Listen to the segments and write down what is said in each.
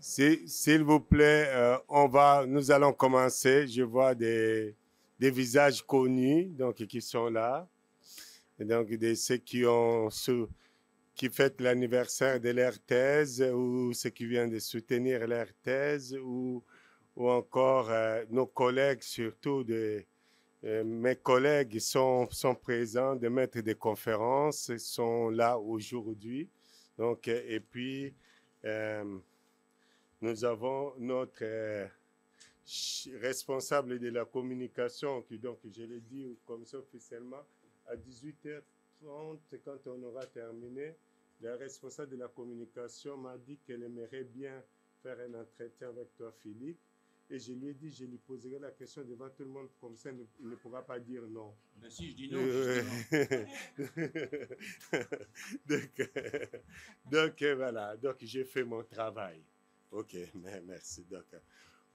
S'il vous plaît, euh, on va, nous allons commencer. Je vois des, des visages connus donc, qui sont là. Et donc, ceux qui, ont, qui fêtent l'anniversaire de leur thèse ou ceux qui viennent de soutenir leur thèse ou, ou encore euh, nos collègues, surtout de, euh, mes collègues sont, sont présents, des maîtres de conférences sont là aujourd'hui. Donc, et puis, nous avons notre euh, responsable de la communication, qui donc, je l'ai dit comme ça, officiellement, à 18h30, quand on aura terminé, la responsable de la communication m'a dit qu'elle aimerait bien faire un entretien avec toi, Philippe. Et je lui ai dit, je lui poserai la question devant tout le monde, comme ça, il ne pourra pas dire non. Ben, si je dis non, euh, je donc, euh, voilà, donc j'ai fait mon travail. OK, merci,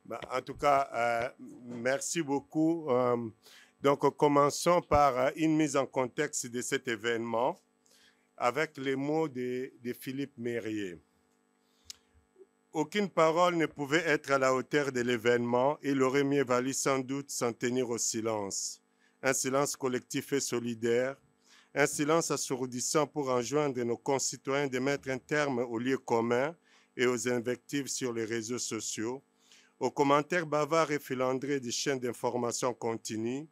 bah, en tout cas, euh, merci beaucoup. Euh, donc, commençons par euh, une mise en contexte de cet événement avec les mots de, de Philippe Mérier. Aucune parole ne pouvait être à la hauteur de l'événement. Il aurait mieux valu sans doute s'en tenir au silence. Un silence collectif et solidaire, un silence assourdissant pour enjoindre nos concitoyens de mettre un terme au lieu commun et aux invectives sur les réseaux sociaux, aux commentaires bavards et filandrés des chaînes d'information continue,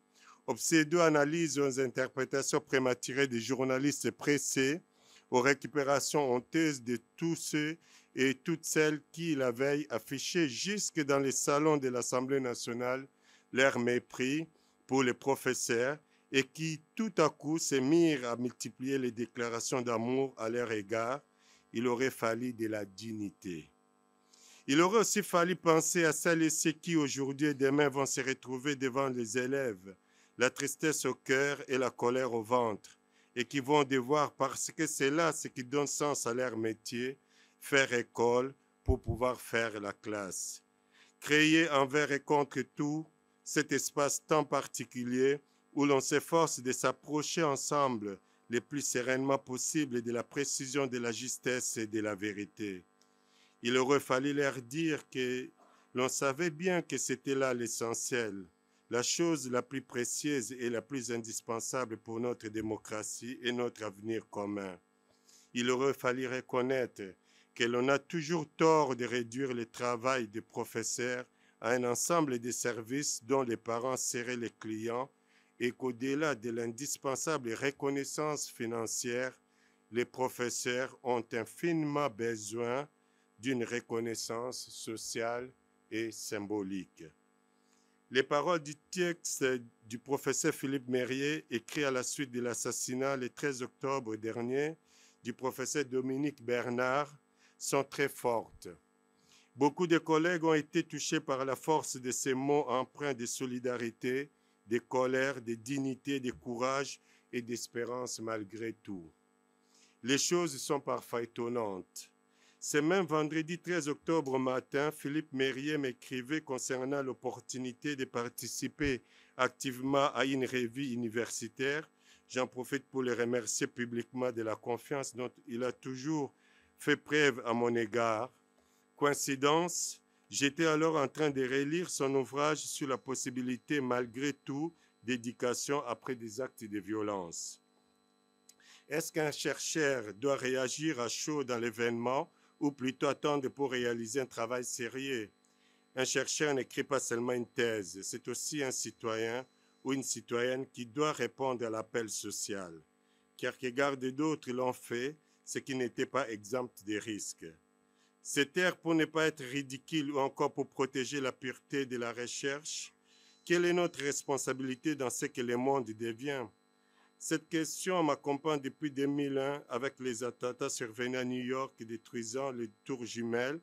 aux pseudo-analyses et aux interprétations prématurées des journalistes pressés, aux récupérations honteuses de tous ceux et toutes celles qui, la veille, affichaient jusque dans les salons de l'Assemblée nationale leur mépris pour les professeurs et qui, tout à coup, se mirent à multiplier les déclarations d'amour à leur égard il aurait fallu de la dignité. Il aurait aussi fallu penser à celles et ceux qui aujourd'hui et demain vont se retrouver devant les élèves, la tristesse au cœur et la colère au ventre, et qui vont devoir, parce que c'est là ce qui donne sens à leur métier, faire école pour pouvoir faire la classe. Créer envers et contre tout cet espace tant particulier où l'on s'efforce de s'approcher ensemble le plus sereinement possible de la précision de la justesse et de la vérité. Il aurait fallu leur dire que l'on savait bien que c'était là l'essentiel, la chose la plus précieuse et la plus indispensable pour notre démocratie et notre avenir commun. Il aurait fallu reconnaître que l'on a toujours tort de réduire le travail des professeurs à un ensemble de services dont les parents seraient les clients et qu'au-delà de l'indispensable reconnaissance financière, les professeurs ont infiniment besoin d'une reconnaissance sociale et symbolique. Les paroles du texte du professeur Philippe Merrier, écrit à la suite de l'assassinat le 13 octobre dernier du professeur Dominique Bernard, sont très fortes. Beaucoup de collègues ont été touchés par la force de ces mots empreints de solidarité de colère, de dignité, de courage et d'espérance malgré tout. Les choses sont parfois étonnantes. Ce même vendredi 13 octobre matin, Philippe Merrier m'écrivait concernant l'opportunité de participer activement à une revue universitaire. J'en profite pour le remercier publiquement de la confiance dont il a toujours fait preuve à mon égard. Coïncidence, J'étais alors en train de relire son ouvrage sur la possibilité, malgré tout, d'éducation après des actes de violence. Est-ce qu'un chercheur doit réagir à chaud dans l'événement ou plutôt attendre pour réaliser un travail sérieux Un chercheur n'écrit pas seulement une thèse, c'est aussi un citoyen ou une citoyenne qui doit répondre à l'appel social. Kierkegaard et d'autres l'ont fait, ce qui n'était pas exempt des risques. Ces terres, pour ne pas être ridicule ou encore pour protéger la pureté de la recherche, quelle est notre responsabilité dans ce que le monde devient Cette question m'accompagne depuis 2001 avec les attentats survenus à New York détruisant les tours jumelles.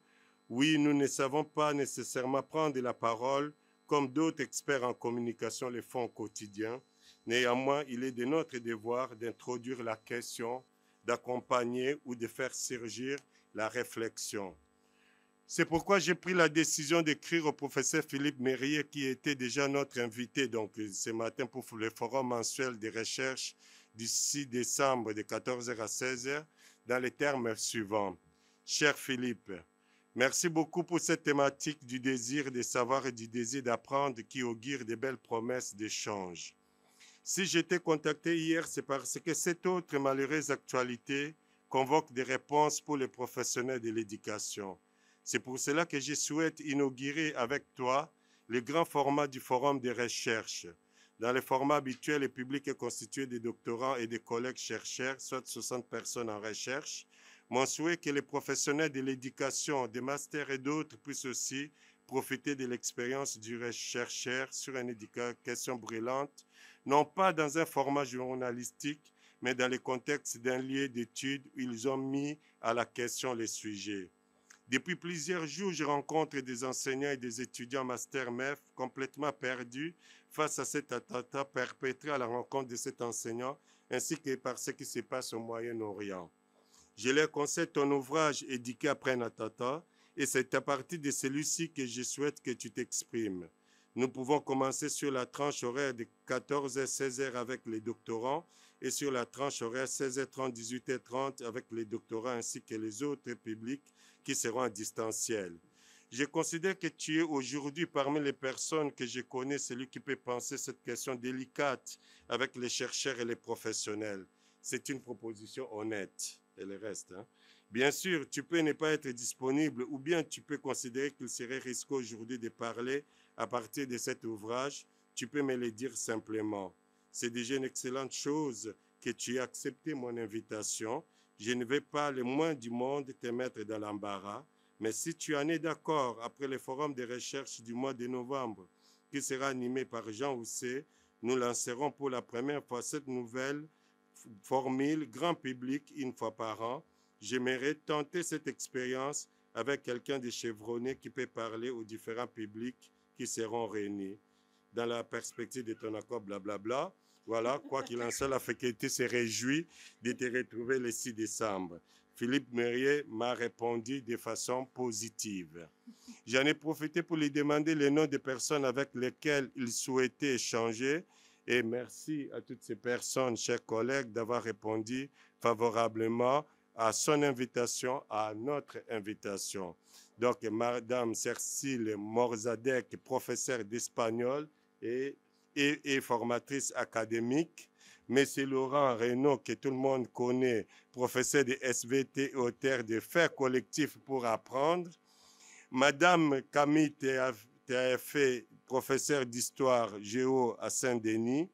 Oui, nous ne savons pas nécessairement prendre la parole comme d'autres experts en communication le font au quotidien. Néanmoins, il est de notre devoir d'introduire la question, d'accompagner ou de faire surgir la réflexion. C'est pourquoi j'ai pris la décision d'écrire au professeur Philippe Mérier, qui était déjà notre invité donc, ce matin pour le forum mensuel des recherches du 6 décembre de 14h à 16h, dans les termes suivants. Cher Philippe, merci beaucoup pour cette thématique du désir de savoir et du désir d'apprendre qui augure de belles promesses d'échange. Si j'étais contacté hier, c'est parce que cette autre malheureuse actualité convoque des réponses pour les professionnels de l'éducation. C'est pour cela que je souhaite inaugurer avec toi le grand format du forum de recherche. Dans le format habituel, le public est constitué des doctorants et des collègues chercheurs, soit 60 personnes en recherche. Mon souhait est que les professionnels de l'éducation, des masters et d'autres puissent aussi profiter de l'expérience du chercheur sur une question brûlante, non pas dans un format journalistique, mais dans le contexte d'un lieu d'étude, ils ont mis à la question les sujets. Depuis plusieurs jours, je rencontre des enseignants et des étudiants Master MEF complètement perdus face à cet attentat perpétré à la rencontre de cet enseignant ainsi que par ce qui se passe au Moyen-Orient. Je leur conseille ton ouvrage édiqué après un attentat et c'est à partir de celui-ci que je souhaite que tu t'exprimes. Nous pouvons commencer sur la tranche horaire de 14h-16h avec les doctorants et sur la tranche horaire 16h30, 18h30 avec les doctorats ainsi que les autres publics qui seront à distanciel. Je considère que tu es aujourd'hui parmi les personnes que je connais celui qui peut penser cette question délicate avec les chercheurs et les professionnels. C'est une proposition honnête et le reste. Hein. Bien sûr, tu peux ne pas être disponible ou bien tu peux considérer qu'il serait risqué aujourd'hui de parler à partir de cet ouvrage. Tu peux me le dire simplement. C'est déjà une excellente chose que tu aies accepté mon invitation. Je ne vais pas le moins du monde te mettre dans l'embarras, mais si tu en es d'accord après le forum de recherche du mois de novembre qui sera animé par Jean Housset, nous lancerons pour la première fois cette nouvelle formule grand public une fois par an. J'aimerais tenter cette expérience avec quelqu'un de chevronné qui peut parler aux différents publics qui seront réunis dans la perspective de ton accord, blablabla. Voilà, quoi qu'il en soit, la faculté se réjouit de te retrouver le 6 décembre. Philippe Mérier m'a répondu de façon positive. J'en ai profité pour lui demander les noms des personnes avec lesquelles il souhaitait échanger. Et merci à toutes ces personnes, chers collègues, d'avoir répondu favorablement à son invitation, à notre invitation. Donc, Madame Cécile Morzadec, professeure d'espagnol, et, et, formatrice académique. Monsieur Laurent Reynaud, que tout le monde connaît, professeur de SVT et auteur de Faire collectif pour apprendre. Madame Camille Théafé, professeur d'histoire géo à Saint-Denis.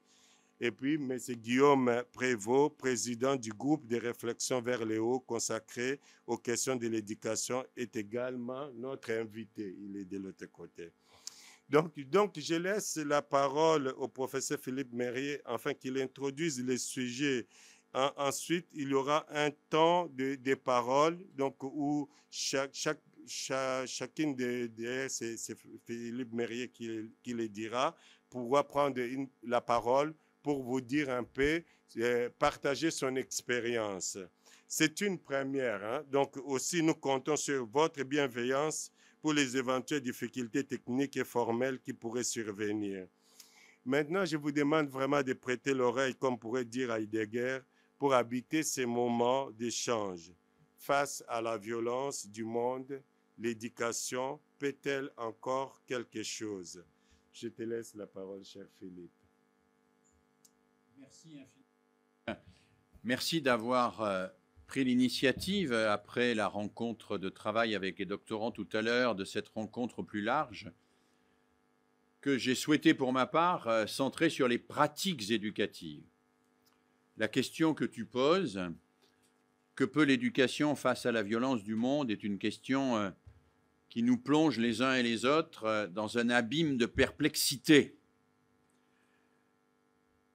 Et puis Monsieur Guillaume Prévost, président du groupe de réflexion vers le haut consacré aux questions de l'éducation, est également notre invité. Il est de l'autre côté. Donc, donc, je laisse la parole au professeur Philippe Mérier afin qu'il introduise les sujets. ensuite, il y aura un temps de, de parole donc, où chaque, chacune des... De, c'est Philippe Mérier qui, qui les dira, pourra prendre la parole pour vous dire un peu, euh, partager son expérience. C'est une première. Hein. Donc aussi, nous comptons sur votre bienveillance pour les éventuelles difficultés techniques et formelles qui pourraient survenir. Maintenant, je vous demande vraiment de prêter l'oreille, comme pourrait dire Heidegger, pour habiter ces moments d'échange. Face à la violence du monde, l'éducation peut-elle encore quelque chose Je te laisse la parole, cher Philippe. Merci infiniment. Merci d'avoir euh, pris l'initiative, euh, après la rencontre de travail avec les doctorants tout à l'heure, de cette rencontre plus large, que j'ai souhaité pour ma part euh, centrer sur les pratiques éducatives. La question que tu poses, que peut l'éducation face à la violence du monde, est une question euh, qui nous plonge les uns et les autres dans un abîme de perplexité.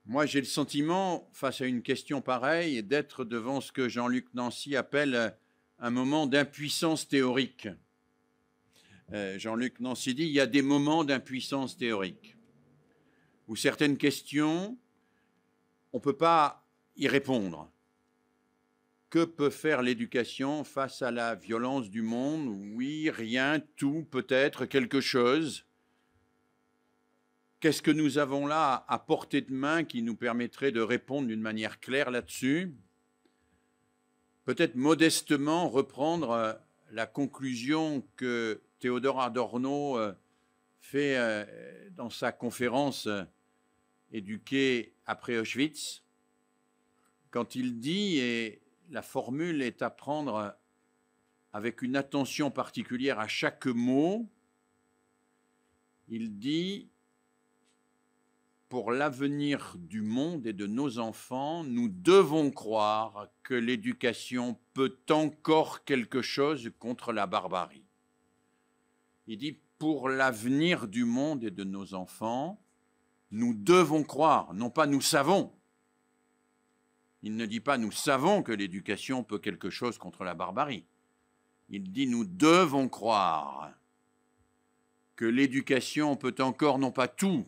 Moi, j'ai le sentiment, face à une question pareille, d'être devant ce que Jean-Luc Nancy appelle euh, un moment d'impuissance théorique. Euh, Jean-Luc Nancy dit, il y a des moments d'impuissance théorique, où certaines questions, on ne peut pas y répondre. Que peut faire l'éducation face à la violence du monde Oui, rien, tout, peut-être, quelque chose. Qu'est-ce que nous avons là à portée de main qui nous permettrait de répondre d'une manière claire là-dessus Peut-être modestement reprendre euh, la conclusion que Théodore Adorno euh, fait euh, dans sa conférence Éduquer après Auschwitz, quand il dit, et la formule est à prendre avec une attention particulière à chaque mot, il dit pour l'avenir du monde et de nos enfants, nous devons croire que l'éducation peut encore quelque chose contre la barbarie. Il dit, pour l'avenir du monde et de nos enfants, nous devons croire, non pas nous savons. Il ne dit pas nous savons que l'éducation peut quelque chose contre la barbarie. Il dit nous devons croire que l'éducation peut encore non pas tout,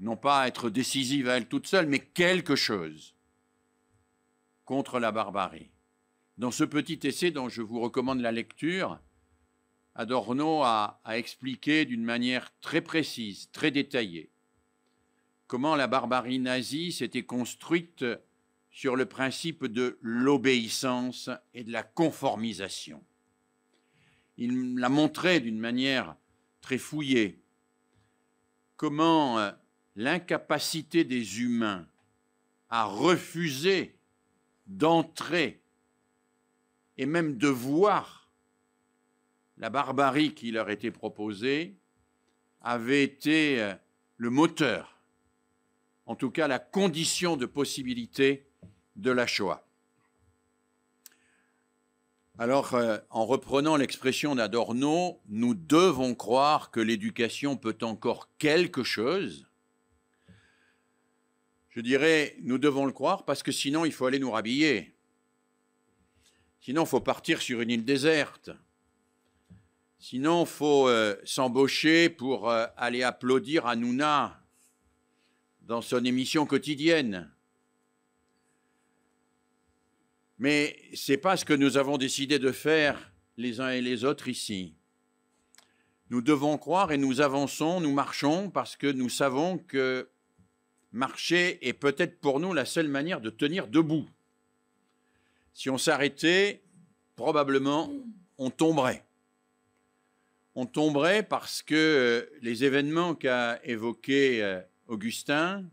non pas être décisive à elle toute seule, mais quelque chose contre la barbarie. Dans ce petit essai dont je vous recommande la lecture, Adorno a, expliqué d'une manière très précise, très détaillée, comment la barbarie nazie s'était construite sur le principe de l'obéissance et de la conformisation. Il l'a montré d'une manière très fouillée comment euh, l'incapacité des humains à refuser d'entrer et même de voir la barbarie qui leur était proposée avait été euh, le moteur, en tout cas la condition de possibilité de la Shoah. Alors, euh, en reprenant l'expression d'Adorno, nous devons croire que l'éducation peut encore quelque chose je dirais, nous devons le croire parce que sinon, il faut aller nous rhabiller. Sinon, il faut partir sur une île déserte. Sinon, il faut euh, s'embaucher pour euh, aller applaudir Hanouna dans son émission quotidienne. Mais ce n'est pas ce que nous avons décidé de faire les uns et les autres ici. Nous devons croire et nous avançons, nous marchons parce que nous savons que marcher est peut-être pour nous la seule manière de tenir debout. Si on s'arrêtait, probablement on tomberait. On tomberait parce que euh, les événements qu'a évoqués euh, Augustin,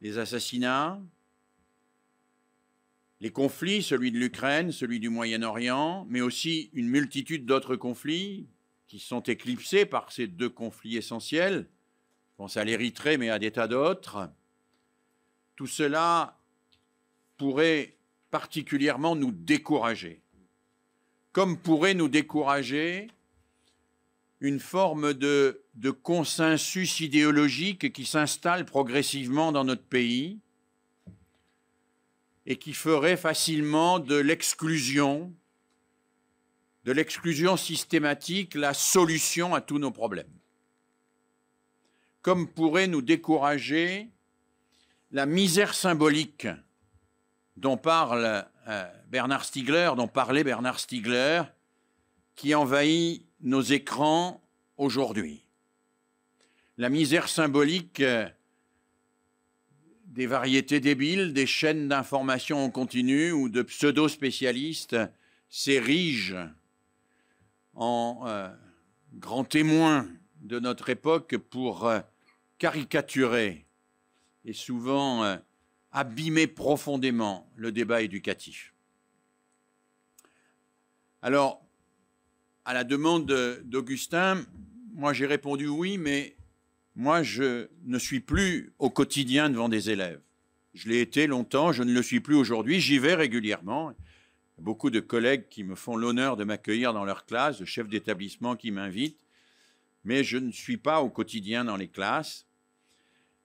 les assassinats, les conflits, celui de l'Ukraine, celui du Moyen-Orient, mais aussi une multitude d'autres conflits qui sont éclipsés par ces deux conflits essentiels, je pense à l'Érythrée, mais à des tas d'autres. Tout cela pourrait particulièrement nous décourager, comme pourrait nous décourager une forme de, de consensus idéologique qui s'installe progressivement dans notre pays et qui ferait facilement de l'exclusion, de l'exclusion systématique, la solution à tous nos problèmes comme pourrait nous décourager la misère symbolique dont parle euh, Bernard Stiegler, dont parlait Bernard Stiegler, qui envahit nos écrans aujourd'hui. La misère symbolique euh, des variétés débiles, des chaînes d'information en continu ou de pseudo-spécialistes s'érige en euh, grands grand témoin de notre époque pour Caricaturer et souvent euh, abîmer profondément le débat éducatif. Alors, à la demande d'Augustin, moi j'ai répondu oui, mais moi je ne suis plus au quotidien devant des élèves. Je l'ai été longtemps, je ne le suis plus aujourd'hui, j'y vais régulièrement. Beaucoup de collègues qui me font l'honneur de m'accueillir dans leur classe, de chefs d'établissement qui m'invitent, mais je ne suis pas au quotidien dans les classes.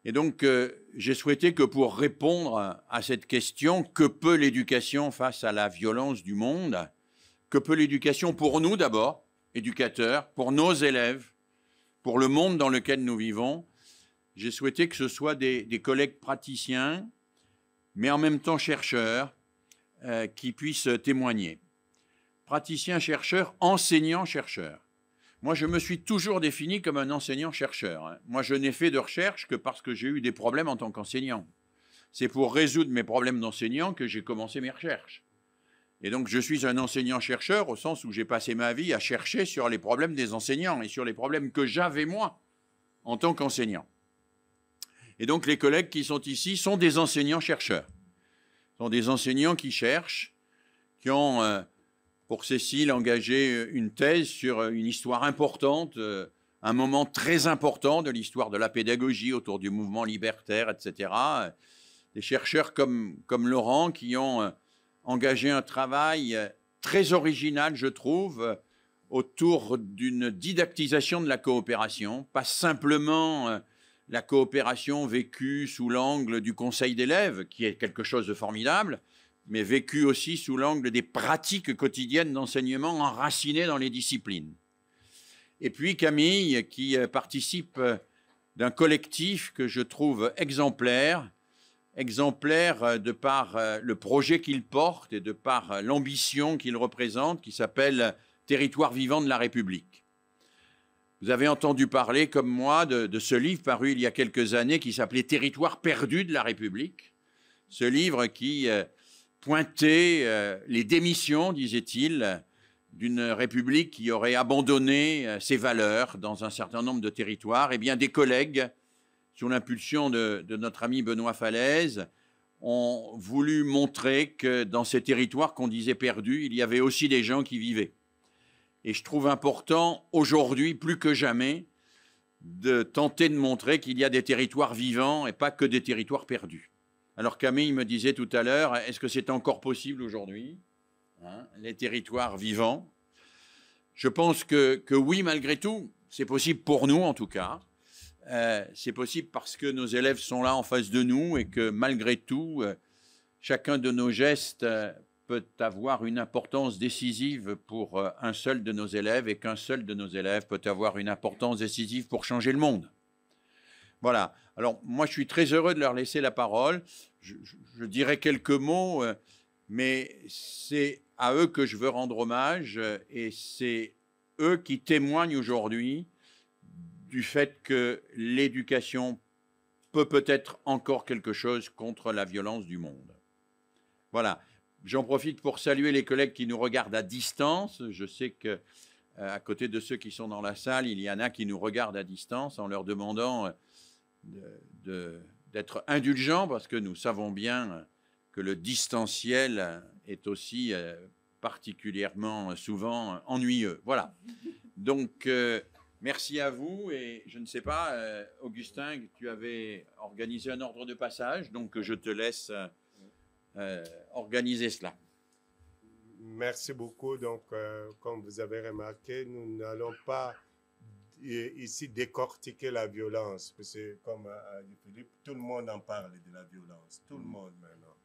Et donc, euh, j'ai souhaité que pour répondre à cette question, que peut l'éducation face à la violence du monde Que peut l'éducation pour nous d'abord, éducateurs, pour nos élèves, pour le monde dans lequel nous vivons J'ai souhaité que ce soit des, collègues praticiens, mais en même temps chercheurs, euh, qui puissent témoigner. Praticiens, chercheurs, enseignants, chercheurs. Moi, je me suis toujours défini comme un enseignant-chercheur. Hein. Moi, je n'ai fait de recherche que parce que j'ai eu des problèmes en tant qu'enseignant. C'est pour résoudre mes problèmes d'enseignant que j'ai commencé mes recherches. Et donc, je suis un enseignant-chercheur au sens où j'ai passé ma vie à chercher sur les problèmes des enseignants et sur les problèmes que j'avais moi en tant qu'enseignant. Et donc, les collègues qui sont ici sont des enseignants-chercheurs. sont des enseignants qui cherchent, qui ont euh, pour Cécile engager euh, une thèse sur euh, une histoire importante, euh, un moment très important de l'histoire de la pédagogie autour du mouvement libertaire, etc. Des chercheurs comme, comme Laurent qui ont engagé un travail très original, je trouve, autour d'une didactisation de la coopération, pas simplement la coopération vécue sous l'angle du conseil d'élèves, qui est quelque chose de formidable, mais vécu aussi sous l'angle des pratiques quotidiennes d'enseignement enracinées dans les disciplines. Et puis Camille, qui euh, participe euh, d'un collectif que je trouve exemplaire, exemplaire euh, de par le projet qu'il porte et de par l'ambition qu'il représente, qui s'appelle Territoire vivant de la République. Vous avez entendu parler, comme moi, de, ce livre paru il y a quelques années qui s'appelait Territoire perdu de la République. Ce livre qui pointé euh, les démissions, disait-il, d'une République qui aurait abandonné euh, ses valeurs dans un certain nombre de territoires, eh bien des collègues, sous l'impulsion de, de, notre ami Benoît Falaise, ont voulu montrer que dans ces territoires qu'on disait perdus, il y avait aussi des gens qui vivaient. Et je trouve important, aujourd'hui plus que jamais, de tenter de montrer qu'il y a des territoires vivants et pas que des territoires perdus. Alors Camille me disait tout à l'heure, est-ce que c'est encore possible aujourd'hui, hein, les territoires vivants Je pense que, que oui, malgré tout. C'est possible pour nous, en tout cas. Euh, c'est possible parce que nos élèves sont là en face de nous et que malgré tout, euh, chacun de nos gestes euh, peut avoir une importance décisive pour un seul de nos élèves et qu'un seul de nos élèves peut avoir une importance décisive pour changer le monde. Voilà. Alors moi, je suis très heureux de leur laisser la parole je, dirais dirai quelques mots, euh, mais c'est à eux que je veux rendre hommage euh, et c'est eux qui témoignent aujourd'hui du fait que l'éducation peut peut-être encore quelque chose contre la violence du monde. Voilà. J'en profite pour saluer les collègues qui nous regardent à distance. Je sais qu'à euh, côté de ceux qui sont dans la salle, il y en a qui nous regardent à distance en leur demandant de d'être indulgent parce que nous savons bien euh, que le distanciel euh, est aussi euh, particulièrement souvent ennuyeux. Voilà. Donc, merci à vous. Et je ne sais pas, Augustin, tu avais organisé un ordre de passage, donc je te laisse organiser cela. Merci beaucoup. Donc, comme vous avez remarqué, nous n'allons pas ici décortiquer la violence, parce que comme a euh, euh, Philippe, tout le monde en parle de la violence, tout le mm. monde maintenant.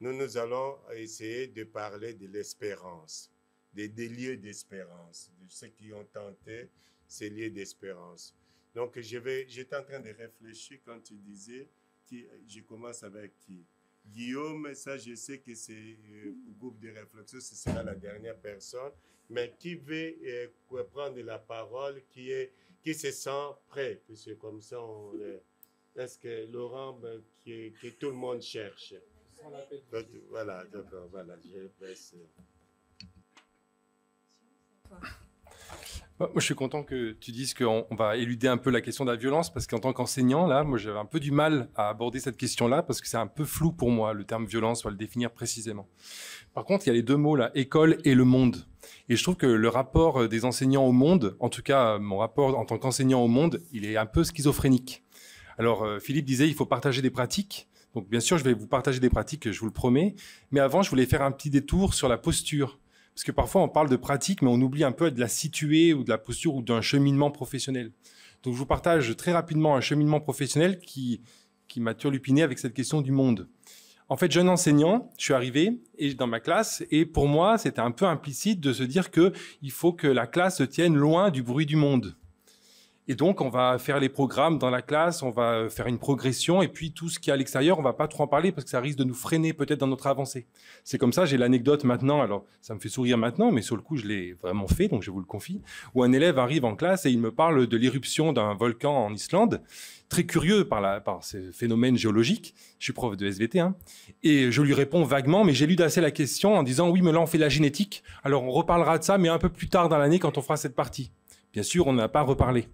Nous, nous allons essayer de parler de l'espérance, des, lieux d'espérance, de ceux qui ont tenté ces lieux d'espérance. Donc, j'étais en train de réfléchir quand tu disais, qui, je commence avec qui Guillaume, ça je sais que c'est le euh, groupe de réflexion, ce sera la dernière personne, mais qui veut euh, prendre la parole, qui, est, qui se sent prêt, puisque comme ça, on, est-ce que Laurent, ben, qui, que tout le monde cherche Voilà, d'accord, voilà, je je suis content que tu dises qu'on va éluder un peu la question de la violence, parce qu'en tant qu'enseignant, là, moi, j'avais un peu du mal à aborder cette question-là, parce que c'est un peu flou pour moi, le terme violence, on va le définir précisément. Par contre, il y a les deux mots, là, école et le monde. Et je trouve que le rapport euh, des enseignants au monde, en tout cas, mon rapport en tant qu'enseignant au monde, il est un peu schizophrénique. Alors, euh, Philippe disait, il faut partager des pratiques. Donc, bien sûr, je vais vous partager des pratiques, je vous le promets. Mais avant, je voulais faire un petit détour sur la posture. Parce que parfois, on parle de pratique, mais on oublie un peu de la situer ou de la posture ou d'un cheminement professionnel. Donc, je vous partage très rapidement un cheminement professionnel qui, qui m'a turlupiné avec cette question du monde. En fait, jeune enseignant, je suis arrivé et dans ma classe, et pour moi, c'était un peu implicite de se dire qu'il faut que la classe se tienne loin du bruit du monde. Et donc, on va faire les programmes dans la classe, on va faire une progression, et puis tout ce qui est à l'extérieur, on va pas trop en parler parce que ça risque de nous freiner peut-être dans notre avancée. C'est comme ça, j'ai l'anecdote maintenant, alors ça me fait sourire maintenant, mais sur le coup, je l'ai vraiment fait, donc je vous le confie, où un élève arrive en classe et il me parle de l'éruption d'un volcan en Islande, très curieux par, la, ces phénomènes géologiques, je suis prof de SVT, hein, et je lui réponds vaguement, mais j'ai lu assez la question en disant, oui, mais là, on fait la génétique, alors on reparlera de ça, mais un peu plus tard dans l'année quand on fera cette partie. Bien sûr, on n'a pas reparlé.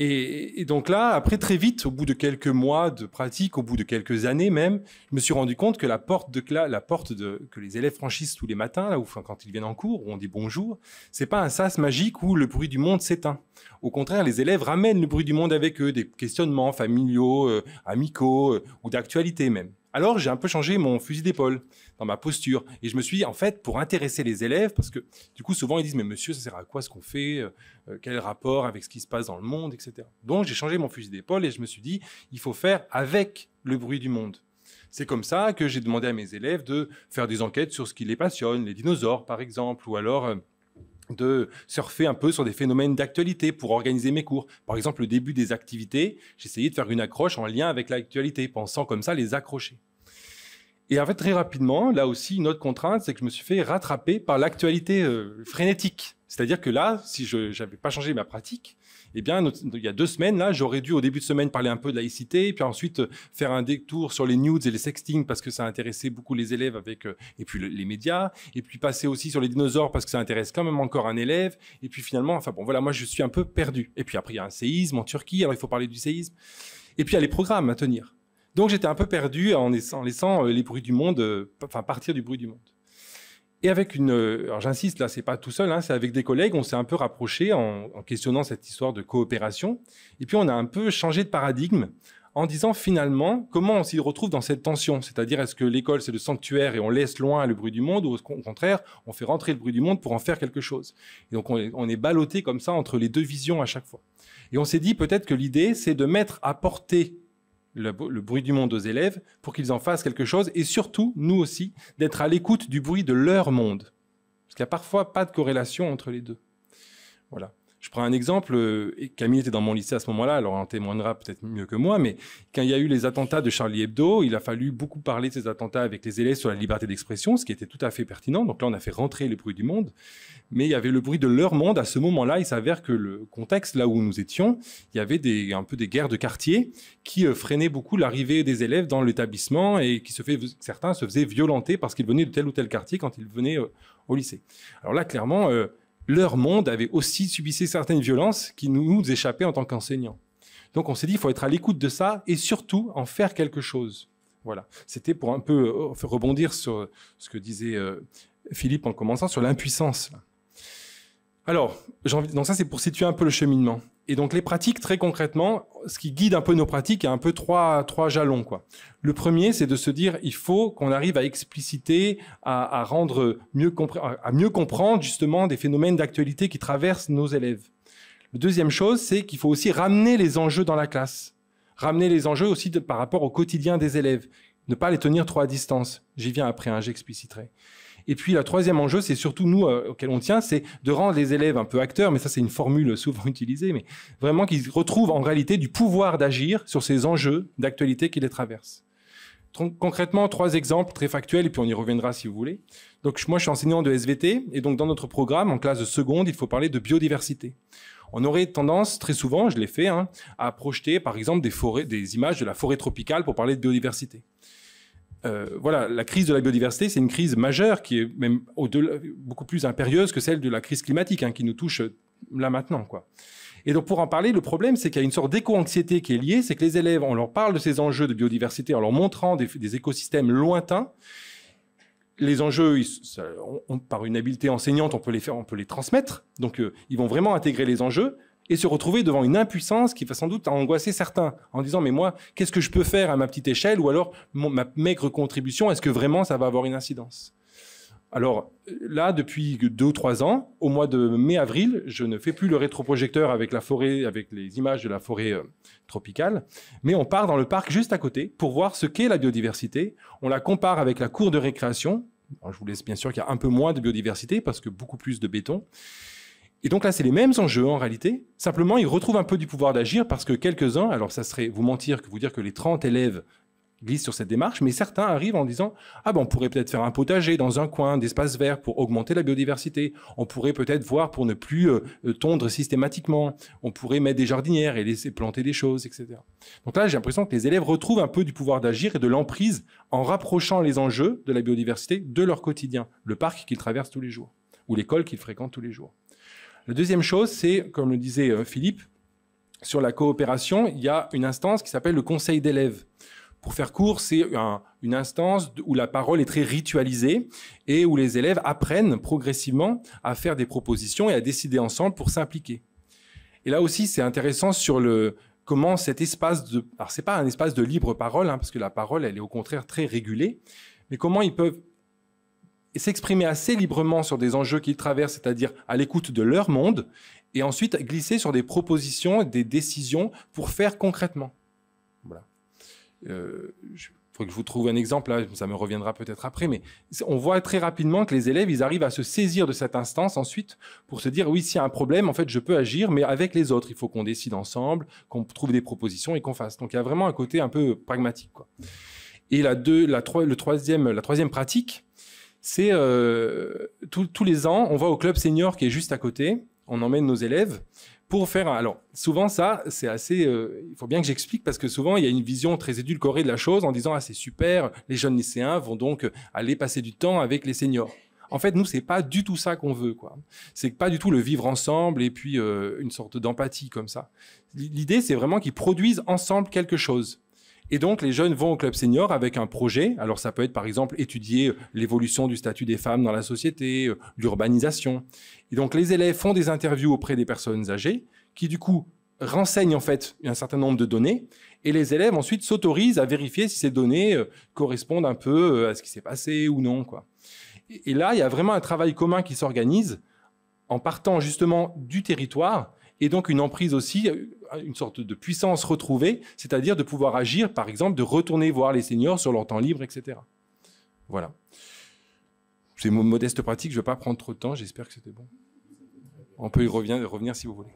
Et, donc là, après très vite, au bout de quelques mois de pratique, au bout de quelques années même, je me suis rendu compte que la porte que les élèves franchissent tous les matins, là où, quand ils viennent en cours, où on dit bonjour, c'est pas un sas magique où le bruit du monde s'éteint. Au contraire, les élèves ramènent le bruit du monde avec eux, des questionnements familiaux, euh, amicaux euh, ou d'actualité même. Alors j'ai un peu changé mon fusil d'épaule dans ma posture. Et je me suis en fait, pour intéresser les élèves, parce que du coup, souvent ils disent, mais monsieur, ça sert à quoi ce qu'on fait euh, euh, Quel rapport avec ce qui se passe dans le monde, etc. Donc j'ai changé mon fusil d'épaule et je me suis dit, il faut faire avec le bruit du monde. C'est comme ça que j'ai demandé à mes élèves de faire des enquêtes sur ce qui les passionne, les dinosaures par exemple, ou alors... Euh, de surfer un peu sur des phénomènes d'actualité pour organiser mes cours. Par exemple, le début des activités, j'essayais de faire une accroche en lien avec l'actualité, pensant comme ça les accrocher. Et en fait, très rapidement, là aussi, une autre contrainte, c'est que je me suis fait rattraper par l'actualité euh, frénétique. C'est-à-dire que là, si je n'avais pas changé ma pratique, eh bien, il y a deux semaines, là, j'aurais dû au début de semaine parler un peu de laïcité, puis ensuite euh, faire un détour sur les nudes et les sexting parce que ça intéressait beaucoup les élèves avec, euh, et puis les médias, et puis passer aussi sur les dinosaures parce que ça intéresse quand même encore un élève, et puis finalement, enfin bon, voilà, moi je suis un peu perdu. Et puis après, il y a un séisme en Turquie, alors il faut parler du séisme. Et puis il y a les programmes à tenir. Donc j'étais un peu perdu en laissant, euh, les bruits du monde, euh, enfin partir du bruit du monde. Et avec une, euh, alors j'insiste là, c'est pas tout seul, hein, c'est avec des collègues, on s'est un peu rapproché en, questionnant cette histoire de coopération. Et puis on a un peu changé de paradigme en disant finalement comment on s'y retrouve dans cette tension, c'est-à-dire est-ce que l'école c'est le sanctuaire et on laisse loin le bruit du monde ou au contraire on fait rentrer le bruit du monde pour en faire quelque chose. Et donc on est, on est ballotté comme ça entre les deux visions à chaque fois. Et on s'est dit peut-être que l'idée c'est de mettre à portée le, bruit du monde aux élèves pour qu'ils en fassent quelque chose et surtout, nous aussi, d'être à l'écoute du bruit de leur monde. Parce qu'il n'y a parfois pas de corrélation entre les deux. Voilà. Je prends un exemple, euh, Camille était dans mon lycée à ce moment-là, alors en témoignera peut-être mieux que moi, mais quand il y a eu les attentats de Charlie Hebdo, il a fallu beaucoup parler de ces attentats avec les élèves sur la liberté d'expression, ce qui était tout à fait pertinent. Donc là, on a fait rentrer le bruit du monde, mais il y avait le bruit de leur monde. À ce moment-là, il s'avère que le contexte, là où nous étions, il y avait un peu des guerres de quartier qui euh, freinaient beaucoup l'arrivée des élèves dans l'établissement et qui se fait, certains se faisaient violenter parce qu'ils venaient de tel ou tel quartier quand ils venaient euh, au lycée. Alors là, clairement, leur monde avait aussi subi certaines violences qui nous, échappaient en tant qu'enseignants. Donc on s'est dit, il faut être à l'écoute de ça et surtout en faire quelque chose. Voilà, c'était pour un peu euh, rebondir sur ce que disait euh, Philippe en commençant sur l'impuissance. Alors, donc ça c'est pour situer un peu le cheminement. Et donc les pratiques, très concrètement, ce qui guide un peu nos pratiques, il y a un peu trois, trois jalons. Quoi. Le premier, c'est de se dire, il faut qu'on arrive à expliciter, à, rendre mieux comprendre justement des phénomènes d'actualité qui traversent nos élèves. La deuxième chose, c'est qu'il faut aussi ramener les enjeux dans la classe, ramener les enjeux aussi par rapport au quotidien des élèves, ne pas les tenir trop à distance. J'y viens après, un hein, j'expliciterai. Et puis, le troisième enjeu, c'est surtout nous, euh, auquel on tient, c'est de rendre les élèves un peu acteurs, mais ça, c'est une formule souvent utilisée, mais vraiment qu'ils retrouvent en réalité du pouvoir d'agir sur ces enjeux d'actualité qui les traversent. Concrètement, trois exemples très factuels, et puis on y reviendra si vous voulez. Donc, moi, je suis enseignant de SVT, et donc dans notre programme, en classe de seconde, il faut parler de biodiversité. On aurait tendance, très souvent, je l'ai fait, hein, à projeter, par exemple, des images de la forêt tropicale pour parler de biodiversité. Euh, voilà, la crise de la biodiversité, c'est une crise majeure qui est même beaucoup plus impérieuse que celle de la crise climatique hein, qui nous touche euh, là maintenant. Et donc pour en parler, le problème, c'est qu'il y a une sorte d'éco-anxiété qui est liée, c'est que les élèves, on leur parle de ces enjeux de biodiversité en leur montrant des, écosystèmes lointains. Les enjeux, par une habileté enseignante, on peut les faire, on peut les transmettre. Donc euh, ils vont vraiment intégrer les enjeux et se retrouver devant une impuissance qui va sans doute angoisser certains en disant mais moi qu'est-ce que je peux faire à ma petite échelle ou alors ma maigre contribution est-ce que vraiment ça va avoir une incidence alors là, depuis deux ou trois ans, au mois de mai-avril, je ne fais plus le rétroprojecteur avec la forêt, avec les images de la forêt euh, tropicale, mais on part dans le parc juste à côté pour voir ce qu'est la biodiversité. On la compare avec la cour de récréation. je vous laisse bien sûr qu'il y a un peu moins de biodiversité parce que beaucoup plus de béton. Et donc là, c'est les mêmes enjeux en réalité. Simplement, ils retrouvent un peu du pouvoir d'agir parce que quelques-uns, alors ça serait vous mentir que vous dire que les 30 élèves glissent sur cette démarche, mais certains arrivent en disant Ah ben, on pourrait peut-être faire un potager dans un coin, d'espace vert pour augmenter la biodiversité. On pourrait peut-être voir pour ne plus euh, euh, tondre systématiquement. On pourrait mettre des jardinières et laisser planter des choses, etc. Donc là, j'ai l'impression que les élèves retrouvent un peu du pouvoir d'agir et de l'emprise en rapprochant les enjeux de la biodiversité de leur quotidien, le parc qu'ils traversent tous les jours ou l'école qu'ils fréquentent tous les jours. La deuxième chose, c'est, comme le disait euh, Philippe, sur la coopération, il y a une instance qui s'appelle le conseil d'élèves. Pour faire court, c'est une instance où la parole est très ritualisée et où les élèves apprennent progressivement à faire des propositions et à décider ensemble pour s'impliquer. Et là aussi, c'est intéressant sur le comment cet espace de... Alors, c'est pas un espace de libre parole, hein, parce que la parole, elle est au contraire très régulée, mais comment ils peuvent s'exprimer assez librement sur des enjeux qu'ils traversent, c'est-à-dire à, l'écoute de leur monde, et ensuite glisser sur des propositions, des décisions pour faire concrètement. Voilà. Euh, je faut que je vous trouve un exemple, hein, ça me reviendra peut-être après, mais on voit très rapidement que les élèves, ils arrivent à se saisir de cette instance ensuite pour se dire, oui, s'il y a un problème, en fait, je peux agir, mais avec les autres, il faut qu'on décide ensemble, qu'on trouve des propositions et qu'on fasse. Donc, il y a vraiment un côté un peu pragmatique. Et la deux, la trois, le troisième, la troisième pratique, c'est euh, tous les ans, on va au club senior qui est juste à côté, on emmène nos élèves pour faire. Alors, souvent, ça, c'est assez. Euh, il faut bien que j'explique parce que souvent, il y a une vision très édulcorée de la chose en disant Ah, c'est super, les jeunes lycéens vont donc aller passer du temps avec les seniors. En fait, nous, c'est pas du tout ça qu'on veut, quoi. C'est pas du tout le vivre ensemble et puis euh, une sorte d'empathie comme ça. L'idée, c'est vraiment qu'ils produisent ensemble quelque chose. Et donc, les jeunes vont au club senior avec un projet. Alors, ça peut être, par exemple, étudier euh, l'évolution du statut des femmes dans la société, euh, l'urbanisation. Et donc, les élèves font des interviews auprès des personnes âgées qui, du coup, renseignent, en fait, un certain nombre de données. Et les élèves, ensuite, s'autorisent à vérifier si ces données euh, correspondent un peu à ce qui s'est passé ou non, quoi. Et là, il y a vraiment un travail commun qui s'organise en partant justement du territoire et donc une emprise aussi une sorte de puissance retrouvée, c'est-à-dire de pouvoir agir, par exemple, de retourner voir les seniors sur leur temps libre, etc. Voilà. C'est mon modeste pratique, je ne vais pas prendre trop de temps, j'espère que c'était bon. On peut y revenir, si vous voulez.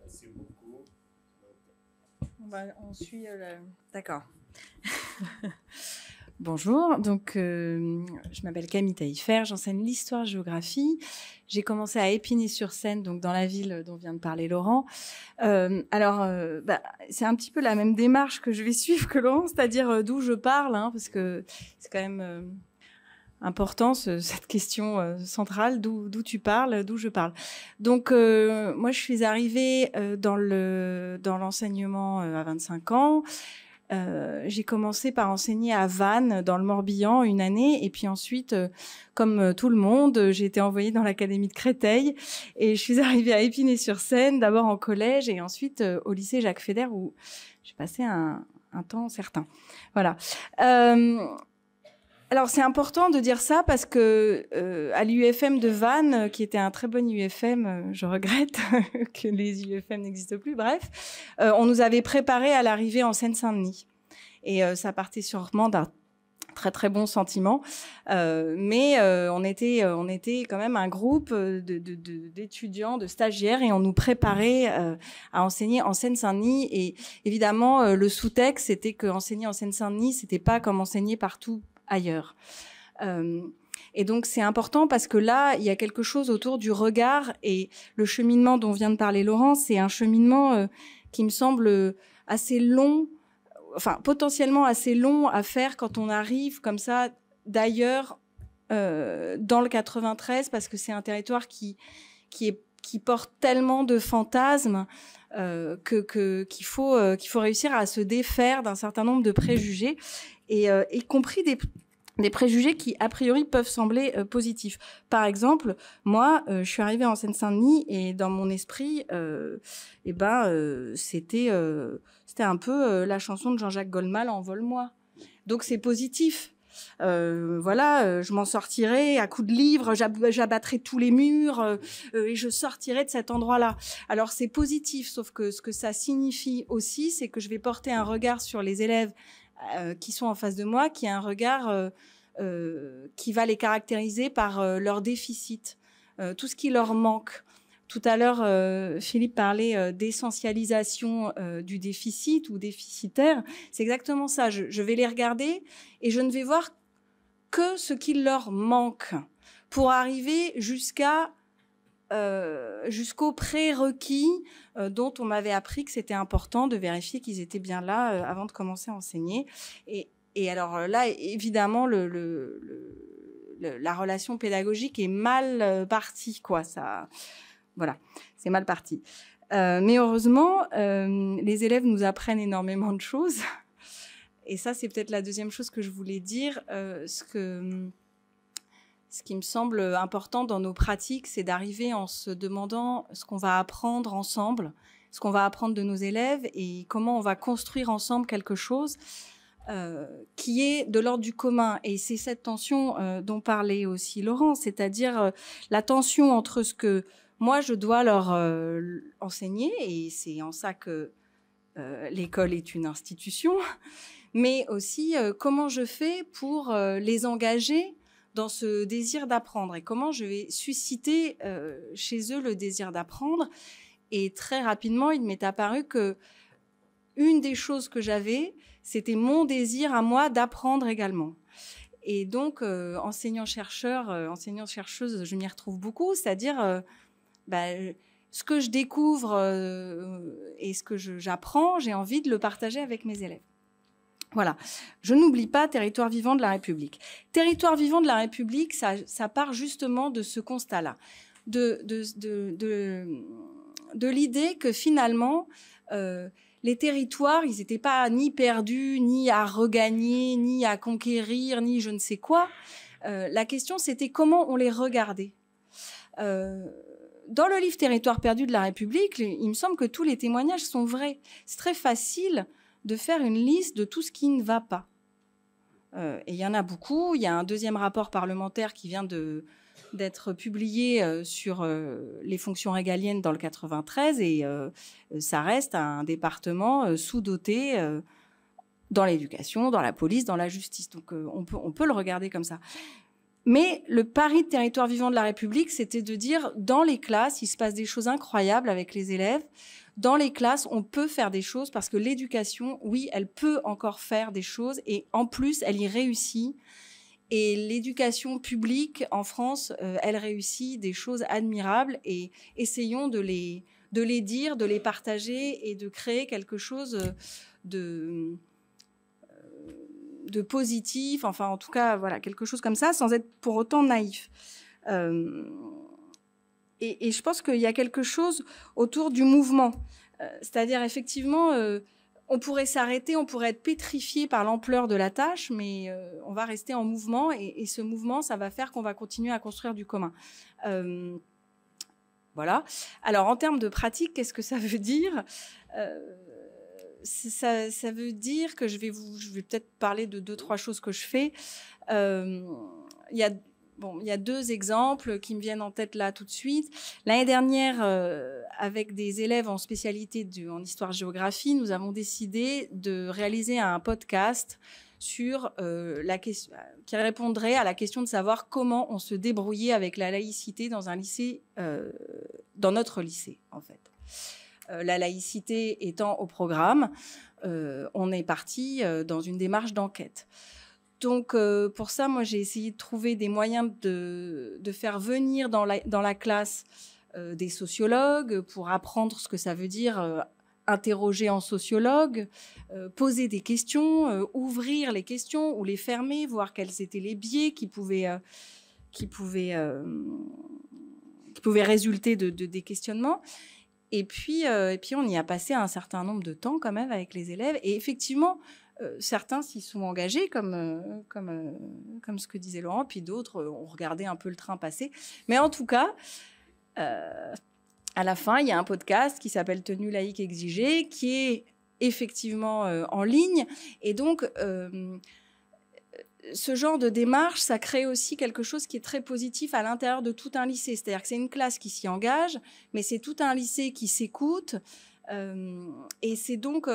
Merci bah, beaucoup. on suit. Euh, d'accord. Bonjour, donc euh, je m'appelle Camille Taillefer, j'enseigne l'histoire-géographie. J'ai commencé à Épinay-sur-Seine, donc dans la ville dont vient de parler Laurent. Euh, alors, euh, bah, c'est un petit peu la même démarche que je vais suivre que Laurent, c'est-à-dire d'où je parle, hein, parce que c'est quand même important cette question centrale d'où tu parles, d'où je parle. Donc moi je suis arrivée dans le dans l'enseignement à 25 ans. Euh, j'ai commencé par enseigner à Vannes, dans le Morbihan, une année. Et puis ensuite, euh, comme euh, tout le monde, j'ai été envoyée dans l'académie de Créteil. Et je suis arrivée à Épinay-sur-Seine, d'abord en collège et ensuite au lycée Jacques Feder, où j'ai passé un, un temps certain. Voilà. Alors c'est important de dire ça parce que euh, à l'UFM de Vannes, euh, qui était un très bon UFM, euh, je regrette que les UFM n'existent plus. Bref, on nous avait préparé à l'arrivée en Seine-Saint-Denis et ça partait sûrement d'un très très bon sentiment. mais on, était, on était quand même un groupe d'étudiants, de, stagiaires, et on nous préparait à enseigner en Seine-Saint-Denis. Et évidemment, le sous-texte, c'était que en Seine-Saint-Denis, c'était pas comme enseigner partout ailleurs. Euh, et donc c'est important parce que là, il y a quelque chose autour du regard et le cheminement dont vient de parler Laurent, c'est un cheminement euh, qui me semble euh, assez long, enfin potentiellement assez long à faire quand on arrive comme ça d'ailleurs dans le 93 parce que c'est un territoire qui qui, est, qui porte tellement de fantasmes que qu'il faut qu'il faut réussir à se défaire d'un certain nombre de préjugés et euh, y compris des, des préjugés qui, a priori, peuvent sembler euh, positifs. Par exemple, moi, euh, je suis arrivée en Seine-Saint-Denis et dans mon esprit, euh, eh ben, c'était, c'était un peu la chanson de Jean-Jacques Goldman, Envole-moi. Donc c'est positif. voilà, je m'en sortirai à coups de livre, j'abattrai tous les murs et je sortirai de cet endroit-là. Alors c'est positif, sauf que ce que ça signifie aussi, c'est que je vais porter un regard sur les élèves euh, qui sont en face de moi, qui a un regard euh, euh, qui va les caractériser par leur déficit, tout ce qui leur manque. Tout à l'heure, Philippe parlait d'essentialisation du déficit ou déficitaire. C'est exactement ça. Je, je, vais les regarder et je ne vais voir que ce qui leur manque pour arriver jusqu'à euh, jusqu'aux prérequis euh, dont on m'avait appris que c'était important de vérifier qu'ils étaient bien là euh, avant de commencer à enseigner. Et, alors là, évidemment, la relation pédagogique est mal partie, quoi. Ça, voilà, c'est mal parti. mais heureusement, les élèves nous apprennent énormément de choses. Et ça, c'est peut-être la deuxième chose que je voulais dire. ce que hum, ce qui me semble important dans nos pratiques, c'est d'arriver en se demandant ce qu'on va apprendre ensemble, ce qu'on va apprendre de nos élèves et comment on va construire ensemble quelque chose euh, qui est de l'ordre du commun. Et c'est cette tension euh, dont parlait aussi Laurent, c'est-à-dire euh, la tension entre ce que moi je dois leur enseigner, et c'est en ça que l'école est une institution, mais aussi comment je fais pour les engager dans ce désir d'apprendre et comment je vais susciter euh, chez eux le désir d'apprendre. Et très rapidement, il m'est apparu que une des choses que j'avais, c'était mon désir à moi d'apprendre également. Et donc, euh, enseignant-chercheur, enseignante euh, enseignant-chercheuse, je m'y retrouve beaucoup, c'est-à-dire bah, ce que je découvre et ce que j'apprends, j'ai envie de le partager avec mes élèves. Voilà. Je n'oublie pas territoire vivant de la République. Territoire vivant de la République, ça, part justement de ce constat-là, de, l'idée que finalement, euh, les territoires, ils n'étaient pas ni perdus, ni à regagner, ni à conquérir, ni je ne sais quoi. Euh, la question, c'était comment on les regardait. Euh, dans le livre Territoire perdu de la République, il me semble que tous les témoignages sont vrais. C'est très facile de faire une liste de tout ce qui ne va pas. Euh, et il y en a beaucoup. Il y a un deuxième rapport parlementaire qui vient d'être publié euh, sur euh, les fonctions régaliennes dans le 93 et ça reste un département sous-doté dans l'éducation, dans la police, dans la justice. Donc on, peut, on peut le regarder comme ça. Mais le pari de territoire vivant de la République, c'était de dire dans les classes, il se passe des choses incroyables avec les élèves dans les classes, on peut faire des choses parce que l'éducation, oui, elle peut encore faire des choses et en plus, elle y réussit. Et l'éducation publique en France, euh, elle réussit des choses admirables et essayons de les, de les dire, de les partager et de créer quelque chose euh, de, euh, de positif, enfin en tout cas, voilà, quelque chose comme ça, sans être pour autant naïf. Et, je pense qu'il y a quelque chose autour du mouvement. Euh, c'est-à-dire, effectivement, euh, on pourrait s'arrêter, on pourrait être pétrifié par l'ampleur de la tâche, mais euh, on va rester en mouvement et, ce mouvement, ça va faire qu'on va continuer à construire du commun. voilà. Alors en termes de pratique, qu'est-ce que ça veut dire ça, ça, veut dire que je vais vous, je vais peut-être parler de deux trois choses que je fais. Il y a Bon, il y a deux exemples qui me viennent en tête là tout de suite. L'année dernière, euh, avec des élèves en spécialité en histoire-géographie, nous avons décidé de réaliser un podcast sur euh, qui répondrait à la question de savoir comment on se débrouillait avec la laïcité dans un lycée, euh, dans notre lycée en fait. la laïcité étant au programme, on est parti dans une démarche d'enquête. Donc euh, pour ça, moi j'ai essayé de trouver des moyens de, faire venir dans la, classe euh, des sociologues pour apprendre ce que ça veut dire. Euh, interroger en sociologue, poser des questions, ouvrir les questions ou les fermer, voir quels étaient les biais qui pouvaient, qui pouvaient, pouvaient résulter de, de, des questionnements. Et puis, et puis on y a passé un certain nombre de temps quand même avec les élèves. Et effectivement, euh, certains s'y sont engagés, comme, euh, comme, euh, comme ce que disait Laurent, puis d'autres ont regardé un peu le train passer. Mais en tout cas, à la fin, il y a un podcast qui s'appelle Tenue laïque exigée, qui est effectivement en ligne. Et donc, ce genre de démarche, ça crée aussi quelque chose qui est très positif à l'intérieur de tout un lycée. C'est-à-dire que c'est une classe qui s'y engage, mais c'est tout un lycée qui s'écoute. et c'est donc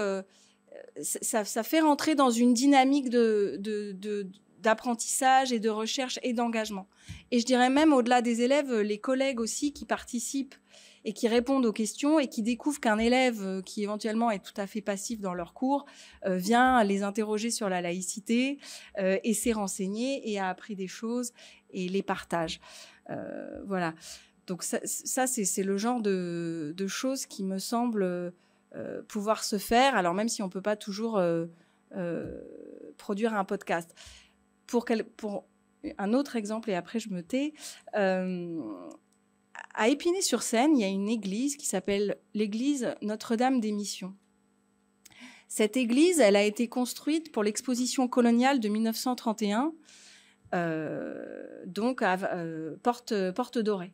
ça, fait rentrer dans une dynamique d'apprentissage et de recherche et d'engagement. Et je dirais même au-delà des élèves, les collègues aussi qui participent et qui répondent aux questions et qui découvrent qu'un élève qui éventuellement est tout à fait passif dans leur cours euh, vient les interroger sur la laïcité euh, et s'est renseigné et a appris des choses et les partage. Euh, voilà. Donc ça, c'est, le genre de choses qui me semblent euh, pouvoir se faire, alors même si on ne peut pas toujours euh, euh, produire un podcast. Pour, quel, pour un autre exemple, et après je me tais, à Épinay-sur-Seine, il y a une église qui s'appelle l'église Notre-Dame des Missions. Cette église, elle a été construite pour l'exposition coloniale de 1931, donc à Porte, Porte Dorée.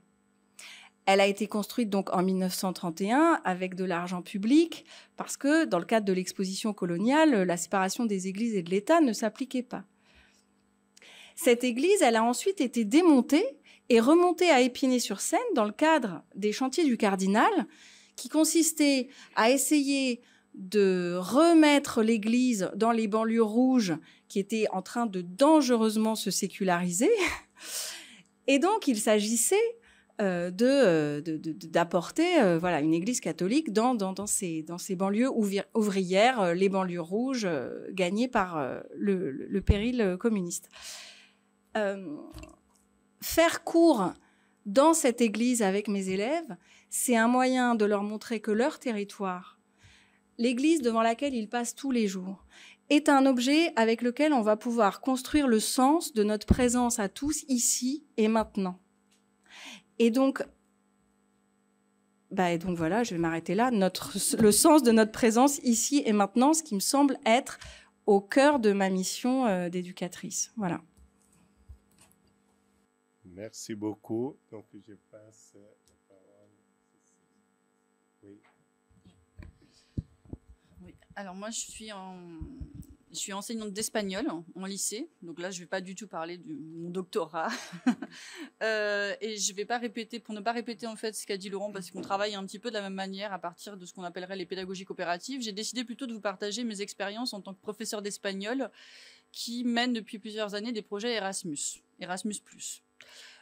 Elle a été construite donc en 1931 avec de l'argent public parce que dans le cadre de l'exposition coloniale, la séparation des églises et de l'État ne s'appliquait pas. Cette église, elle a ensuite été démontée et remontée à Épinay-sur-Seine dans le cadre des chantiers du cardinal qui consistait à essayer de remettre l'Église dans les banlieues rouges qui étaient en train de dangereusement se séculariser. Et donc, il s'agissait euh, euh, d'apporter euh, voilà une Église catholique dans ces dans ces banlieues ouvrières, les banlieues rouges gagnées par le, péril communiste. faire cours dans cette Église avec mes élèves, c'est un moyen de leur montrer que leur territoire, l'Église devant laquelle ils passent tous les jours, est un objet avec lequel on va pouvoir construire le sens de notre présence à tous ici et maintenant. Et donc, bah, et donc voilà, je vais m'arrêter là. Notre, le sens de notre présence ici et maintenant, ce qui me semble être au cœur de ma mission euh, d'éducatrice. Voilà. Merci beaucoup. Donc, je passe la parole. Oui. oui. Alors, moi, je suis en je suis enseignante d'espagnol en, lycée, donc là je ne vais pas du tout parler de mon doctorat euh, et je ne vais pas répéter pour ne pas répéter en fait ce qu'a dit Laurent parce qu'on travaille un petit peu de la même manière à partir de ce qu'on appellerait les pédagogies coopératives. J'ai décidé plutôt de vous partager mes expériences en tant que professeur d'espagnol qui mène depuis plusieurs années des projets Erasmus, Erasmus+.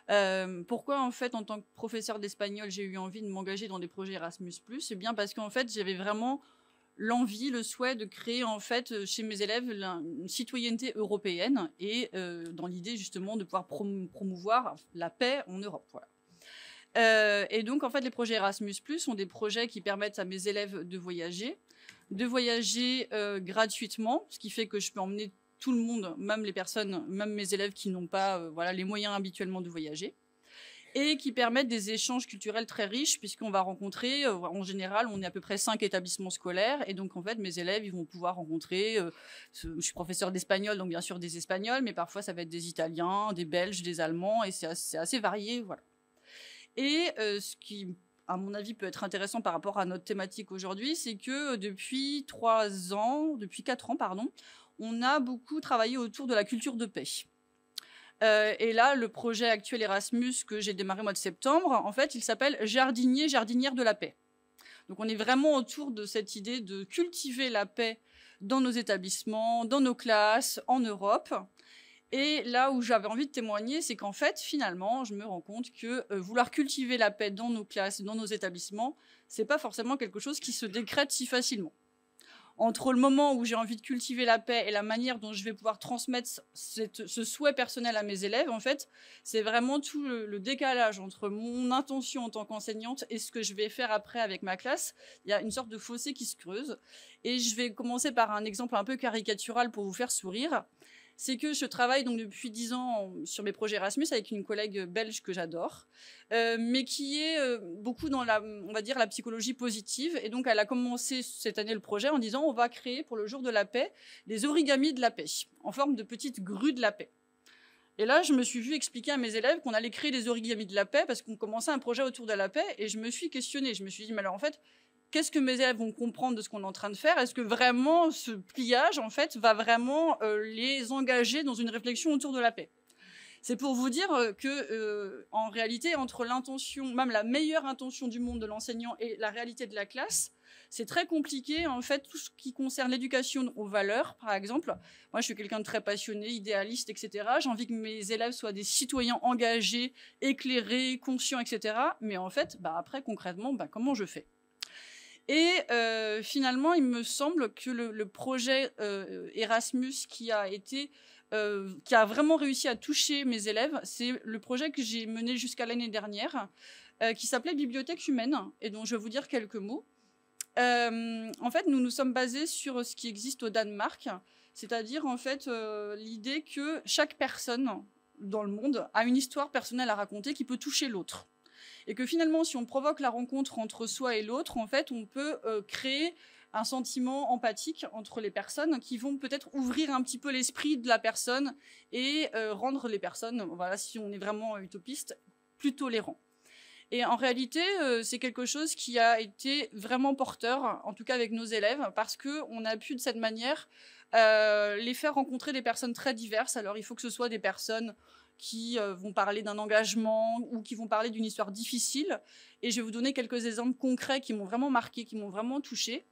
Euh, pourquoi en fait en tant que professeur d'espagnol j'ai eu envie de m'engager dans des projets Erasmus ⁇ c'est eh bien parce qu'en fait j'avais vraiment l'envie, le souhait de créer en fait euh, chez mes élèves une citoyenneté européenne et euh, dans l'idée justement de pouvoir promouvoir la paix en Europe. Euh, et donc en fait les projets Erasmus+ sont des projets qui permettent à mes élèves de voyager, de voyager gratuitement, ce qui fait que je peux emmener tout le monde, même les personnes, même mes élèves qui n'ont pas voilà les moyens habituellement de voyager et qui permettent des échanges culturels très riches puisqu'on va rencontrer, euh, en général, on est à peu près cinq établissements scolaires et donc en fait mes élèves ils vont pouvoir rencontrer, euh, je suis professeur d'espagnol donc bien sûr des espagnols, mais parfois ça va être des Italiens, des Belges, des Allemands et c'est assez, varié, voilà. Et euh, ce qui à mon avis, peut être intéressant par rapport à notre thématique aujourd'hui, c'est que depuis trois ans, depuis quatre ans, pardon, on a beaucoup travaillé autour de la culture de paix. Euh, et là, le projet actuel Erasmus que j'ai démarré au mois de septembre, en fait, il s'appelle Jardinier, jardinière de la paix. Donc on est vraiment autour de cette idée de cultiver la paix dans nos établissements, dans nos classes, en Europe. Et là où j'avais envie de témoigner, c'est qu'en fait, finalement, je me rends compte que euh, vouloir cultiver la paix dans nos classes, dans nos établissements, ce n'est pas forcément quelque chose qui se décrète si facilement entre le moment où j'ai envie de cultiver la paix et la manière dont je vais pouvoir transmettre ce souhait personnel à mes élèves, en fait, c'est vraiment tout le, décalage entre mon intention en tant qu'enseignante et ce que je vais faire après avec ma classe. Il y a une sorte de fossé qui se creuse. Et je vais commencer par un exemple un peu caricatural pour vous faire sourire c'est que je travaille donc depuis dix ans sur mes projets Erasmus avec une collègue belge que j'adore, euh, mais qui est euh, beaucoup dans la, on va dire, la psychologie positive. Et donc, elle a commencé cette année le projet en disant on va créer pour le jour de la paix des origamis de la paix en forme de petites grues de la paix. Et là, je me suis vue expliquer à mes élèves qu'on allait créer des origamis de la paix parce qu'on commençait un projet autour de la paix et je me suis questionnée. Je me suis dit, mais alors en fait, qu'est-ce que mes élèves vont comprendre de ce qu'on est en train de faire Est-ce que vraiment ce pliage, en fait, va vraiment euh, les engager dans une réflexion autour de la paix c'est pour vous dire euh, que, euh, en réalité, entre l'intention, même la meilleure intention du monde de l'enseignant et la réalité de la classe, c'est très compliqué. En fait, tout ce qui concerne l'éducation aux valeurs, par exemple, moi, je suis quelqu'un de très passionné, idéaliste, etc. J'ai envie que mes élèves soient des citoyens engagés, éclairés, conscients, etc. Mais en fait, bah, après, concrètement, bah, comment je fais et euh, finalement, il me semble que le, projet euh, Erasmus qui a été euh, qui a vraiment réussi à toucher mes élèves, c'est le projet que j'ai mené jusqu'à l'année dernière, qui s'appelait Bibliothèque humaine, et dont je vais vous dire quelques mots. en fait, nous nous sommes basés sur ce qui existe au Danemark, c'est-à-dire en fait l'idée que chaque personne dans le monde a une histoire personnelle à raconter qui peut toucher l'autre et que finalement, si on provoque la rencontre entre soi et l'autre, en fait, on peut euh, créer un sentiment empathique entre les personnes qui vont peut-être ouvrir un petit peu l'esprit de la personne et euh, rendre les personnes, voilà, si on est vraiment utopiste, plus tolérants. Et en réalité, euh, c'est quelque chose qui a été vraiment porteur, en tout cas avec nos élèves, parce qu'on a pu de cette manière les faire rencontrer des personnes très diverses. Alors, il faut que ce soit des personnes qui euh, vont parler d'un engagement ou qui vont parler d'une histoire difficile. Et je vais vous donner quelques exemples concrets qui m'ont vraiment marqué, qui m'ont vraiment touché.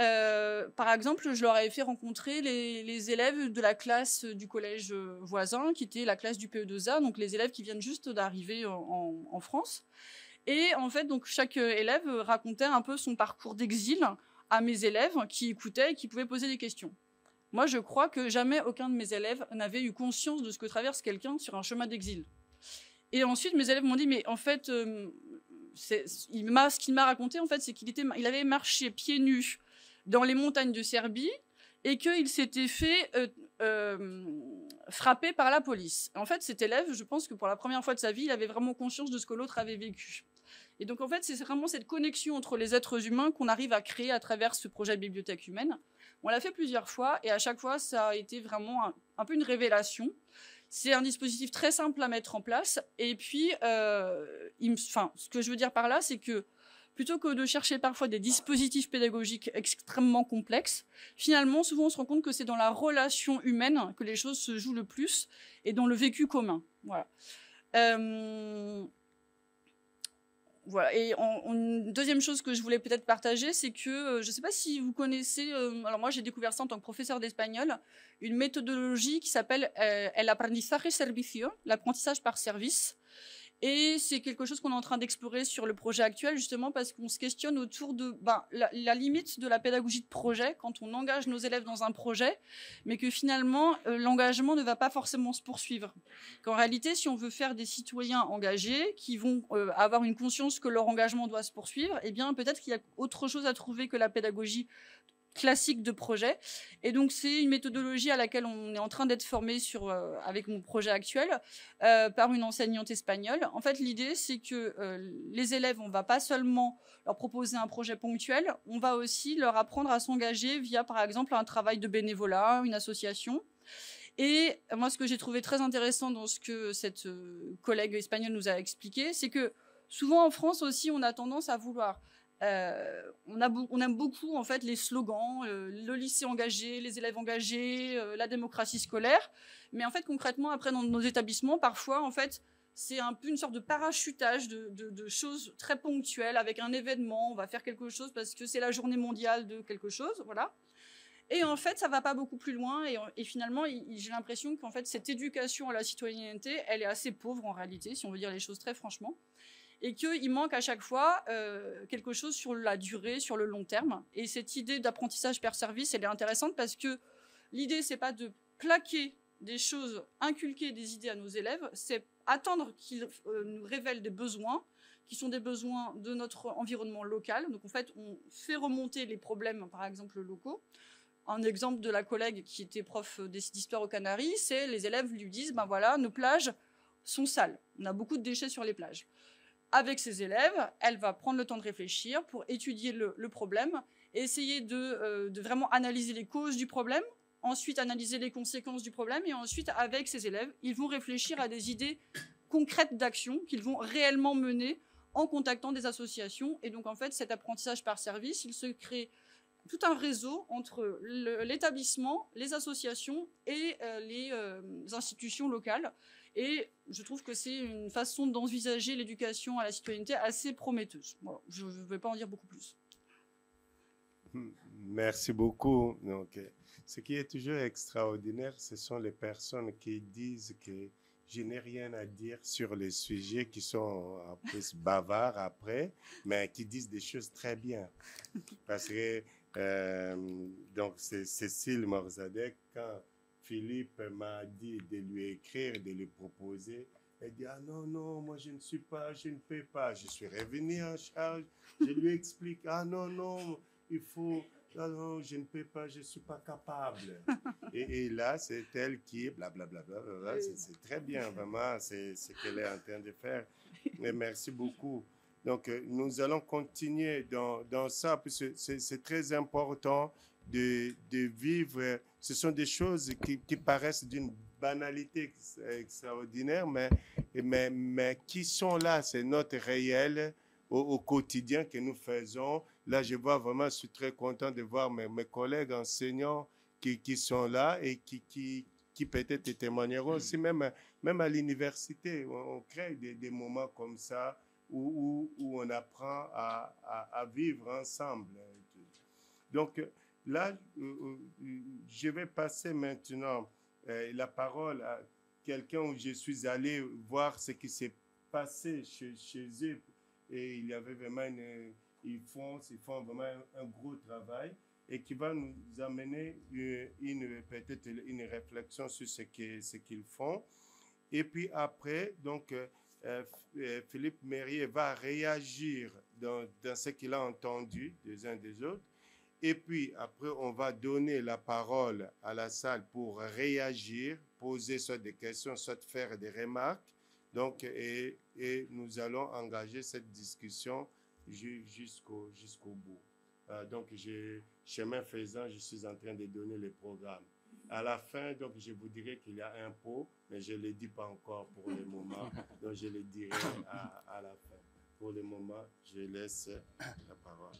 Euh, par exemple, je leur avais fait rencontrer les, élèves de la classe du collège euh, voisin, qui était la classe du PE2A, donc les élèves qui viennent juste d'arriver en, en, France. Et en fait, donc chaque élève racontait un peu son parcours d'exil à mes élèves qui écoutaient et qui pouvaient poser des questions. Moi, je crois que jamais aucun de mes élèves n'avait eu conscience de ce que traverse quelqu'un sur un chemin d'exil. Et ensuite, mes élèves m'ont dit, mais en fait, euh, ce qu'il m'a raconté, en fait, c'est qu'il avait marché pieds nus dans les montagnes de Serbie et qu'il s'était fait euh, euh, frapper par la police. En fait, cet élève, je pense que pour la première fois de sa vie, il avait vraiment conscience de ce que l'autre avait vécu. Et donc, en fait, c'est vraiment cette connexion entre les êtres humains qu'on arrive à créer à travers ce projet Bibliothèque humaine. On l'a fait plusieurs fois et à chaque fois, ça a été vraiment un, peu une révélation. C'est un dispositif très simple à mettre en place. Et puis, euh, enfin, ce que je veux dire par là, c'est que plutôt que de chercher parfois des dispositifs pédagogiques extrêmement complexes, finalement, souvent, on se rend compte que c'est dans la relation humaine que les choses se jouent le plus et dans le vécu commun. Voilà. Euh, voilà. Et une deuxième chose que je voulais peut-être partager, c'est que euh, je ne sais pas si vous connaissez, euh, alors moi j'ai découvert ça en tant que professeur d'espagnol, une méthodologie qui s'appelle euh, el aprendizaje servicio, l'apprentissage par service. Et c'est quelque chose qu'on est en train d'explorer sur le projet actuel, justement, parce qu'on se questionne autour de ben, la, limite de la pédagogie de projet, quand on engage nos élèves dans un projet, mais que finalement, euh, l'engagement ne va pas forcément se poursuivre. Qu'en réalité, si on veut faire des citoyens engagés, qui vont euh, avoir une conscience que leur engagement doit se poursuivre, eh bien, peut-être qu'il y a autre chose à trouver que la pédagogie classique de projet. Et donc, c'est une méthodologie à laquelle on est en train d'être formé sur, euh, avec mon projet actuel euh, par une enseignante espagnole. En fait, l'idée, c'est que euh, les élèves, on va pas seulement leur proposer un projet ponctuel, on va aussi leur apprendre à s'engager via, par exemple, un travail de bénévolat, une association. Et moi, ce que j'ai trouvé très intéressant dans ce que cette collègue espagnole nous a expliqué, c'est que souvent en France aussi, on a tendance à vouloir euh, on, aime beaucoup en fait les slogans, euh, le lycée engagé, les élèves engagés, euh, la démocratie scolaire. Mais en fait, concrètement, après dans nos établissements, parfois, en fait, c'est un peu une sorte de parachutage de, choses très ponctuelles avec un événement. On va faire quelque chose parce que c'est la journée mondiale de quelque chose, voilà. Et en fait, ça va pas beaucoup plus loin. Et, et finalement, j'ai l'impression qu'en fait, cette éducation à la citoyenneté, elle est assez pauvre en réalité, si on veut dire les choses très franchement et qu'il manque à chaque fois euh, quelque chose sur la durée, sur le long terme. Et cette idée d'apprentissage per service, elle est intéressante parce que l'idée, c'est pas de plaquer des choses, inculquer des idées à nos élèves, c'est attendre qu'ils euh, nous révèlent des besoins qui sont des besoins de notre environnement local. Donc en fait, on fait remonter les problèmes, par exemple, locaux. Un exemple de la collègue qui était prof d'histoire aux Canaries, c'est les élèves lui disent, ben voilà, nos plages sont sales. On a beaucoup de déchets sur les plages avec ses élèves, elle va prendre le temps de réfléchir pour étudier le, problème et essayer euh, de, vraiment analyser les causes du problème, ensuite analyser les conséquences du problème et ensuite avec ses élèves, ils vont réfléchir à des idées concrètes d'action qu'ils vont réellement mener en contactant des associations. Et donc en fait, cet apprentissage par service, il se crée tout un réseau entre l'établissement, les associations et euh, les euh, institutions locales et je trouve que c'est une façon d'envisager l'éducation à la citoyenneté assez prometteuse. je ne vais pas en dire beaucoup plus. Hmm, merci beaucoup. Donc, ce qui est toujours extraordinaire, ce sont les personnes qui disent que je n'ai rien à dire sur les sujets qui sont un peu bavards après, mais qui disent des choses très bien. Parce que, euh, donc, c'est Cécile Morzadek... quand Philippe m'a dit de lui écrire, de lui proposer. Elle dit, ah non, non, moi je ne suis pas, je ne peux pas. Je suis revenu en charge. Je lui explique, ah non, non, il faut, ah non, je ne peux pas, je ne suis pas capable. et, là, c'est elle qui, blablabla, c'est très bien, vraiment, c'est ce qu'elle est en train de faire. Mais merci beaucoup. Donc, euh, nous allons continuer dans, dans ça, puisque c'est très important de, de vivre ce sont des choses qui, paraissent d'une banalité extraordinaire, mais, mais, mais qui sont là, c'est notre réel au, quotidien que nous faisons. Là, je vois vraiment, je suis très content de voir mes, collègues enseignants qui, qui, sont là et qui, qui, qui peut-être témoigneront aussi, même, même à l'université. On, crée des, moments comme ça où, où, on apprend à, à, à, vivre ensemble. Donc, Là, euh, euh, je vais passer maintenant euh, la parole à quelqu'un où je suis allé voir ce qui s'est passé chez, eux. Et il y avait vraiment ils font, ils font vraiment un, gros travail et qui va nous amener une, peut-être une réflexion sur ce qu'ils ce font. Et puis après, donc, Philippe Mérier va réagir dans, dans ce qu'il a entendu des uns des autres. Et puis après, on va donner la parole à la salle pour réagir, poser soit des questions, soit faire des remarques. Donc, et, nous allons engager cette discussion jusqu'au jusqu'au bout. Euh, donc, chemin faisant, je suis en train de donner le programme. À la fin, donc, je vous dirai qu'il y a un pot, mais je ne le dis pas encore pour le moment. Donc, je le dirai à, à la fin. Pour le moment, je laisse la parole.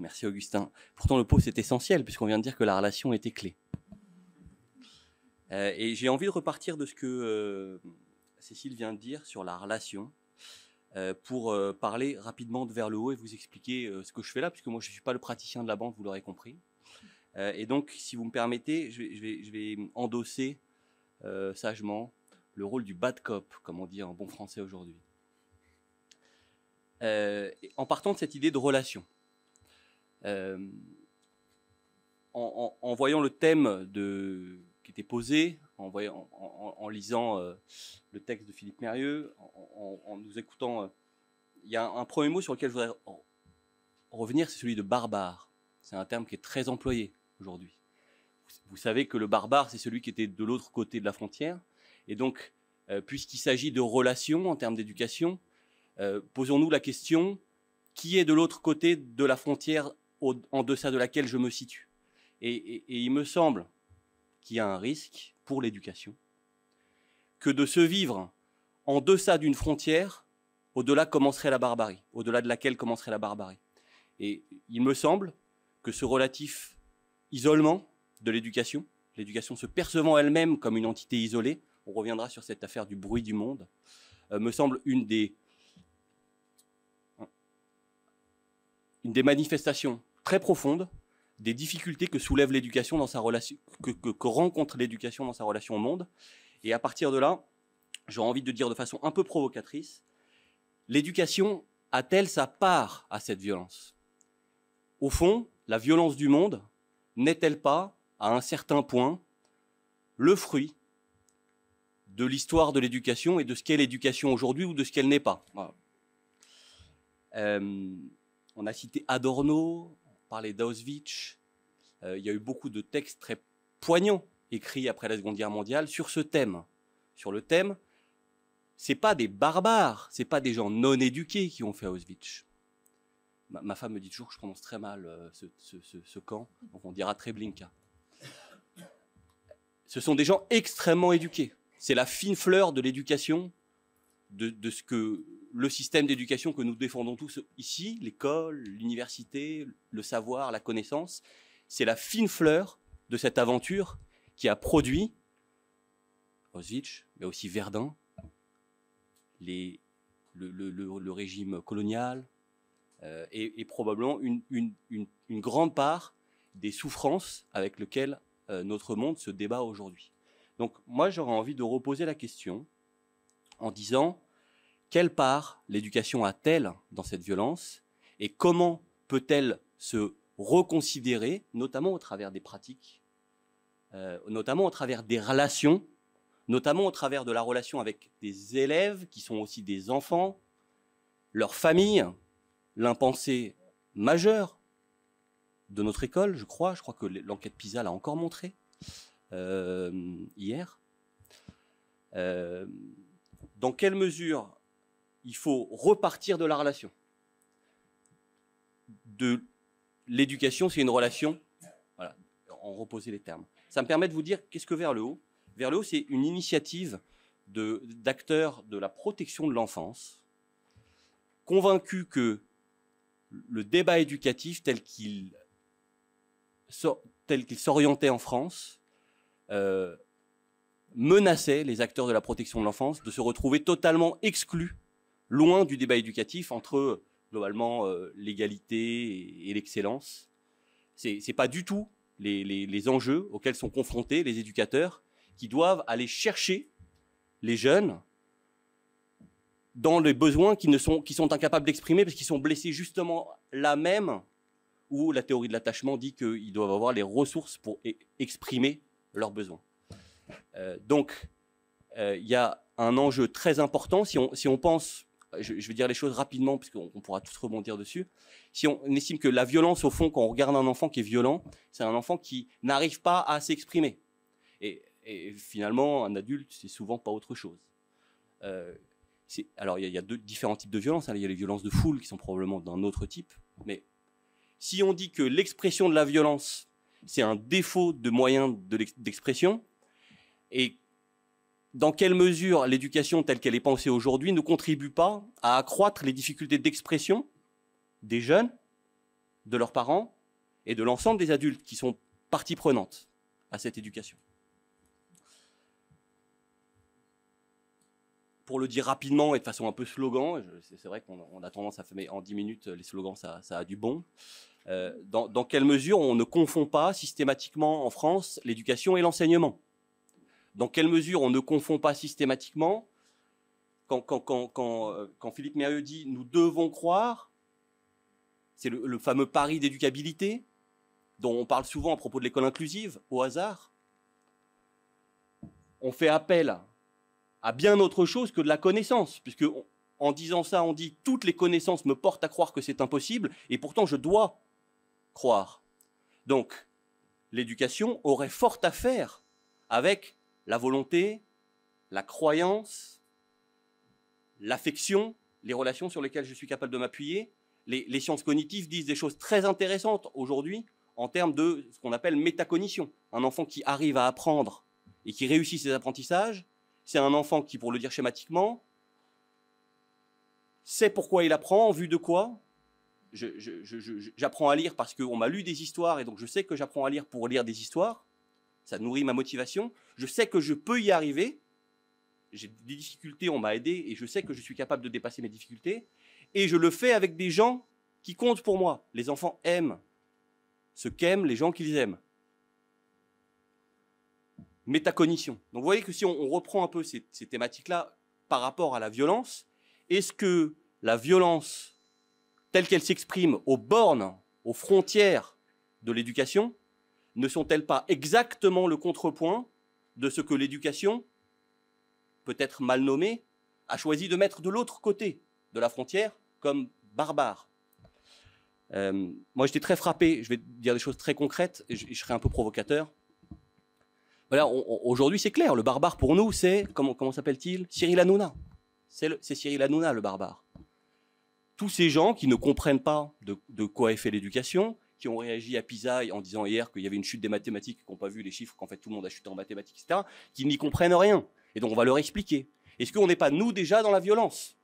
Merci Augustin. Pourtant, le pot c'est essentiel, puisqu'on vient de dire que la relation était clé. Euh, et j'ai envie de repartir de ce que euh, Cécile vient de dire sur la relation, euh, pour parler rapidement de vers le haut et vous expliquer ce que je fais là, puisque moi, je ne suis pas le praticien de la bande, vous l'aurez compris. et donc, si vous me permettez, je vais endosser sagement le rôle du bad cop, comme on dit en bon français aujourd'hui. en partant de cette idée de relation. Euh, en, voyant le thème de, qui était posé, en, voyant, en lisant euh, le texte de Philippe Mérieux, en, nous écoutant, euh, il y a un, premier mot sur lequel je voudrais revenir, c'est celui de barbare. C'est un terme qui est très employé aujourd'hui. Vous, savez que le barbare, c'est celui qui était de l'autre côté de la frontière. Et donc, puisqu'il s'agit de relations en termes d'éducation, posons-nous la question qui est de l'autre côté de la frontière en deçà de laquelle je me situe. Et, il me semble qu'il y a un risque pour l'éducation que de se vivre en deçà d'une frontière au-delà commencerait la barbarie, au-delà de laquelle commencerait la barbarie. Et il me semble que ce relatif isolement de l'éducation, l'éducation se percevant elle-même comme une entité isolée, on reviendra sur cette affaire du bruit du monde, euh, me semble une des, une des manifestations très profonde des difficultés que soulève l'éducation dans sa relation, que, que, rencontre l'éducation dans sa relation au monde. Et à partir de là, j'aurais envie de dire de façon un peu provocatrice, l'éducation a-t-elle sa part à cette violence Au fond, la violence du monde n'est-elle pas, à un certain point, le fruit de l'histoire de l'éducation et de ce qu'est l'éducation aujourd'hui ou de ce qu'elle n'est pas euh, On a cité Adorno, parler d'Auschwitz. Euh, il y a eu beaucoup de textes très poignants écrits après la Seconde Guerre mondiale sur ce thème. Sur le thème, c'est pas des barbares, c'est pas des gens non éduqués qui ont fait Auschwitz. Ma, femme me dit toujours que je prononce très mal euh, ce, camp, donc on dira Treblinka. Ce sont des gens extrêmement éduqués. C'est la fine fleur de l'éducation de ce que le système d'éducation que nous défendons tous ici, l'école, l'université, le savoir, la connaissance, c'est la fine fleur de cette aventure qui a produit Auschwitz, mais aussi Verdun, le, régime colonial, euh, et, probablement une, grande part des souffrances avec lesquelles euh, notre monde se débat aujourd'hui. Donc moi, j'aurais envie de reposer la question en disant, quelle part l'éducation a-t-elle dans cette violence et comment peut-elle se reconsidérer, notamment au travers des pratiques, euh, notamment au travers des relations, notamment au travers de la relation avec des élèves qui sont aussi des enfants, leur famille, l'impensé majeur de notre école, je crois, je crois que l'enquête PISA l'a encore montré euh, hier. Euh, dans quelle mesure il faut repartir de la relation. De l'éducation, c'est une relation. Voilà, en les termes. Ça me permet de vous dire qu'est-ce que vers le haut. Vers le haut, c'est une initiative d'acteurs de, la protection de l'enfance, convaincus que le débat éducatif tel qu'il s'orientait en France euh, menaçait les acteurs de la protection de l'enfance de se retrouver totalement exclus loin du débat éducatif entre globalement euh, l'égalité et, l'excellence. Ce n'est pas du tout les, enjeux auxquels sont confrontés les éducateurs qui doivent aller chercher les jeunes dans les besoins qui, ne sont, qui sont incapables d'exprimer parce qu'ils sont blessés justement là même où la théorie de l'attachement dit qu'ils doivent avoir les ressources pour e-, exprimer leurs besoins. Euh, donc, euh, il y a un enjeu très important si on, si on pense je, vais dire les choses rapidement, puisqu'on pourra tous rebondir dessus. Si on, estime que la violence, au fond, quand on regarde un enfant qui est violent, c'est un enfant qui n'arrive pas à s'exprimer. Et, finalement, un adulte, c'est souvent pas autre chose. Euh, alors, il y, a deux différents types de violence. Hein. Il y a les violences de foule qui sont probablement d'un autre type. Mais si on dit que l'expression de la violence, c'est un défaut de moyen d'expression, et dans quelle mesure l'éducation telle qu'elle est pensée aujourd'hui ne contribue pas à accroître les difficultés d'expression des jeunes, de leurs parents et de l'ensemble des adultes qui sont partie prenante à cette éducation. Pour le dire rapidement et de façon un peu slogan, c'est vrai qu'on a tendance à faire, en 10 minutes, les slogans, ça, a du bon. Euh, dans quelle mesure on ne confond pas systématiquement en France l'éducation et l'enseignement dans quelle mesure on ne confond pas systématiquement quand, euh, Philippe Mérieux dit nous devons croire, c'est le, fameux pari d'éducabilité dont on parle souvent à propos de l'école inclusive, au hasard. On fait appel à bien autre chose que de la connaissance, puisque en disant ça, on dit toutes les connaissances me portent à croire que c'est impossible, et pourtant je dois croire. Donc, l'éducation aurait fort à faire avec la volonté, la croyance, l'affection, les relations sur lesquelles je suis capable de m'appuyer. Les, sciences cognitives disent des choses très intéressantes aujourd'hui en termes de ce qu'on appelle métacognition. Un enfant qui arrive à apprendre et qui réussit ses apprentissages, c'est un enfant qui, pour le dire schématiquement, sait pourquoi il apprend, en vue de quoi. J'apprends à lire parce qu'on m'a lu des histoires et donc je sais que j'apprends à lire pour lire des histoires ça nourrit ma motivation, je sais que je peux y arriver, j'ai des difficultés, on m'a aidé, et je sais que je suis capable de dépasser mes difficultés, et je le fais avec des gens qui comptent pour moi. Les enfants aiment ce qu'aiment les gens qu'ils aiment. Métacognition. Donc vous voyez que si on, reprend un peu ces thématiques-là par rapport à la violence, est-ce que la violence telle qu'elle s'exprime aux bornes, aux frontières de l'éducation, ne sont-elles pas exactement le contrepoint de ce que l'éducation, peut-être mal nommée, a choisi de mettre de l'autre côté de la frontière comme barbare euh, Moi, j'étais très frappé, je vais dire des choses très concrètes, et je, serai un peu provocateur. Voilà, aujourd'hui, c'est clair, le barbare pour nous, c'est, comment, comment s'appelle-t-il Cyril Hanouna. C'est Cyril Hanouna, le barbare tous ces gens qui ne comprennent pas de, de quoi est fait l'éducation qui ont réagi à PISA en disant hier qu'il y avait une chute des mathématiques, qui n'ont pas vu les chiffres, qu'en fait tout le monde a chuté en mathématiques, etc., qui n'y comprennent rien. Et donc on va leur expliquer. Est-ce qu'on n'est pas, nous, déjà dans la violence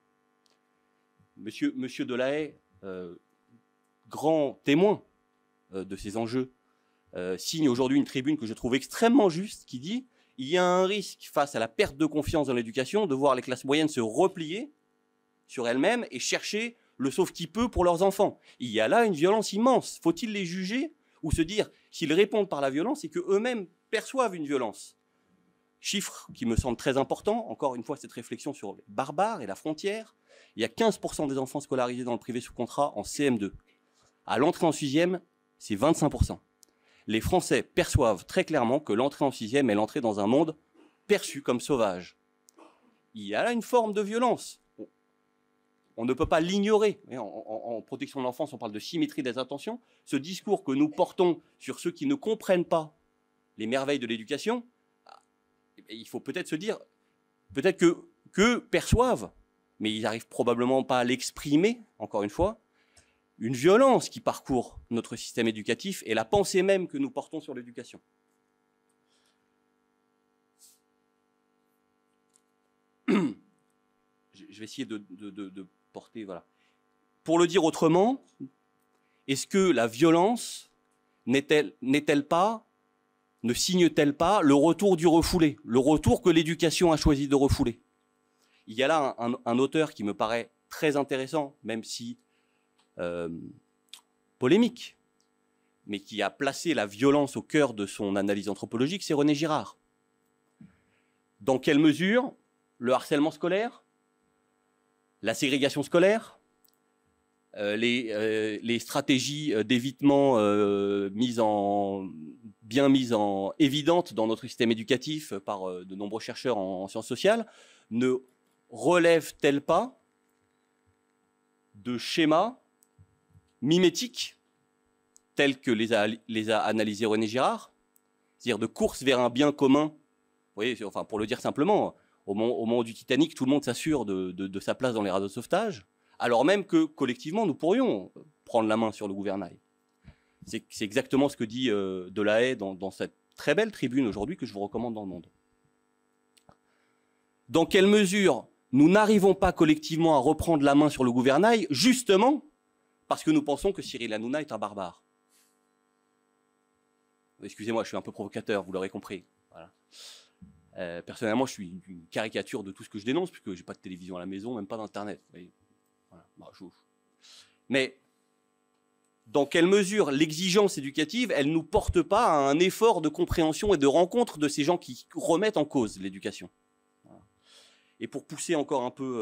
Monsieur, Monsieur Delahaye, Haye, euh, grand témoin euh, de ces enjeux, euh, signe aujourd'hui une tribune que je trouve extrêmement juste qui dit il y a un risque face à la perte de confiance dans l'éducation de voir les classes moyennes se replier sur elles-mêmes et chercher le sauve qui peut pour leurs enfants. Il y a là une violence immense. Faut-il les juger ou se dire qu'ils répondent par la violence et que eux-mêmes perçoivent une violence Chiffre qui me semble très important, encore une fois cette réflexion sur les barbares et la frontière, il y a 15% des enfants scolarisés dans le privé sous contrat en CM2. À l'entrée en 6e, c'est 25%. Les Français perçoivent très clairement que l'entrée en sixième est l'entrée dans un monde perçu comme sauvage. Il y a là une forme de violence on ne peut pas l'ignorer. En, protection de l'enfance, on parle de symétrie des intentions. Ce discours que nous portons sur ceux qui ne comprennent pas les merveilles de l'éducation, ah, il faut peut-être se dire, peut-être que, que perçoivent, mais ils n'arrivent probablement pas à l'exprimer, encore une fois, une violence qui parcourt notre système éducatif et la pensée même que nous portons sur l'éducation. Je vais essayer de pour le dire autrement, est-ce que la violence n'est-elle pas, ne signe-t-elle pas le retour du refoulé, le retour que l'éducation a choisi de refouler Il y a là un, auteur qui me paraît très intéressant, même si euh, polémique, mais qui a placé la violence au cœur de son analyse anthropologique, c'est René Girard. Dans quelle mesure le harcèlement scolaire, la ségrégation scolaire, euh, euh, les, stratégies euh, d'évitement bien mises en évidente dans notre système éducatif par de nombreux chercheurs en, sciences sociales, ne relèvent-elles pas de schémas mimétiques tels que les a, analysés René Girard, c'est-à-dire de course vers un bien commun. enfin, pour le dire simplement, au moment, du Titanic, tout le monde s'assure de, sa place dans les radeaux de sauvetage, alors même que collectivement, nous pourrions euh, prendre la main sur le gouvernail. C'est exactement ce que dit euh, Delahaye dans, dans cette très belle tribune aujourd'hui que je vous recommande dans le monde. Dans quelle mesure nous n'arrivons pas collectivement à reprendre la main sur le gouvernail, justement parce que nous pensons que Cyril Hanouna est un barbare Excusez-moi, je suis un peu provocateur, vous l'aurez compris. Voilà. Euh, personnellement, je suis une caricature de tout ce que je dénonce, puisque n'ai pas de télévision à la maison, même pas d'internet. Bah, Mais dans quelle mesure l'exigence éducative, elle nous porte pas à un effort de compréhension et de rencontre de ces gens qui remettent en cause l'éducation et pour pousser encore un peu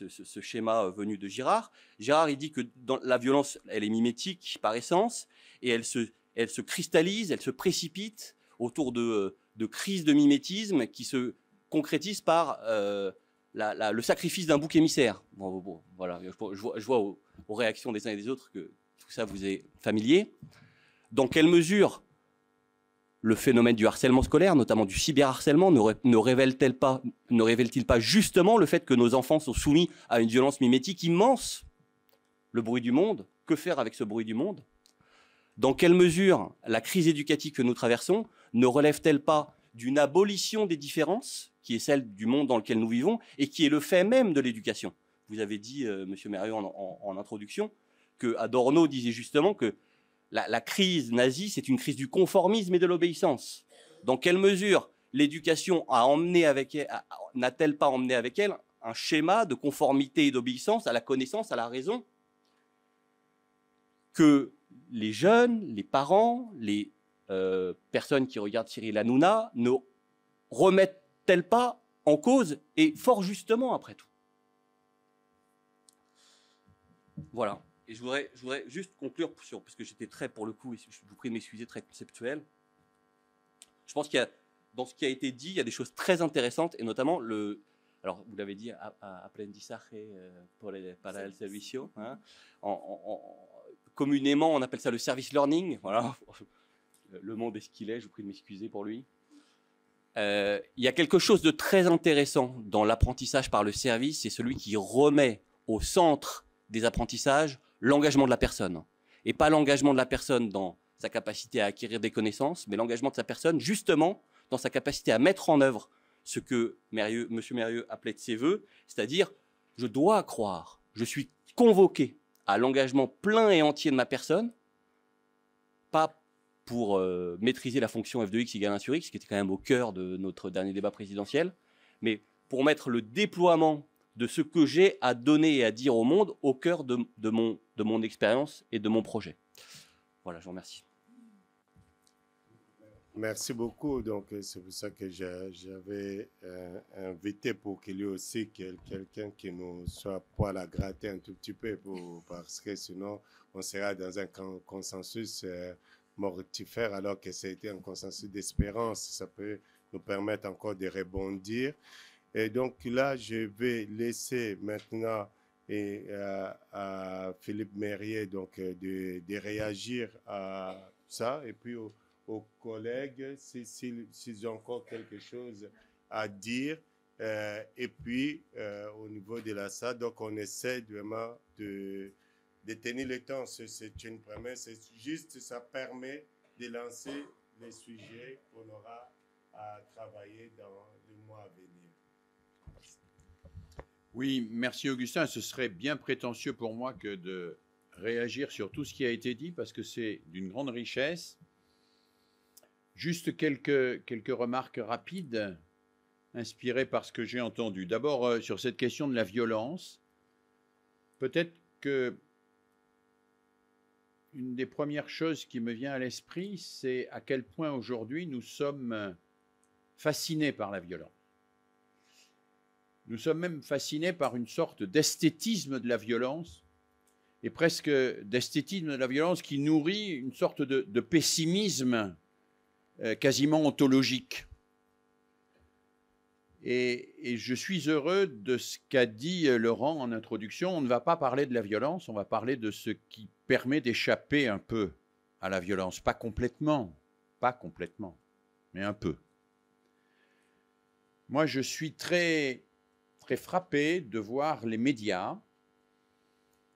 euh, ce, schéma euh, venu de Girard, Girard il dit que dans la violence, elle est mimétique par essence, et elle se cristallise, elle se précipite autour euh, de, crises de mimétisme qui se concrétisent par euh, le sacrifice d'un bouc émissaire. voilà, je, vois, aux, réactions des uns et des autres que tout ça vous est familier. Dans quelle mesure le phénomène du harcèlement scolaire, notamment du cyberharcèlement, ne, révèle-t-il pas, pas justement le fait que nos enfants sont soumis à une violence mimétique immense Le bruit du monde, que faire avec ce bruit du monde dans quelle mesure la crise éducative que nous traversons ne relève-t-elle pas d'une abolition des différences, qui est celle du monde dans lequel nous vivons, et qui est le fait même de l'éducation Vous avez dit, euh, Monsieur en, introduction, que Adorno disait justement que la, crise nazie, c'est une crise du conformisme et de l'obéissance. Dans quelle mesure l'éducation a emmené avec n'a-t-elle pas emmené avec elle un schéma de conformité et d'obéissance à la connaissance, à la raison que les jeunes, les parents, les euh, personnes qui regardent Cyril Hanouna ne remettent-elles pas en cause, et fort justement après tout Voilà. Et je voudrais, juste conclure, puisque parce que j'étais très, pour le coup, et je vous prie de m'excuser, très conceptuel. Je pense qu'il y a, dans ce qui a été dit, il y a des choses très intéressantes, et notamment le, alors, vous l'avez dit, apprentissage euh, pour les, para el servicio, hein, en, en, communément, on appelle ça le service learning. Voilà. Le monde est ce qu'il est, je vous prie de m'excuser pour lui. Euh, il y a quelque chose de très intéressant dans l'apprentissage par le service, c'est celui qui remet au centre des apprentissages l'engagement de la personne. Et pas l'engagement de la personne dans sa capacité à acquérir des connaissances, mais l'engagement de sa personne justement dans sa capacité à mettre en œuvre ce que M. Mérieux appelait de ses voeux, c'est-à-dire je dois croire, je suis convoqué à l'engagement plein et entier de ma personne, pas pour euh, maîtriser la fonction f de x égale 1 sur x, qui était quand même au cœur de notre dernier débat présidentiel, mais pour mettre le déploiement de ce que j'ai à donner et à dire au monde au cœur de mon, de mon expérience et de mon projet. Voilà, je vous remercie. Merci beaucoup. Donc, euh, c'est pour ça que j'avais euh, invité pour qu'il y ait aussi quelqu'un qui nous soit poil à gratter un tout petit peu, pour, parce que sinon, on sera dans un consensus euh, mortifère, alors que ça a été un consensus d'espérance. Ça peut nous permettre encore de rebondir. Et donc là, je vais laisser maintenant à Philippe Merrier donc, de, de réagir à ça et puis au aux collègues s'ils ont encore quelque chose à dire. Euh, et puis, euh, au niveau de la salle, donc on essaie vraiment de, de tenir le temps. C'est une promesse. juste, ça permet de lancer les sujets qu'on aura à travailler dans le mois à venir. Oui, merci Augustin. Ce serait bien prétentieux pour moi que de réagir sur tout ce qui a été dit parce que c'est d'une grande richesse. Juste quelques, quelques remarques rapides, inspirées par ce que j'ai entendu. D'abord, euh, sur cette question de la violence, peut-être que une des premières choses qui me vient à l'esprit, c'est à quel point aujourd'hui nous sommes euh, fascinés par la violence. Nous sommes même fascinés par une sorte d'esthétisme de la violence, et presque d'esthétisme de la violence qui nourrit une sorte de pessimisme euh, quasiment ontologique. Et, je suis heureux de ce qu'a dit euh, Laurent en introduction. On ne va pas parler de la violence, on va parler de ce qui permet d'échapper un peu à la violence. Pas complètement, pas complètement, mais un peu. Moi, je suis très, très frappé de voir les médias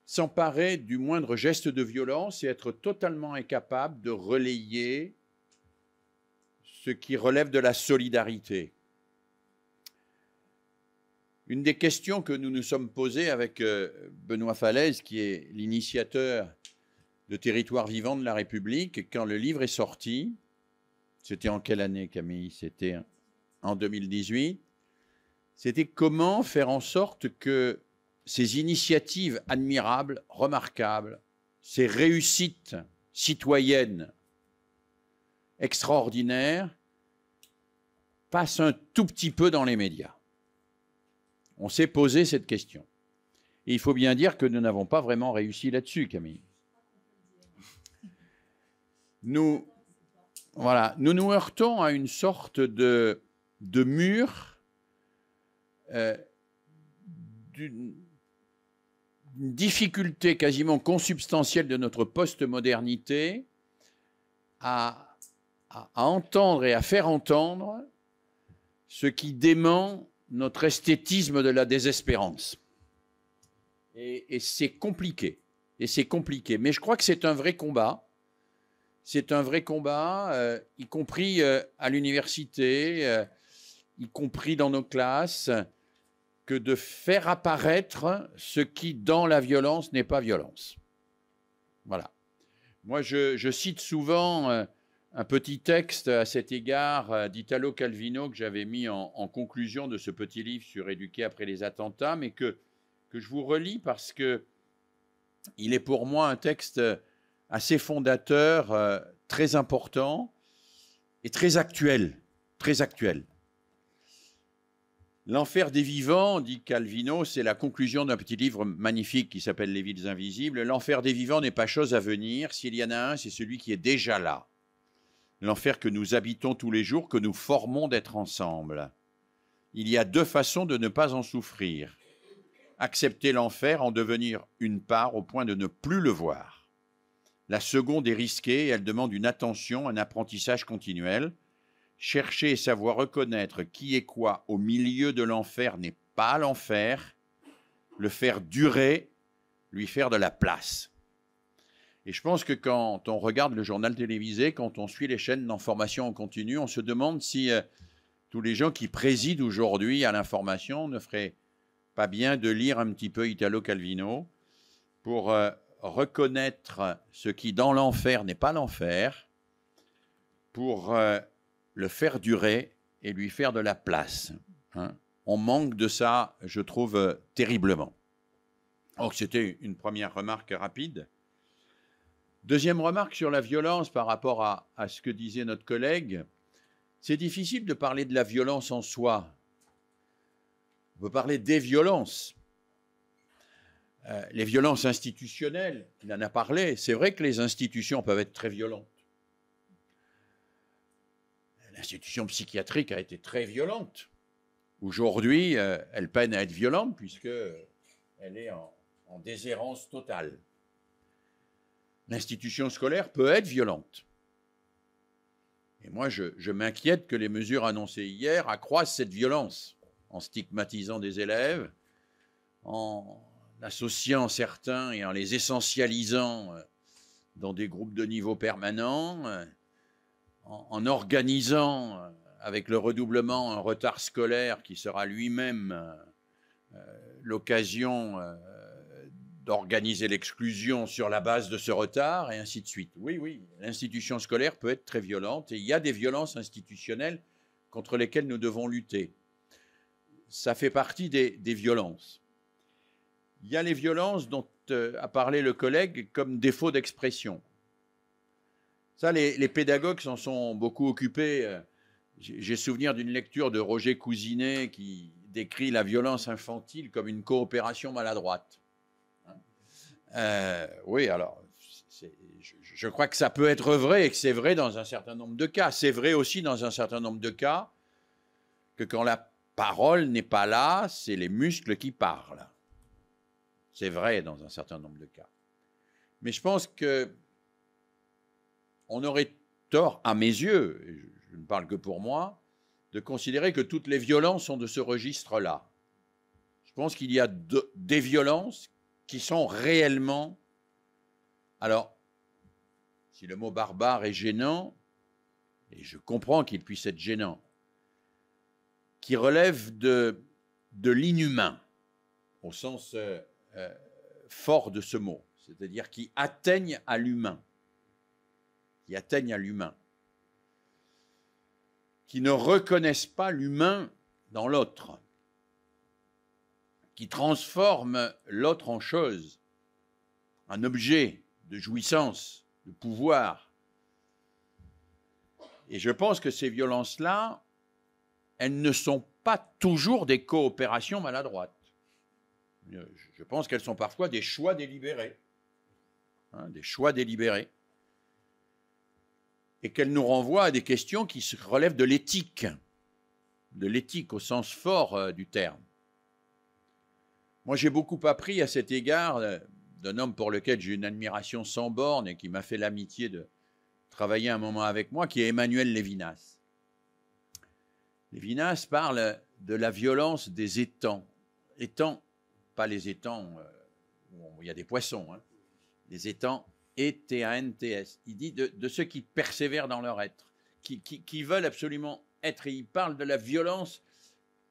s'emparer du moindre geste de violence et être totalement incapable de relayer ce qui relève de la solidarité. Une des questions que nous nous sommes posées avec euh, Benoît Falaise, qui est l'initiateur de Territoires vivants de la République, quand le livre est sorti, c'était en quelle année Camille C'était en 2018. C'était comment faire en sorte que ces initiatives admirables, remarquables, ces réussites citoyennes extraordinaire passe un tout petit peu dans les médias. On s'est posé cette question. Et il faut bien dire que nous n'avons pas vraiment réussi là-dessus, Camille. Nous, voilà, nous nous heurtons à une sorte de, mur euh, d'une difficulté quasiment consubstantielle de notre postmodernité à, à, entendre et à faire entendre ce qui dément notre esthétisme de la désespérance. Et, c'est compliqué. Et c'est compliqué. Mais je crois que c'est un vrai combat. C'est un vrai combat, euh, y compris euh, à l'université, euh, y compris dans nos classes, que de faire apparaître ce qui, dans la violence, n'est pas violence. Voilà. Moi, je, je cite souvent un petit texte à cet égard euh, d'Italo Calvino que j'avais mis en, conclusion de ce petit livre sur éduquer après les attentats, mais que, que je vous relis parce que il est pour moi un texte assez fondateur, euh, très important et très actuel, très actuel. L'enfer des vivants, dit Calvino, c'est la conclusion d'un petit livre magnifique qui s'appelle Les villes invisibles. L'enfer des vivants n'est pas chose à venir, s'il y en a un, c'est celui qui est déjà là l'enfer que nous habitons tous les jours, que nous formons d'être ensemble. Il y a deux façons de ne pas en souffrir. Accepter l'enfer, en devenir une part au point de ne plus le voir. La seconde est risquée et elle demande une attention, un apprentissage continuel. Chercher et savoir reconnaître qui est quoi au milieu de l'enfer n'est pas l'enfer. Le faire durer, lui faire de la place. Et je pense que quand on regarde le journal télévisé, quand on suit les chaînes d'information en continu, on se demande si euh, tous les gens qui président aujourd'hui à l'information ne feraient pas bien de lire un petit peu Italo Calvino pour euh, reconnaître ce qui dans l'enfer n'est pas l'enfer, pour euh, le faire durer et lui faire de la place. Hein. On manque de ça, je trouve, terriblement. Donc oh, c'était une première remarque rapide. Deuxième remarque sur la violence par rapport à, ce que disait notre collègue, c'est difficile de parler de la violence en soi. On peut parler des violences. Euh, les violences institutionnelles, il en a parlé, c'est vrai que les institutions peuvent être très violentes. L'institution psychiatrique a été très violente. Aujourd'hui, euh, elle peine à être violente puisque elle est en, en déshérence totale l'institution scolaire peut être violente. Et moi, je, m'inquiète que les mesures annoncées hier accroissent cette violence en stigmatisant des élèves, en associant certains et en les essentialisant euh, dans des groupes de niveau permanent, euh, en, en organisant euh, avec le redoublement un retard scolaire qui sera lui-même l'occasion organiser l'exclusion sur la base de ce retard, et ainsi de suite. Oui, oui, l'institution scolaire peut être très violente, et il y a des violences institutionnelles contre lesquelles nous devons lutter. Ça fait partie des, violences. Il y a les violences dont euh, a parlé le collègue comme défaut d'expression. Ça, les, les pédagogues s'en sont beaucoup occupés. Euh, j'ai souvenir d'une lecture de Roger Cousinet qui décrit la violence infantile comme une coopération maladroite. Euh, oui, alors, je, crois que ça peut être vrai et que c'est vrai dans un certain nombre de cas. C'est vrai aussi dans un certain nombre de cas que quand la parole n'est pas là, c'est les muscles qui parlent. C'est vrai dans un certain nombre de cas. Mais je pense que on aurait tort, à mes yeux, je, ne parle que pour moi, de considérer que toutes les violences sont de ce registre-là. Je pense qu'il y a des violences qui sont réellement, alors, si le mot barbare est gênant, et je comprends qu'il puisse être gênant, qui relève de, de l'inhumain, au sens euh, euh, fort de ce mot, c'est-à-dire qui atteignent à l'humain, qui atteignent à l'humain, qui ne reconnaissent pas l'humain dans l'autre qui transforme l'autre en chose, en objet de jouissance, de pouvoir. Et je pense que ces violences-là, elles ne sont pas toujours des coopérations maladroites. Je pense qu'elles sont parfois des choix délibérés. Hein, des choix délibérés. Et qu'elles nous renvoient à des questions qui se relèvent de l'éthique, de l'éthique au sens fort euh, du terme. Moi, j'ai beaucoup appris à cet égard euh, d'un homme pour lequel j'ai une admiration sans borne et qui m'a fait l'amitié de travailler un moment avec moi, qui est Emmanuel Lévinas. Lévinas parle de la violence des étangs. Étangs, pas les étangs euh, où il y a des poissons, hein. les étangs E-T-A-N-T-S. Il dit de, ceux qui persévèrent dans leur être, qui, qui, veulent absolument être. Et il parle de la violence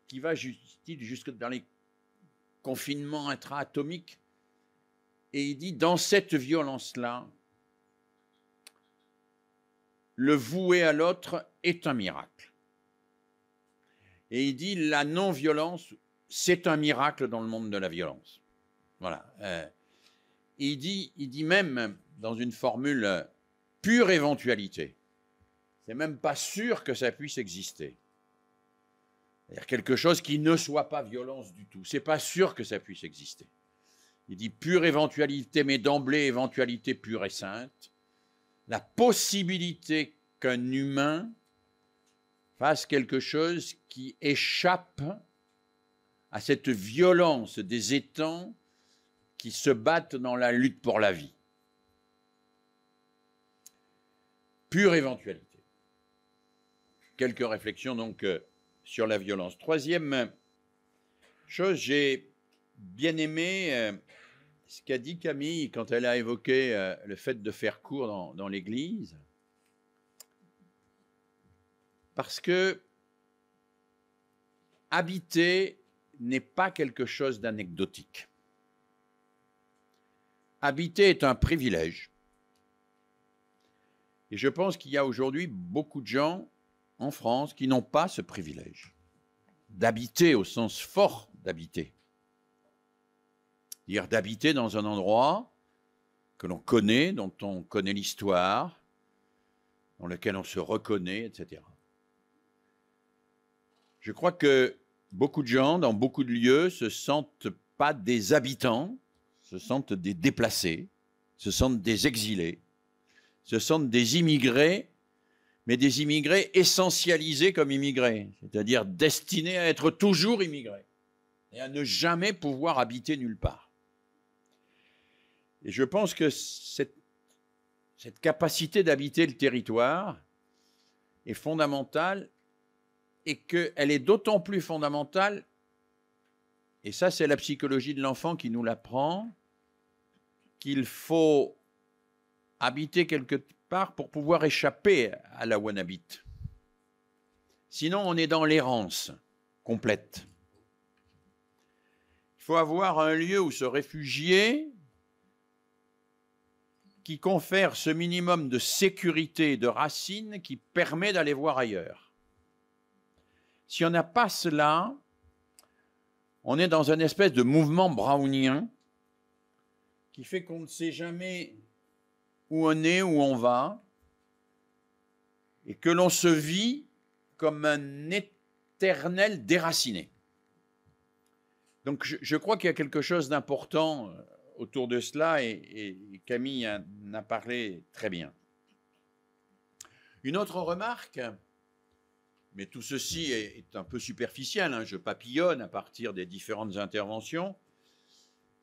qui va, jusque dans les confinement intra-atomique. Et il dit, dans cette violence-là, le vouer à l'autre est un miracle. Et il dit, la non-violence, c'est un miracle dans le monde de la violence. Voilà. Euh, il, dit, il dit même, dans une formule, euh, pure éventualité, c'est même pas sûr que ça puisse exister. C'est-à-dire quelque chose qui ne soit pas violence du tout. Ce n'est pas sûr que ça puisse exister. Il dit pure éventualité, mais d'emblée éventualité pure et sainte. La possibilité qu'un humain fasse quelque chose qui échappe à cette violence des étangs qui se battent dans la lutte pour la vie. Pure éventualité. Quelques réflexions donc euh, sur la violence. Troisième chose, j'ai bien aimé euh, ce qu'a dit Camille quand elle a évoqué euh, le fait de faire court dans, dans l'Église, parce que habiter n'est pas quelque chose d'anecdotique. Habiter est un privilège. Et je pense qu'il y a aujourd'hui beaucoup de gens en France qui n'ont pas ce privilège d'habiter au sens fort d'habiter. Dire d'habiter dans un endroit que l'on connaît, dont on connaît l'histoire, dans lequel on se reconnaît, etc. Je crois que beaucoup de gens, dans beaucoup de lieux, se sentent pas des habitants, se sentent des déplacés, se sentent des exilés, se sentent des immigrés mais des immigrés essentialisés comme immigrés, c'est-à-dire destinés à être toujours immigrés et à ne jamais pouvoir habiter nulle part. Et je pense que cette, capacité d'habiter le territoire est fondamentale et qu'elle est d'autant plus fondamentale, et ça c'est la psychologie de l'enfant qui nous l'apprend, qu'il faut habiter quelque part pour pouvoir échapper à la wannabite. Sinon, on est dans l'errance complète. Il faut avoir un lieu où se réfugier qui confère ce minimum de sécurité, de racines qui permet d'aller voir ailleurs. Si on n'a pas cela, on est dans une espèce de mouvement brownien qui fait qu'on ne sait jamais où on est, où on va, et que l'on se vit comme un éternel déraciné. Donc je, crois qu'il y a quelque chose d'important euh, autour de cela, et, Camille en a parlé très bien. Une autre remarque, mais tout ceci est, un peu superficiel, hein, je papillonne à partir des différentes interventions.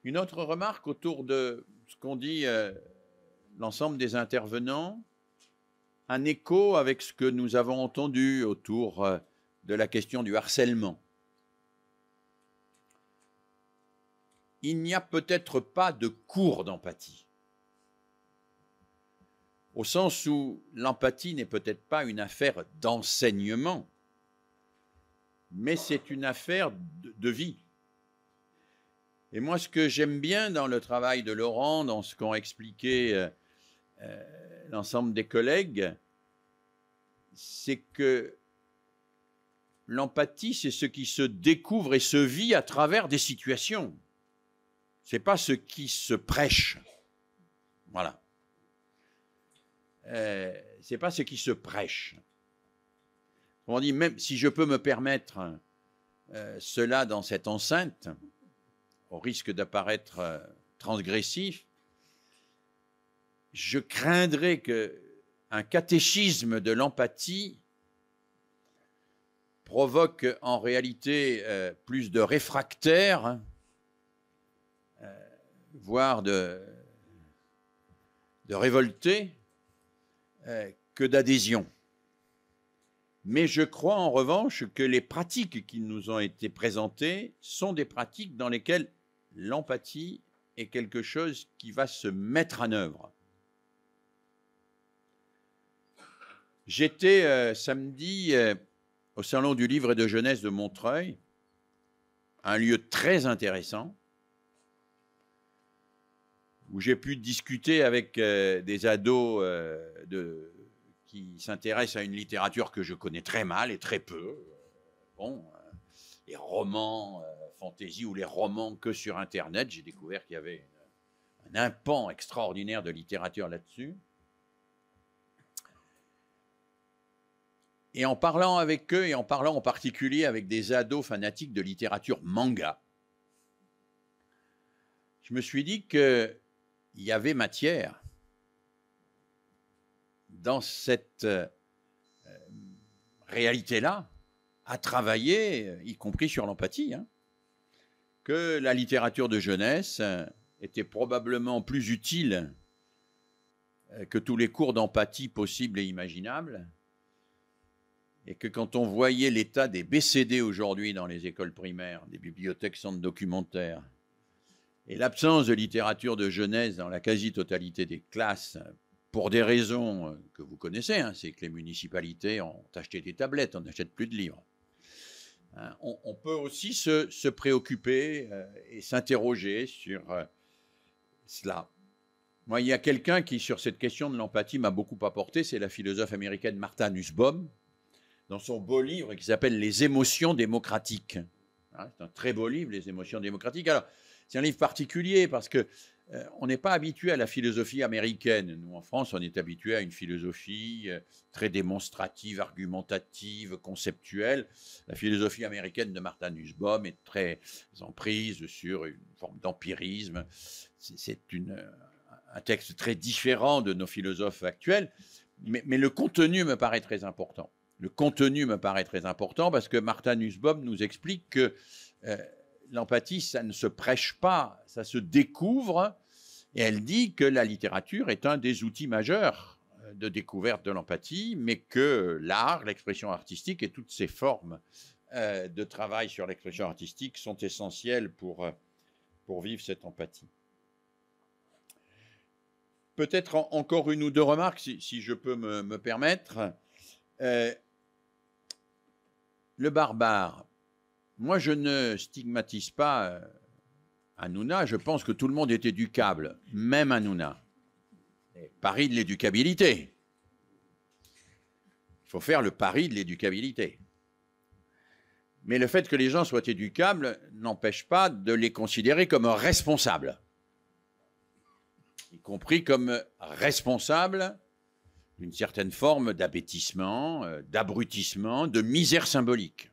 Une autre remarque autour de ce qu'on dit euh, l'ensemble des intervenants un écho avec ce que nous avons entendu autour euh, de la question du harcèlement. Il n'y a peut-être pas de cours d'empathie, au sens où l'empathie n'est peut-être pas une affaire d'enseignement, mais c'est une affaire de, vie. Et moi, ce que j'aime bien dans le travail de Laurent, dans ce qu'ont expliqué euh, euh, l'ensemble des collègues, c'est que l'empathie, c'est ce qui se découvre et se vit à travers des situations. Ce n'est pas ce qui se prêche. Voilà. Euh, ce n'est pas ce qui se prêche. On dit, même si je peux me permettre euh, cela dans cette enceinte, au risque d'apparaître transgressif, je craindrais que un catéchisme de l'empathie provoque en réalité euh, plus de réfractaires, hein, euh, voire de, de révoltés, euh, que d'adhésion. Mais je crois en revanche que les pratiques qui nous ont été présentées sont des pratiques dans lesquelles l'empathie est quelque chose qui va se mettre en œuvre. J'étais euh, samedi euh, au Salon du Livre et de Jeunesse de Montreuil, un lieu très intéressant, où j'ai pu discuter avec euh, des ados de, qui s'intéressent à une littérature que je connais très mal et très peu. les romans fantasy ou les romans que sur Internet, j'ai découvert qu'il y avait un, un pan extraordinaire de littérature là-dessus. Et en parlant avec eux, et en parlant en particulier avec des ados fanatiques de littérature manga, je me suis dit qu'il y avait matière dans cette euh, réalité-là à travailler, y compris sur l'empathie, hein, que la littérature de jeunesse euh, était probablement plus utile euh, que tous les cours d'empathie possibles et imaginables et que quand on voyait l'état des BCD aujourd'hui dans les écoles primaires, des bibliothèques sans documentaires, et l'absence de littérature de jeunesse dans la quasi-totalité des classes, pour des raisons euh, que vous connaissez, hein, c'est que les municipalités ont acheté des tablettes, on n'achète plus de livres. Hein, on, peut aussi se, préoccuper euh, et s'interroger sur euh, cela. Moi, il y a quelqu'un qui, sur cette question de l'empathie, m'a beaucoup apporté, c'est la philosophe américaine Martha Nussbaum, dans son beau livre qui s'appelle Les émotions démocratiques. Hein, c'est un très beau livre, Les émotions démocratiques. Alors, c'est un livre particulier parce que euh, on n'est pas habitué à la philosophie américaine. Nous, en France, on est habitué à une philosophie euh, très démonstrative, argumentative, conceptuelle. La philosophie américaine de Martin Nussbaum est très emprise sur une forme d'empirisme. C'est euh, un texte très différent de nos philosophes actuels, mais le contenu me paraît très important le contenu me paraît très important parce que Martha Nussbaum nous explique que euh, l'empathie, ça ne se prêche pas, ça se découvre. Et elle dit que la littérature est un des outils majeurs euh, de découverte de l'empathie, mais que l'art, l'expression artistique et toutes ces formes euh, de travail sur l'expression artistique sont essentielles pour, pour vivre cette empathie. Peut-être encore une ou deux remarques, si, je peux me, permettre le barbare, moi je ne stigmatise pas euh, Hanouna, je pense que tout le monde est éducable, même Hanouna. Pari de l'éducabilité. Il faut faire le pari de l'éducabilité. Mais le fait que les gens soient éducables n'empêche pas de les considérer comme responsables, y compris comme responsables une certaine forme d'abêtissement, euh, d'abrutissement, de misère symbolique.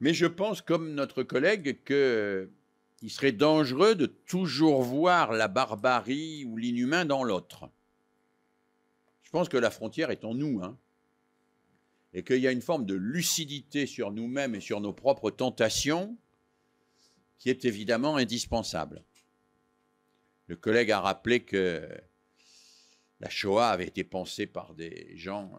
Mais je pense, comme notre collègue, qu'il serait dangereux de toujours voir la barbarie ou l'inhumain dans l'autre. Je pense que la frontière est en nous, hein. et qu'il y a une forme de lucidité sur nous-mêmes et sur nos propres tentations qui est évidemment indispensable. Le collègue a rappelé que la Shoah avait été pensée par des gens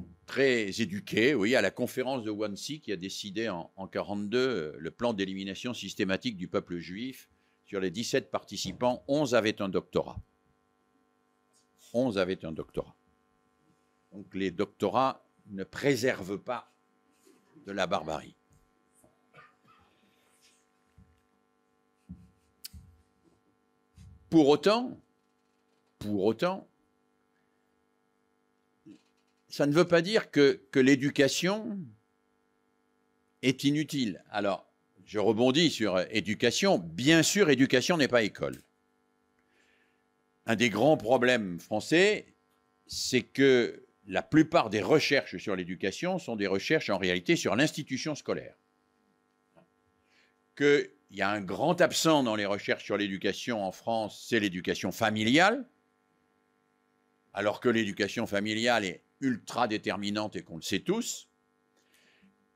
euh, très éduqués. Vous voyez, à la conférence de Wannsee qui a décidé en 1942 euh, le plan d'élimination systématique du peuple juif, sur les 17 participants, 11 avaient un doctorat. 11 avaient un doctorat. Donc les doctorats ne préservent pas de la barbarie. Pour autant, pour autant, ça ne veut pas dire que, l'éducation est inutile. Alors, je rebondis sur euh, éducation. Bien sûr, éducation n'est pas école. Un des grands problèmes français, c'est que la plupart des recherches sur l'éducation sont des recherches en réalité sur l'institution scolaire. Qu'il y a un grand absent dans les recherches sur l'éducation en France, c'est l'éducation familiale, alors que l'éducation familiale est ultra déterminante et qu'on le sait tous,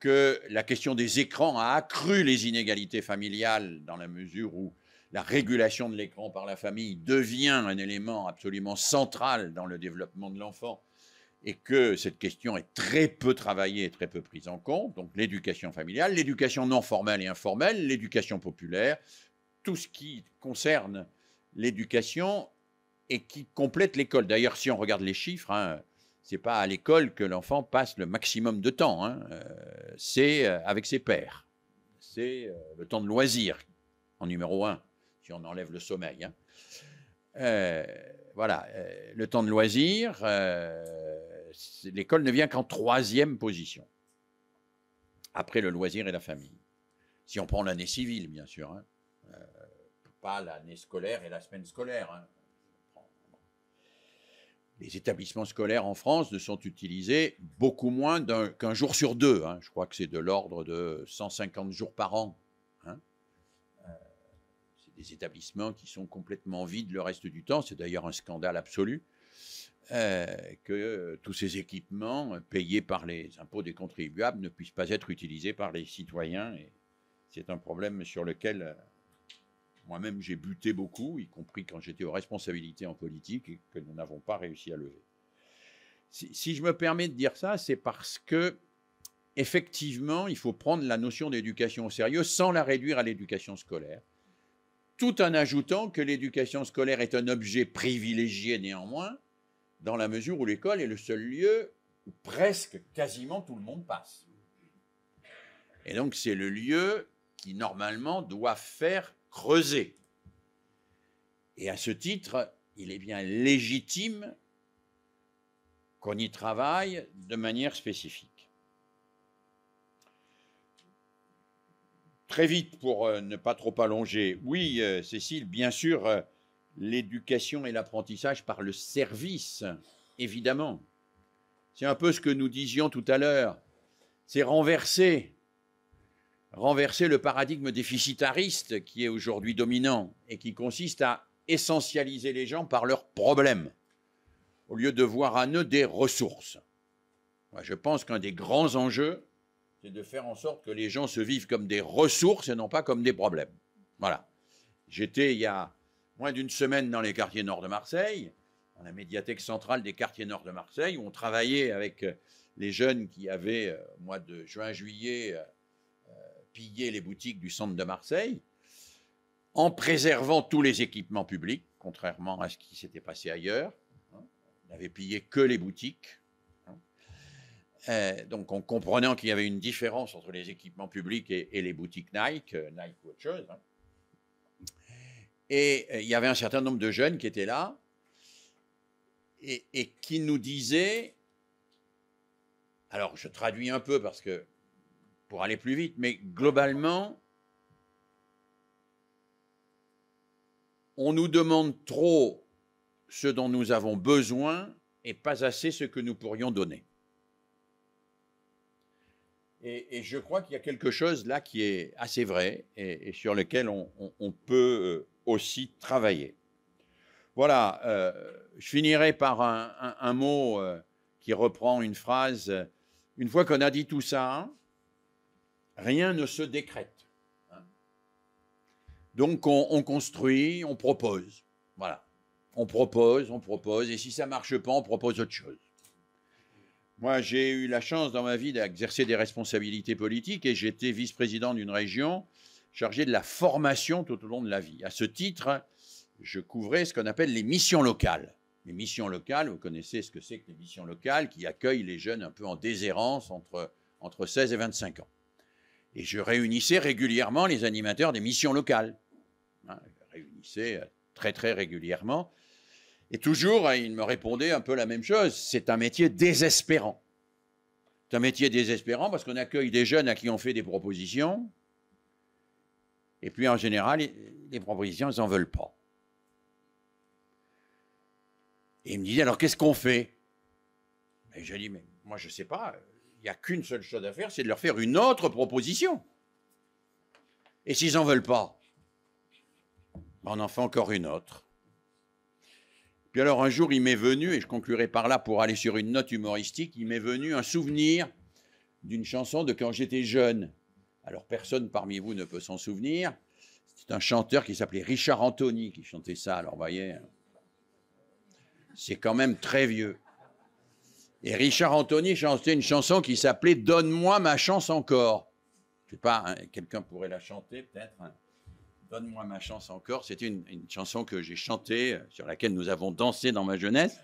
que la question des écrans a accru les inégalités familiales dans la mesure où la régulation de l'écran par la famille devient un élément absolument central dans le développement de l'enfant et que cette question est très peu travaillée et très peu prise en compte. Donc l'éducation familiale, l'éducation non formelle et informelle, l'éducation populaire, tout ce qui concerne l'éducation et qui complètent l'école. D'ailleurs, si on regarde les chiffres, hein, c'est pas à l'école que l'enfant passe le maximum de temps, hein. euh, c'est euh, avec ses pères. C'est euh, le temps de loisir, en numéro un, si on enlève le sommeil. Hein. voilà, le temps de loisir, l'école ne vient qu'en troisième position, après le loisir et la famille. Si on prend l'année civile, bien sûr, hein. pas l'année scolaire et la semaine scolaire les établissements scolaires en France ne sont utilisés beaucoup moins qu'un jour sur deux. Hein. Je crois que c'est de l'ordre de 150 jours par an. Hein. Euh, c'est des établissements qui sont complètement vides le reste du temps. C'est d'ailleurs un scandale absolu euh, que tous ces équipements payés par les impôts des contribuables ne puissent pas être utilisés par les citoyens. Et c'est un problème sur lequel euh, moi-même, j'ai buté beaucoup, y compris quand j'étais aux responsabilités en politique, et que nous n'avons pas réussi à lever. Si, je me permets de dire ça, c'est parce que, effectivement, il faut prendre la notion d'éducation au sérieux sans la réduire à l'éducation scolaire, tout en ajoutant que l'éducation scolaire est un objet privilégié néanmoins, dans la mesure où l'école est le seul lieu où presque, quasiment tout le monde passe. Et donc, c'est le lieu qui, normalement, doit faire creuser. Et à ce titre, il est bien légitime qu'on y travaille de manière spécifique. Très vite, pour euh, ne pas trop allonger, oui, euh, Cécile, bien sûr, euh, l'éducation et l'apprentissage par le service, évidemment. C'est un peu ce que nous disions tout à l'heure. C'est renversé renverser le paradigme déficitariste qui est aujourd'hui dominant et qui consiste à essentialiser les gens par leurs problèmes, au lieu de voir à eux des ressources. je pense qu'un des grands enjeux, c'est de faire en sorte que les gens se vivent comme des ressources et non pas comme des problèmes. Voilà. J'étais il y a moins d'une semaine dans les quartiers nord de Marseille, dans la médiathèque centrale des quartiers nord de Marseille, où on travaillait avec les jeunes qui avaient, euh, mois de juin-juillet, euh, piller les boutiques du centre de Marseille, en préservant tous les équipements publics, contrairement à ce qui s'était passé ailleurs. On n'avait pillé que les boutiques. Euh, donc, en comprenant qu'il y avait une différence entre les équipements publics et, les boutiques Nike, euh, Nike ou autre chose. Hein. Et euh, il y avait un certain nombre de jeunes qui étaient là et, et qui nous disaient, alors je traduis un peu parce que pour aller plus vite, mais globalement, on nous demande trop ce dont nous avons besoin et pas assez ce que nous pourrions donner. Et, je crois qu'il y a quelque chose là qui est assez vrai et, sur lequel on, peut euh, aussi travailler. Voilà, euh, je finirai par un, mot euh, qui reprend une phrase. Une fois qu'on a dit tout ça, rien ne se décrète. Donc on, construit, on propose. Voilà. On propose, on propose, et si ça ne marche pas, on propose autre chose. Moi, j'ai eu la chance dans ma vie d'exercer des responsabilités politiques et j'étais vice-président d'une région chargée de la formation tout au long de la vie. À ce titre, je couvrais ce qu'on appelle les missions locales. Les missions locales, vous connaissez ce que c'est que les missions locales qui accueillent les jeunes un peu en déshérence entre, entre 16 et 25 ans. Et je réunissais régulièrement les animateurs des missions locales. Hein, je réunissais euh, très très régulièrement. Et toujours, hein, ils me répondaient un peu la même chose. C'est un métier désespérant. C'est un métier désespérant parce qu'on accueille des jeunes à qui on fait des propositions. Et puis en général, les propositions, ils n'en veulent pas. Et ils me disaient, alors qu'est-ce qu'on fait Et je dis, mais moi je ne sais pas, il n'y a qu'une seule chose à faire, c'est de leur faire une autre proposition. Et s'ils n'en veulent pas, ben, on en fait encore une autre. Puis alors un jour, il m'est venu, et je conclurai par là pour aller sur une note humoristique, il m'est venu un souvenir d'une chanson de quand j'étais jeune. Alors personne parmi vous ne peut s'en souvenir. C'est un chanteur qui s'appelait Richard Anthony qui chantait ça. Alors voyez, c'est quand même très vieux. Et Richard Anthony chantait une chanson qui s'appelait Donne-moi ma chance encore. Je ne sais pas, hein, quelqu'un pourrait la chanter peut-être. Hein. Donne-moi ma chance encore. C'était une, chanson que j'ai chantée, euh, sur laquelle nous avons dansé dans ma jeunesse.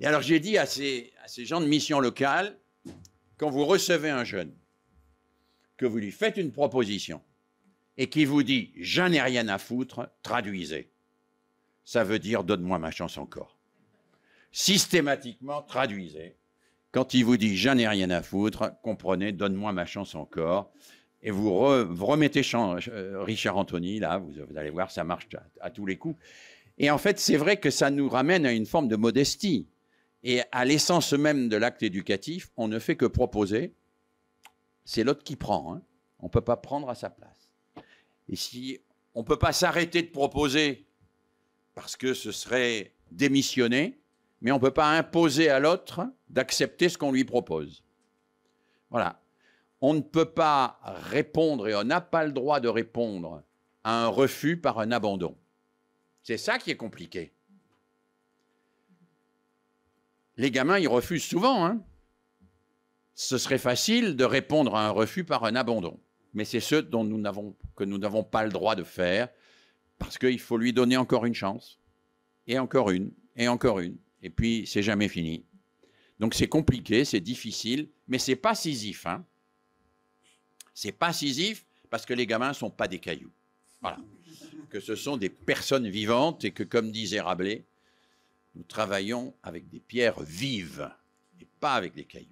Et alors j'ai dit à ces, à ces gens de mission locale, quand vous recevez un jeune, que vous lui faites une proposition et qui vous dit ⁇ J'en ai rien à foutre ⁇ traduisez. Ça veut dire ⁇ Donne-moi ma chance encore ⁇ systématiquement traduisez. Quand il vous dit j'en ai rien à foutre, comprenez, donne-moi ma chance encore. Et vous, remettez euh, Richard Anthony, là, vous, allez voir, ça marche à, tous les coups. Et en fait, c'est vrai que ça nous ramène à une forme de modestie. Et à l'essence même de l'acte éducatif, on ne fait que proposer. C'est l'autre qui prend. Hein. On ne peut pas prendre à sa place. Et si on ne peut pas s'arrêter de proposer parce que ce serait démissionner, mais on ne peut pas imposer à l'autre d'accepter ce qu'on lui propose. Voilà. On ne peut pas répondre et on n'a pas le droit de répondre à un refus par un abandon. C'est ça qui est compliqué. Les gamins, ils refusent souvent. Hein. ce serait facile de répondre à un refus par un abandon. Mais c'est ce dont nous n'avons, que nous n'avons pas le droit de faire, parce qu'il faut lui donner encore une chance, et encore une, et encore une et puis c'est jamais fini. Donc c'est compliqué, c'est difficile, mais c'est pas scisif. Hein. C'est pas scisif parce que les gamins sont pas des cailloux. Voilà. Que ce sont des personnes vivantes et que, comme disait Rabelais, nous travaillons avec des pierres vives et pas avec des cailloux.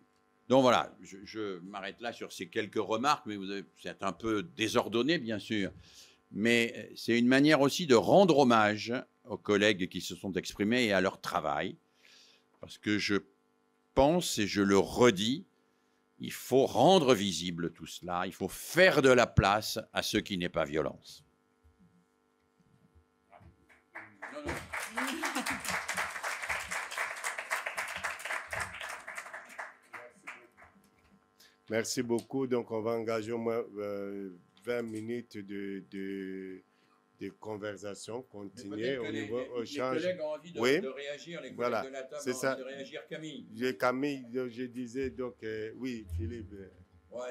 Donc voilà, je, m'arrête là sur ces quelques remarques, mais vous, êtes un peu désordonné, bien sûr. Mais euh, c'est une manière aussi de rendre hommage aux collègues qui se sont exprimés et à leur travail. Parce que je pense et je le redis, il faut rendre visible tout cela, il faut faire de la place à ce qui n'est pas violence. Merci beaucoup. Donc, on va engager au moins 20 euh, minutes de des conversations continuer au niveau les, échange. Les collègues ont envie de, oui. de réagir, les collègues voilà. de la table ont envie ça. de réagir. Camille. Camille, je disais donc, euh, oui, Philippe. Euh,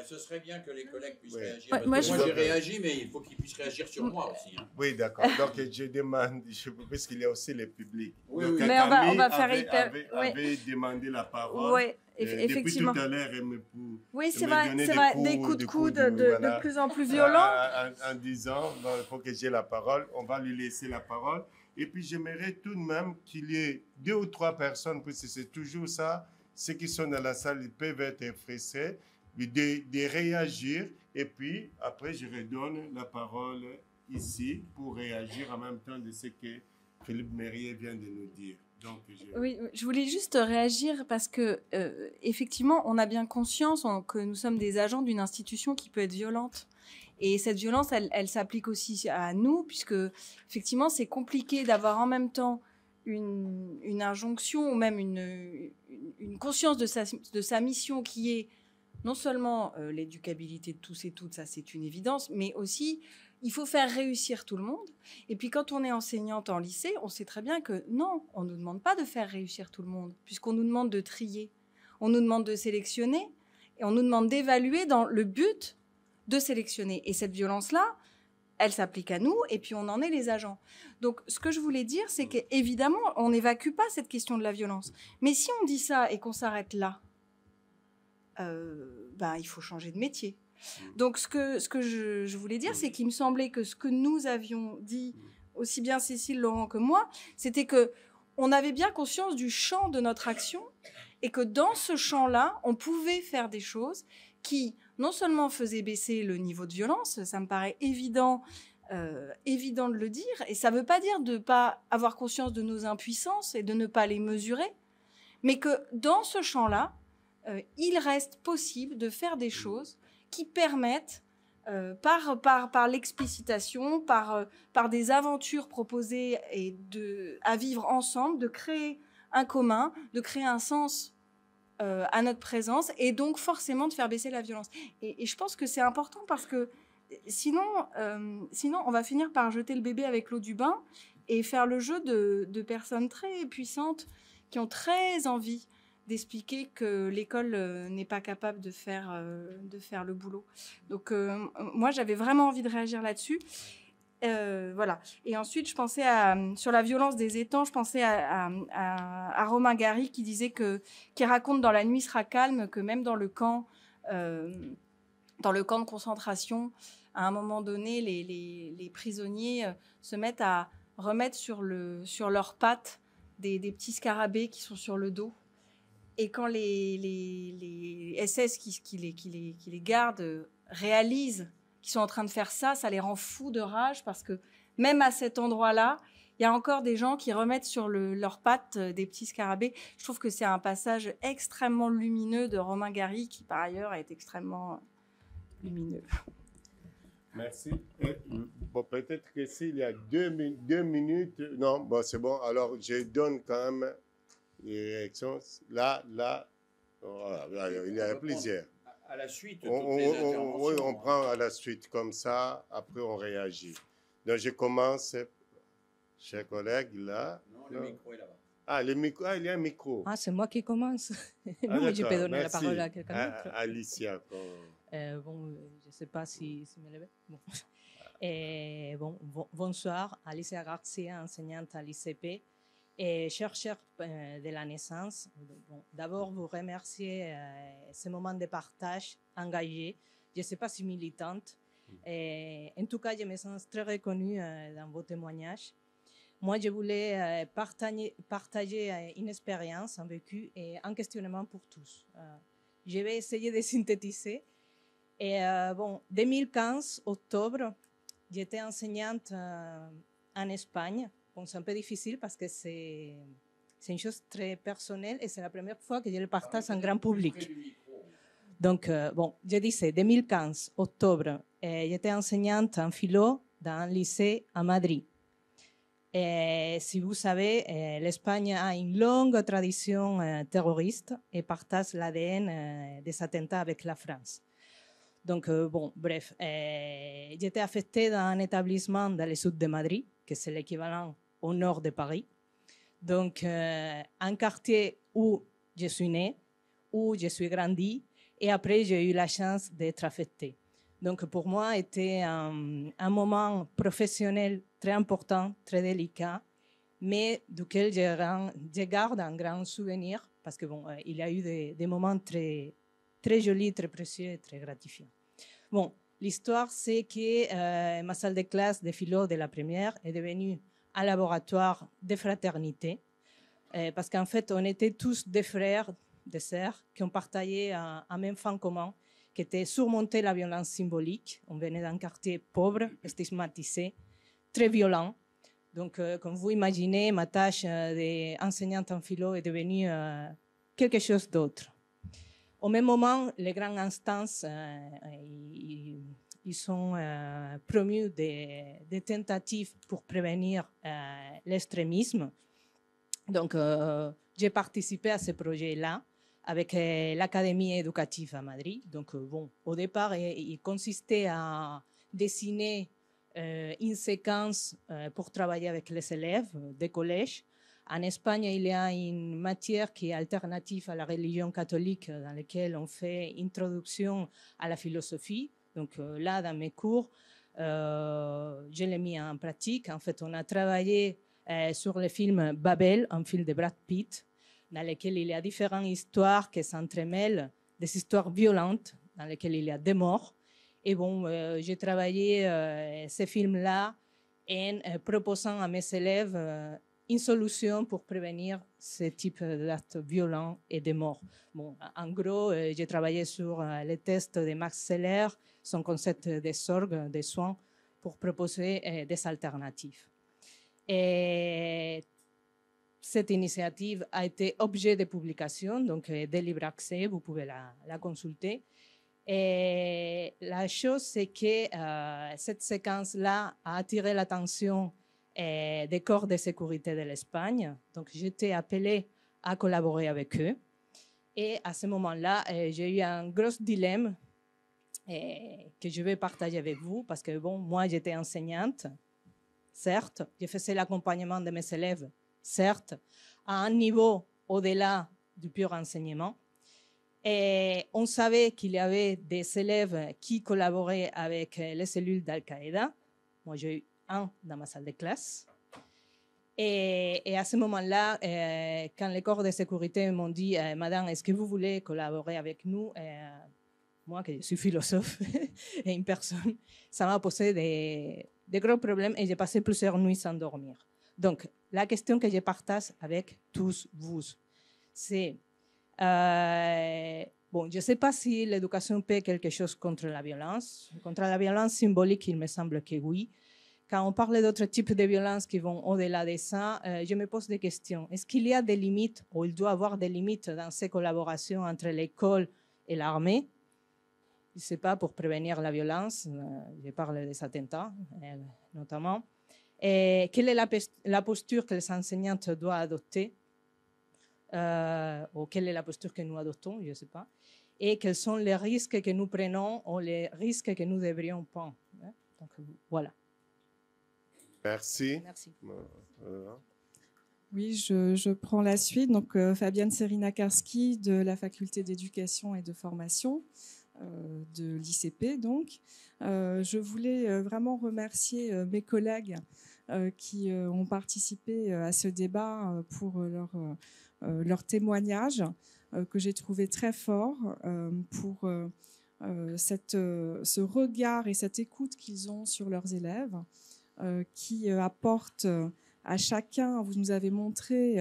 ce serait bien que les ah collègues puissent réagir. moi, j'ai réagi, mais il faut qu'ils puissent réagir sur moi aussi. Hein. Oui, d'accord. Donc, je demande, je, parce qu'il y a aussi le public. Oui, oui. Mais on va, faire avait, hyper... avait, demandé la parole. Oui. Euh, effectivement. Depuis tout à l'heure, elle me Oui, c'est vrai, c'est vrai. des coups de coude de, plus en plus violents. En, disant, il faut que j'ai la parole, on va lui laisser la parole. Et puis, j'aimerais tout de même qu'il y ait deux ou trois personnes, parce que c'est toujours ça, ceux qui sont dans la salle, ils peuvent être frustrés de, réagir. Et puis, après, je redonne la parole ici pour réagir en même temps de ce que Philippe Mérier vient de nous dire. Donc, je... Oui, je voulais juste réagir parce que euh, effectivement, on a bien conscience que nous sommes des agents d'une institution qui peut être violente. Et cette violence, elle, s'applique aussi à nous, puisque effectivement, c'est compliqué d'avoir en même temps une, une, injonction ou même une, une, une conscience de sa, de sa mission qui est non seulement euh, l'éducabilité de tous et toutes, ça c'est une évidence, mais aussi il faut faire réussir tout le monde. Et puis quand on est enseignante en lycée, on sait très bien que non, on ne nous demande pas de faire réussir tout le monde, puisqu'on nous demande de trier, on nous demande de sélectionner, et on nous demande d'évaluer dans le but de sélectionner. Et cette violence-là, elle s'applique à nous, et puis on en est les agents. Donc ce que je voulais dire, c'est mm. qu'évidemment, on n'évacue pas cette question de la violence. Mais si on dit ça et qu'on s'arrête là, euh, ben, il faut changer de métier. Mmh. Donc ce que, ce que je, voulais dire, mmh. c'est qu'il me semblait que ce que nous avions dit, mmh. aussi bien Cécile Laurent que moi, c'était que on avait bien conscience du champ de notre action et que dans ce champ-là, on pouvait faire des choses qui non seulement faisaient baisser le niveau de violence, ça me paraît évident, euh, évident de le dire, et ça ne veut pas dire de ne pas avoir conscience de nos impuissances et de ne pas les mesurer, mais que dans ce champ-là, euh, il reste possible de faire des mm. choses qui permettent, euh, par, l'explicitation, euh, par, des aventures proposées et à vivre ensemble, de créer un commun, de créer un sens à notre présence et donc forcément de faire baisser la violence. Et, je pense que c'est important parce que sinon, sinon, on va finir par jeter le bébé avec l'eau du bain et faire le jeu de, de personnes très puissantes qui ont très envie d'expliquer que l'école euh, n'est pas capable de faire, euh, de faire le boulot. Donc euh, moi, j'avais vraiment envie de réagir là-dessus. voilà. Et ensuite, je pensais à, sur la violence des étangs, je pensais à, à, Romain Gary qui disait que, qui raconte dans La nuit sera calme que même dans le camp, dans le camp de concentration, à un moment donné, les, les, les prisonniers se mettent à remettre sur, le, sur leurs pattes des, des petits scarabées qui sont sur le dos et quand les, SS qui, les, qui les gardent réalisent qu'ils sont en train de faire ça, ça les rend fous de rage parce que même à cet endroit-là, il y a encore des gens qui remettent sur le, leurs pattes euh, des petits scarabées. Je trouve que c'est un passage extrêmement lumineux de Romain Gary, qui par ailleurs est extrêmement euh, lumineux. Merci. Bon, Peut-être que s'il y a deux, minutes, non, bon, c'est bon. Alors, je donne quand même les réactions. Là, oh, là, il y a plaisir. À la suite, on, toutes les on, oui, on prend à la suite comme ça, après on réagit. Donc je commence, chers collègues, là. Non, le micro est là-bas. Ah, le micro, ah, il y a un micro. Ah, c'est moi qui commence. Ah, oui, je peux donner la parole à quelqu'un ah, d'autre. Alicia. bon, euh, euh, je ne sais pas si, si me lève. Euh, bonsoir, Alicia Garcia, enseignante à l'ICP et chercheurs euh, de la naissance. Bon, D'abord, vous remercier euh, ce moment de partage engagé. Je ne sais pas si militante. Mm. Et, en tout cas, je me sens très reconnue euh, dans vos témoignages. Moi, je voulais partager, partager une expérience, un vécu et un questionnement pour tous. je vais essayer de synthétiser. Et bon, 2015, octobre, j'étais enseignante en Espagne Bon, c'est un peu difficile parce que c'est une chose très personnelle et c'est la première fois que je le partage en grand public. Donc, euh, bon, je disais 2015, octobre, j'étais enseignante en philo dans un lycée à Madrid. Et si vous savez, euh, l'Espagne a une longue tradition euh, terroriste et partage l'ADN des attentats avec la France. Donc, bon, bref, j'étais affectée dans un établissement dans le sud de Madrid, que c'est l'équivalent au nord de Paris. Donc, euh, un quartier où je suis né où je suis grandi, et après, j'ai eu la chance d'être affecté Donc, pour moi, c'était un, moment professionnel très important, très délicat, mais duquel je, garde un grand souvenir, parce que bon, euh, il y a eu des, moments très, très jolis, très précieux et très gratifiants. Bon, l'histoire, c'est que euh, ma salle de classe de philo de la première est devenue laboratoire de fraternité, euh, parce qu'en fait, on était tous des frères, des sœurs, qui ont partagé un, même fin commun, qui était surmonter la violence symbolique. On venait d'un quartier pauvre, stigmatisé, très violent. Donc, euh, comme vous imaginez, ma tâche euh, d'enseignante en philo est devenue quelque chose d'autre. Au même moment, les grandes instances, ils sont euh, promus des, tentatives pour prévenir euh, l'extrémisme. Donc, euh, j'ai participé à ce projet-là avec euh, l'Académie éducative à Madrid. Donc, bon, au départ, il, il consistait à dessiner une séquence pour travailler avec les élèves des collèges. En Espagne, il y a une matière qui est alternative à la religion catholique dans laquelle on fait introduction à la philosophie. Donc euh, là, dans mes cours, euh, je l'ai mis en pratique. En fait, on a travaillé euh, sur le film Babel, un film de Brad Pitt, dans lequel il y a différentes histoires qui s'entremêlent, des histoires violentes, dans lesquelles il y a des morts. Et bon, j'ai travaillé ces films-là en proposant à mes élèves une solution pour prévenir ce type d'actes violents et de morts. Bon, en gros, euh, j'ai travaillé sur euh, les tests de Max Seller, son concept de sorgue, de soins, pour proposer euh, des alternatives. Et cette initiative a été objet de publication, donc de libre accès, vous pouvez la, consulter. Et la chose, c'est que cette séquence-là a attiré l'attention eh, des corps de sécurité de l'Espagne. Donc, j'étais appelée à collaborer avec eux. Et à ce moment-là, eh, j'ai eu un gros dilemme eh, que je vais partager avec vous parce que, bon, moi, j'étais enseignante, certes, je faisais l'accompagnement de mes élèves, certes, à un niveau au-delà du pur enseignement. Et on savait qu'il y avait des élèves qui collaboraient avec les cellules d'Al-Qaïda. Moi, j'ai un dans ma salle de classe. Et, à ce moment-là, euh, quand les corps de sécurité m'ont dit euh, Madame, est-ce que vous voulez collaborer avec nous euh, Moi, qui suis philosophe et une personne, ça m'a posé des, gros problèmes et j'ai passé plusieurs nuits sans dormir. Donc, la question que je partage avec tous vous, c'est euh, Bon, je ne sais pas si l'éducation paie quelque chose contre la violence. Contre la violence symbolique, il me semble que oui quand on parle d'autres types de violences qui vont au-delà de ça, euh, je me pose des questions. Est-ce qu'il y a des limites, ou il doit y avoir des limites dans ces collaborations entre l'école et l'armée Je ne sais pas, pour prévenir la violence, euh, je parle des attentats euh, notamment. quelle est la, la, posture que les enseignantes doivent adopter Ou quelle est la posture que nous adoptons Je ne sais pas. Et quels sont les risques que nous prenons ou les risques que nous devrions prendre hein? Donc voilà. Merci. Oui, je, prends la suite. Donc, euh, Fabienne Serinakarski de la faculté d'éducation et de formation euh, de l'ICP. Donc, euh, je voulais vraiment remercier mes collègues qui ont participé à ce débat pour leur, témoignage que j'ai trouvé très fort pour ce regard et cette écoute qu'ils ont sur leurs élèves. Euh, qui euh, apporte euh, à chacun, vous nous avez montré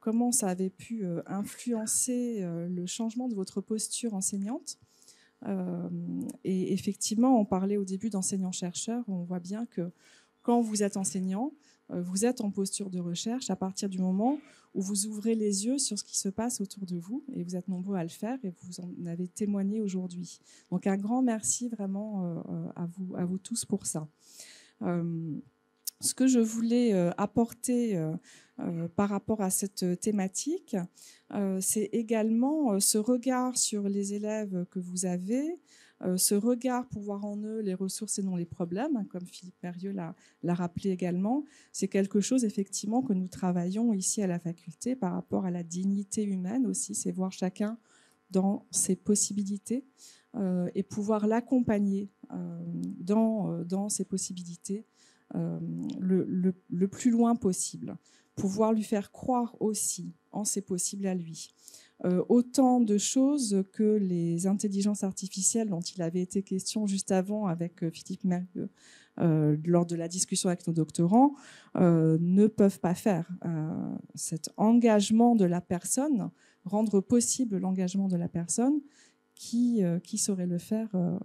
comment ça avait pu influencer le changement de votre posture enseignante. et effectivement, on parlait au début d'enseignants-chercheurs, on voit bien que quand vous êtes enseignant, vous êtes en posture de recherche à partir du moment où vous ouvrez les yeux sur ce qui se passe autour de vous, et vous êtes nombreux à le faire, et vous en avez témoigné aujourd'hui. Donc un grand merci vraiment à vous, à vous tous pour ça. Euh, ce que je voulais euh, apporter euh, par rapport à cette thématique, c'est également ce regard sur les élèves que vous avez, ce regard pour voir en eux les ressources et non les problèmes, hein, comme Philippe Perrieux l'a rappelé également, c'est quelque chose effectivement que nous travaillons ici à la faculté par rapport à la dignité humaine aussi, c'est voir chacun dans ses possibilités. Euh, et pouvoir l'accompagner euh, euh, dans, ses possibilités le, plus loin possible. Pouvoir lui faire croire aussi en ses possibles à lui. autant de choses que les intelligences artificielles dont il avait été question juste avant avec Philippe Mergueux lors de la discussion avec nos doctorants, ne peuvent pas faire. cet engagement de la personne, rendre possible l'engagement de la personne, qui, euh, qui saurait le faire euh,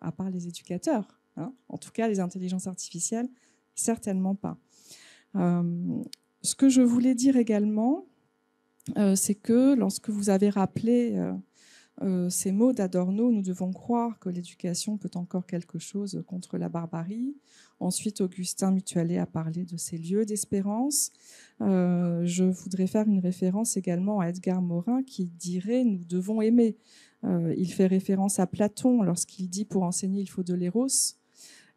à part les éducateurs hein. En tout cas, les intelligences artificielles, certainement pas. Euh, ce que je voulais dire également, c'est que lorsque vous avez rappelé ces mots d'Adorno, nous devons croire que l'éducation peut encore quelque chose contre la barbarie. Ensuite, Augustin Mutualet a parlé de ces lieux d'espérance. je voudrais faire une référence également à Edgar Morin qui dirait Nous devons aimer. Euh, il fait référence à Platon lorsqu'il dit pour enseigner il faut de l'éros.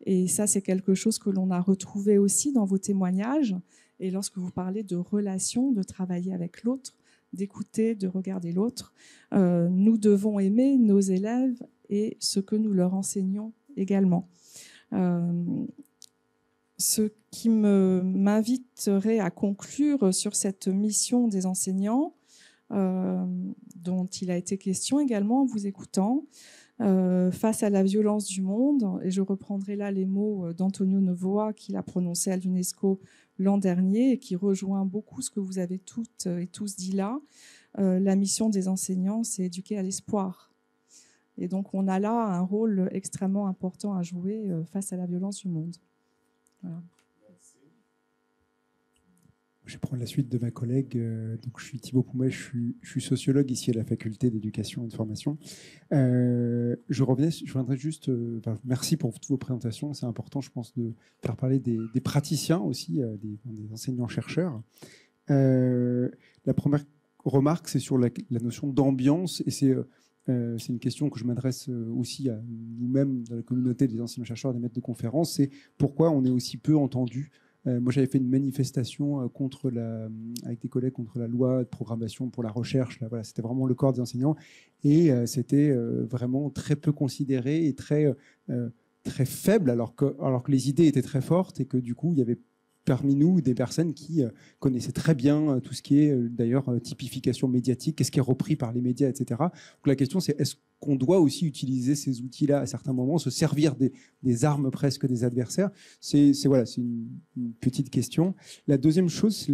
Et ça, c'est quelque chose que l'on a retrouvé aussi dans vos témoignages. Et lorsque vous parlez de relation, de travailler avec l'autre, d'écouter, de regarder l'autre, euh, nous devons aimer nos élèves et ce que nous leur enseignons également. Euh, ce qui m'inviterait à conclure sur cette mission des enseignants, euh, dont il a été question également en vous écoutant, euh, face à la violence du monde, et je reprendrai là les mots euh, d'Antonio Novoa qu'il a prononcé à l'UNESCO l'an dernier et qui rejoint beaucoup ce que vous avez toutes et tous dit là, la mission des enseignants, c'est éduquer à l'espoir. Et donc on a là un rôle extrêmement important à jouer face à la violence du monde. Voilà je vais prendre la suite de ma collègue. Euh, donc, je suis Thibaut Poumet, je suis, sociologue ici à la faculté d'éducation et de formation. Euh, je je reviendrai juste. Euh, merci pour toutes vos présentations. C'est important, je pense, de faire parler des, praticiens aussi, des, enseignants-chercheurs. la première remarque, c'est sur la, notion d'ambiance, et c'est c'est une question que je m'adresse aussi à nous-mêmes, dans la communauté des enseignants-chercheurs, des maîtres de conférences, c'est pourquoi on est aussi peu entendu euh, moi, j'avais fait une manifestation euh, contre la, avec des collègues contre la loi de programmation pour la recherche. voilà, c'était vraiment le corps des enseignants et euh, c'était vraiment très peu considéré et très très faible alors que alors que les idées étaient très fortes et que du coup il y avait parmi nous des personnes qui euh, connaissaient très bien euh, tout ce qui est euh, d'ailleurs typification médiatique, qu'est-ce qui est repris par les médias, etc. Donc la question c'est est-ce qu'on doit aussi utiliser ces outils-là à certains moments, se servir des, armes presque des adversaires C'est voilà, c'est une, petite question. La deuxième chose, c'est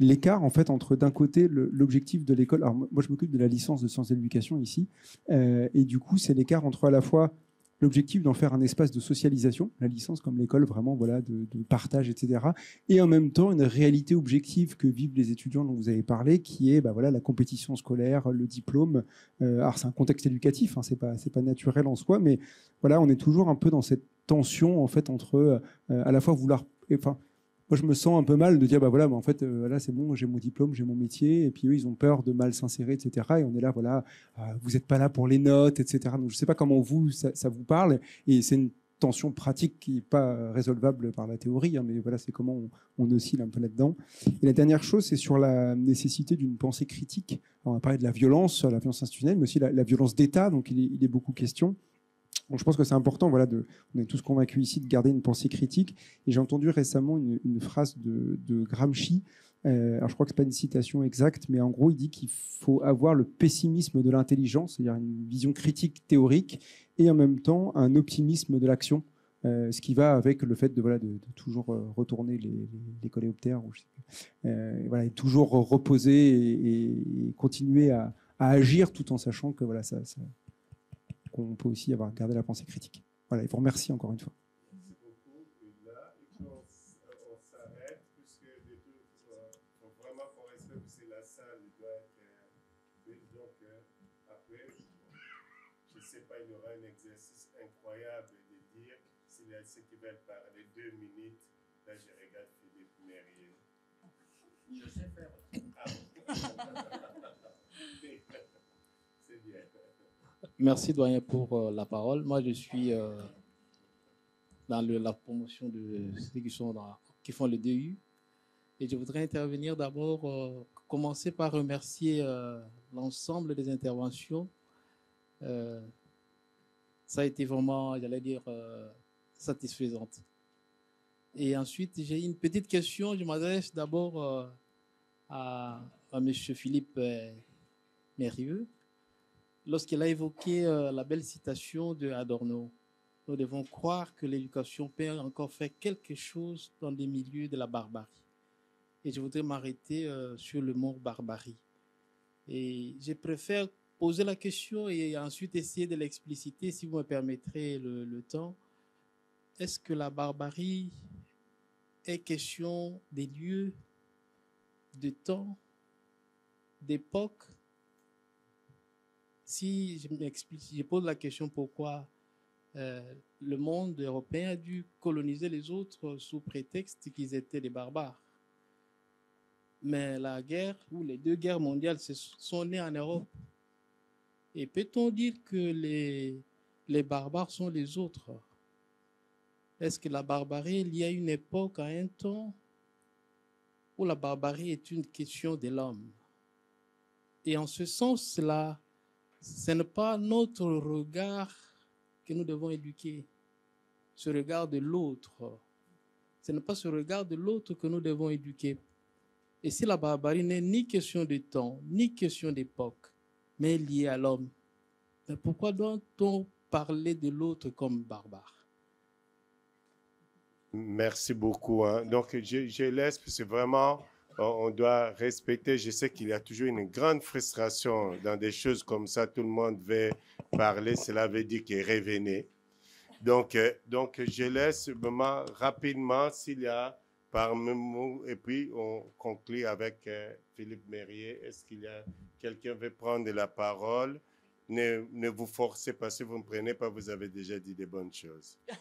l'écart en fait entre d'un côté l'objectif de l'école. Alors moi je m'occupe de la licence de sciences de l'éducation ici, et du coup c'est l'écart entre à la fois l'objectif d'en faire un espace de socialisation, la licence comme l'école, vraiment voilà, de, partage, etc. Et en même temps, une réalité objective que vivent les étudiants dont vous avez parlé, qui est bah, voilà, la compétition scolaire, le diplôme. Euh, alors c'est un contexte éducatif, hein, c'est pas, pas naturel en soi, mais voilà, on est toujours un peu dans cette tension en fait entre euh, à la fois vouloir... Enfin, moi, je me sens un peu mal de dire, bah voilà, mais en fait, euh, là, c'est bon, j'ai mon diplôme, j'ai mon métier, et puis eux, ils ont peur de mal s'insérer, etc. Et on est là, voilà, euh, vous n'êtes pas là pour les notes, etc. Donc, je ne sais pas comment vous, ça, vous parle, et c'est une tension pratique qui n'est pas résolvable par la théorie, hein, mais voilà, c'est comment on, oscille un peu là-dedans. Et la dernière chose, c'est sur la nécessité d'une pensée critique. on a parlé de la violence, la violence institutionnelle, mais aussi la, violence d'État, donc il il est beaucoup question je pense que c'est important, voilà, de, on est tous convaincus ici de garder une pensée critique. Et j'ai entendu récemment une, phrase de, Gramsci. Euh, alors je crois que c'est pas une citation exacte, mais en gros, il dit qu'il faut avoir le pessimisme de l'intelligence, c'est-à-dire une vision critique théorique, et en même temps un optimisme de l'action. Euh, ce qui va avec le fait de, voilà, de, toujours euh, retourner les, les coléoptères, voilà, et toujours reposer et, continuer à, agir tout en sachant que voilà, ça on peut aussi garder la pensée critique. Voilà, et vous remercie encore une fois. Merci beaucoup. Et on s'arrête, puisque les deux sont vraiment correspondants, c'est la salle, donc après, je ne sais pas, il y aura un exercice incroyable de dire ce qu'il va être par les deux minutes, là, je regarde Philippe vous Je sais faire. Ah bon Merci, doyen, pour euh, la parole. Moi, je suis euh, dans la promotion de ceux qui, sont qui font le DU. Et je voudrais intervenir d'abord, euh, commencer par remercier l'ensemble des interventions. ça a été vraiment, j'allais dire, satisfaisante. Et ensuite, j'ai une petite question. Je m'adresse d'abord à, à M. Philippe Mérieux lorsqu'il a évoqué euh, la belle citation de Adorno. Nous devons croire que l'éducation peut encore faire quelque chose dans des milieux de la barbarie. Et je voudrais m'arrêter euh, sur le mot barbarie. Et je préfère poser la question et ensuite essayer de l'expliciter, si vous me permettrez le, temps. Est-ce que la barbarie est question des lieux, de temps, d'époque si je pose la question pourquoi euh, le monde européen a dû coloniser les autres sous prétexte qu'ils étaient des barbares. Mais la guerre ou les deux guerres mondiales se sont nées en Europe. Et peut-on dire que les, les barbares sont les autres Est-ce que la barbarie il y a une époque, à un temps, où la barbarie est une question de l'homme Et en ce sens-là, ce n'est pas notre regard que nous devons éduquer, ce regard de l'autre. Ce n'est pas ce regard de l'autre que nous devons éduquer. Et si la barbarie n'est ni question de temps, ni question d'époque, mais liée à l'homme, pourquoi doit-on parler de l'autre comme barbare Merci beaucoup. Hein. Donc, je, je laisse, c'est vraiment on doit respecter. Je sais qu'il y a toujours une grande frustration dans des choses comme ça. Tout le monde veut parler. Cela veut dire qu'il revenait. Donc, euh, donc, je laisse moment rapidement s'il y a parmi nous, et puis on conclut avec euh, Philippe Merrier, Est-ce qu'il y a quelqu'un qui veut prendre la parole? Ne, ne, vous forcez pas, si vous ne prenez pas, vous avez déjà dit des bonnes choses.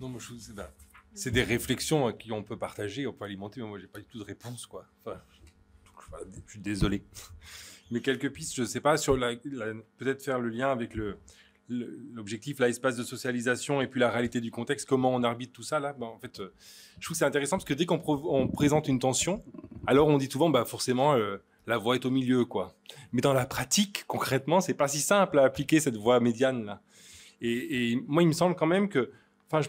Non, moi, je trouve c'est des réflexions hein, qui on peut partager, on peut alimenter, mais moi, j'ai pas du tout de réponse, quoi. je suis désolé. Mais quelques pistes, je sais pas, sur la, peut-être faire le lien avec le, l'objectif, là, de socialisation et puis la réalité du contexte, comment on arbitre tout ça, là, ben, en fait, euh, je trouve c'est intéressant parce que dès qu'on présente une tension, alors on dit souvent, bah, forcément, euh, la voie est au milieu, quoi. Mais dans la pratique, concrètement, c'est pas si simple à appliquer cette voie médiane, là. Et, moi, il me semble quand même que, enfin,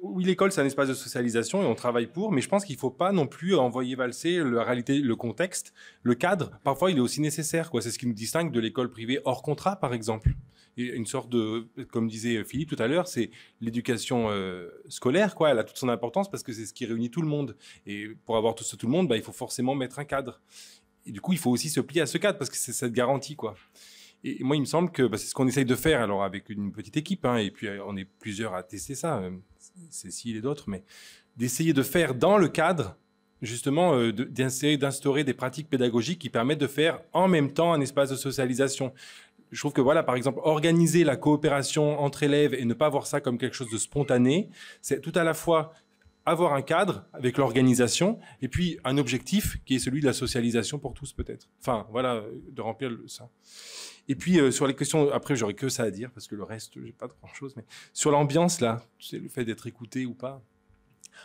oui, l'école, c'est un espace de socialisation et on travaille pour, mais je pense qu'il ne faut pas non plus envoyer valser la réalité, le contexte, le cadre. Parfois, il est aussi nécessaire. Quoi. C'est ce qui nous distingue de l'école privée hors contrat, par exemple. une sorte de, comme disait Philippe tout à l'heure, c'est l'éducation euh, scolaire, quoi. Elle a toute son importance parce que c'est ce qui réunit tout le monde. Et pour avoir tout ce tout le monde, bah, il faut forcément mettre un cadre. Et du coup, il faut aussi se plier à ce cadre parce que c'est cette garantie, quoi. Et moi, il me semble que bah, c'est ce qu'on essaye de faire, alors avec une petite équipe, hein, et puis euh, on est plusieurs à tester ça. Euh. Cécile et d'autres, mais d'essayer de faire dans le cadre justement euh, d'insérer, d'instaurer des pratiques pédagogiques qui permettent de faire en même temps un espace de socialisation. Je trouve que voilà, par exemple, organiser la coopération entre élèves et ne pas voir ça comme quelque chose de spontané, c'est tout à la fois avoir un cadre avec l'organisation et puis un objectif qui est celui de la socialisation pour tous peut-être. Enfin voilà, de remplir ça. Et puis euh, sur les questions, après j'aurais que ça à dire parce que le reste j'ai pas grand chose, mais sur l'ambiance là, c'est le fait d'être écouté ou pas.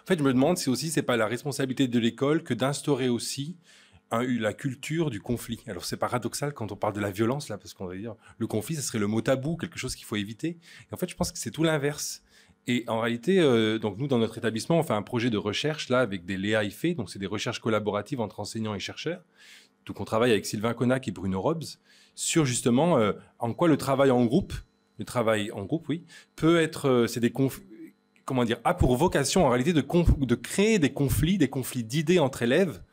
En fait, je me demande si aussi c'est pas la responsabilité de l'école que d'instaurer aussi la culture du conflit. Alors c'est paradoxal quand on parle de la violence là, parce qu'on va dire le conflit, ce serait le mot tabou, quelque chose qu'il faut éviter. en fait, je pense que c'est tout l'inverse. Et en réalité, euh, donc nous, dans notre établissement, on fait un projet de recherche là avec des Léa e. donc c'est des recherches collaboratives entre enseignants et chercheurs. Donc on travaille avec Sylvain Connac et Bruno Robes sur justement euh, en quoi le travail en groupe, le travail en groupe, oui, peut être, euh, c'est des comment dire, a pour vocation en réalité de créer des conflits, des conflits d'idées entre élèves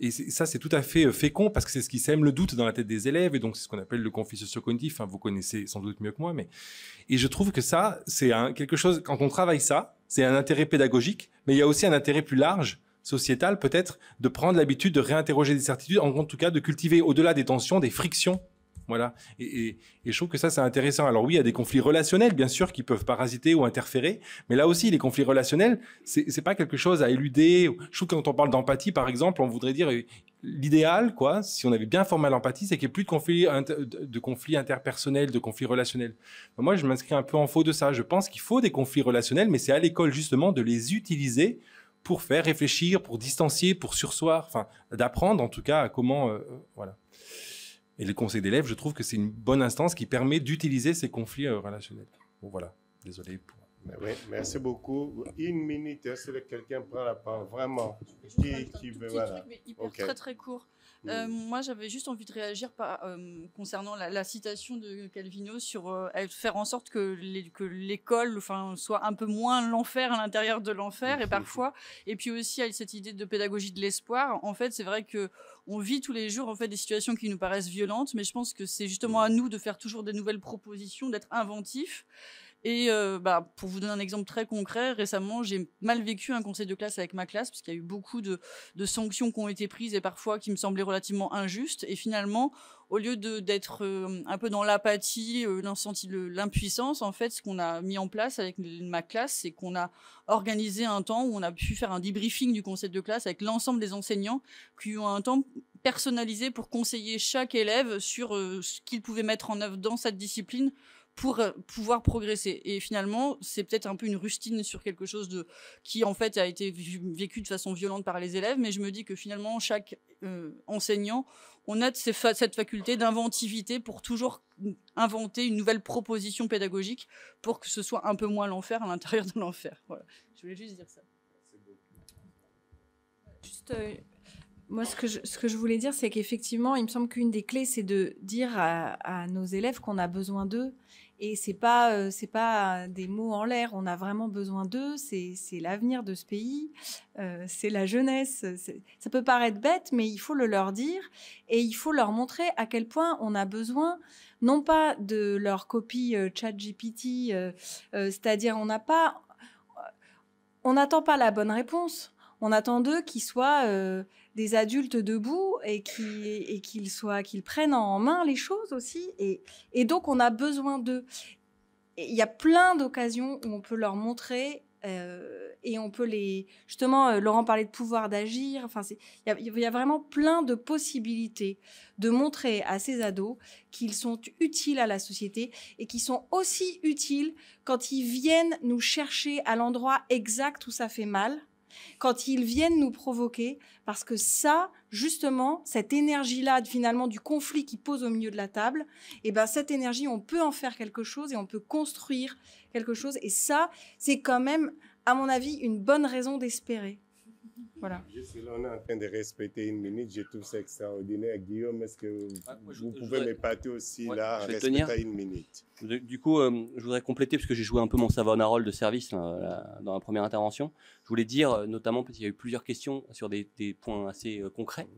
et ça, c'est tout à fait euh, fécond parce que c'est ce qui sème le doute dans la tête des élèves. Et donc, c'est ce qu'on appelle le conflit socio hein, vous connaissez sans doute mieux que moi. mais Et je trouve que ça, c'est quelque chose, quand on travaille ça, c'est un intérêt pédagogique, mais il y a aussi un intérêt plus large sociétal peut-être de prendre l'habitude de réinterroger des certitudes, en tout cas de cultiver au-delà des tensions, des frictions voilà. Et, je trouve que ça, c'est intéressant. Alors oui, il y a des conflits relationnels, bien sûr, qui peuvent parasiter ou interférer. Mais là aussi, les conflits relationnels, c'est pas quelque chose à éluder. Je trouve que quand on parle d'empathie, par exemple, on voudrait dire euh, l'idéal, quoi, si on avait bien formé l'empathie, c'est qu'il n'y ait plus de conflits, de conflits interpersonnels, de conflits relationnels. Moi, je m'inscris un peu en faux de ça. Je pense qu'il faut des conflits relationnels, mais c'est à l'école, justement, de les utiliser pour faire réfléchir, pour distancier, pour sursoir, enfin, d'apprendre, en tout cas, à comment, euh, voilà. Et le conseil d'élèves, je trouve que c'est une bonne instance qui permet d'utiliser ces conflits euh, relationnels. Bon, voilà. Désolé pour. merci beaucoup. Une minute, hein, si que quelqu'un prend la parole Vraiment. Qui, qui, truc, très très court. Euh, moi, j'avais juste envie de réagir euh, concernant la, citation de Calvino sur euh, faire en sorte que, l'école soit un peu moins l'enfer à l'intérieur de l'enfer et parfois. Et puis aussi à cette idée de pédagogie de l'espoir. En fait, c'est vrai que on vit tous les jours en fait des situations qui nous paraissent violentes, mais je pense que c'est justement à nous de faire toujours des nouvelles propositions, d'être inventifs. Et euh, bah, pour vous donner un exemple très concret, récemment, j'ai mal vécu un conseil de classe avec ma classe, puisqu'il y a eu beaucoup de, sanctions qui ont été prises et parfois qui me semblaient relativement injustes. Et finalement, au lieu d'être euh, un peu dans l'apathie, euh, l'impuissance, en fait, ce qu'on a mis en place avec ma classe, c'est qu'on a organisé un temps où on a pu faire un debriefing du conseil de classe avec l'ensemble des enseignants qui ont un temps personnalisé pour conseiller chaque élève sur euh, ce qu'il pouvait mettre en œuvre dans cette discipline pour euh, pouvoir progresser. Et finalement, c'est peut-être un peu une rustine sur quelque chose de qui en fait a été vécu de façon violente par les élèves, mais je me dis que finalement chaque euh, enseignant, on a cette faculté d'inventivité pour toujours inventer une nouvelle proposition pédagogique pour que ce soit un peu moins l'enfer à l'intérieur de l'enfer. Voilà. Je voulais juste dire ça. Juste moi, ce que, je, ce que je voulais dire, c'est qu'effectivement, il me semble qu'une des clés, c'est de dire à, nos élèves qu'on a besoin d'eux. Et c'est pas, euh, pas des mots en l'air. On a vraiment besoin d'eux. C'est, l'avenir de ce pays. Euh, c'est la jeunesse. Ça peut paraître bête, mais il faut le leur dire. Et il faut leur montrer à quel point on a besoin, non pas de leur copie euh, ChatGPT, c'est-à-dire on n'a pas, on n'attend pas la bonne réponse. On attend d'eux qu'ils soient des adultes debout et qui qu'ils soient qu'ils prennent en main les choses aussi et, donc on a besoin d'eux. Il y a plein d'occasions où on peut leur montrer euh, et on peut les justement euh, Laurent parler de pouvoir d'agir. Enfin, il y, y, a vraiment plein de possibilités de montrer à ces ados qu'ils sont utiles à la société et qu'ils sont aussi utiles quand ils viennent nous chercher à l'endroit exact où ça fait mal quand ils viennent nous provoquer, parce que ça, justement, cette énergie-là, finalement, du conflit qui pose au milieu de la table, et eh ben, cette énergie, on peut en faire quelque chose et on peut construire quelque chose. Et ça, c'est quand même, à mon avis, une bonne raison d'espérer. Voilà. Juste là, on est en train de respecter une minute. j'ai tout ça extraordinaire. Guillaume, est-ce que ah, vous, je, pouvez m'épater aussi là, en une minute Du coup, euh, je voudrais compléter, parce que j'ai joué un peu mon Savonarole de service dans la première intervention. Je voulais dire, euh, notamment, parce qu'il y a eu plusieurs questions sur des, points assez euh, concrets,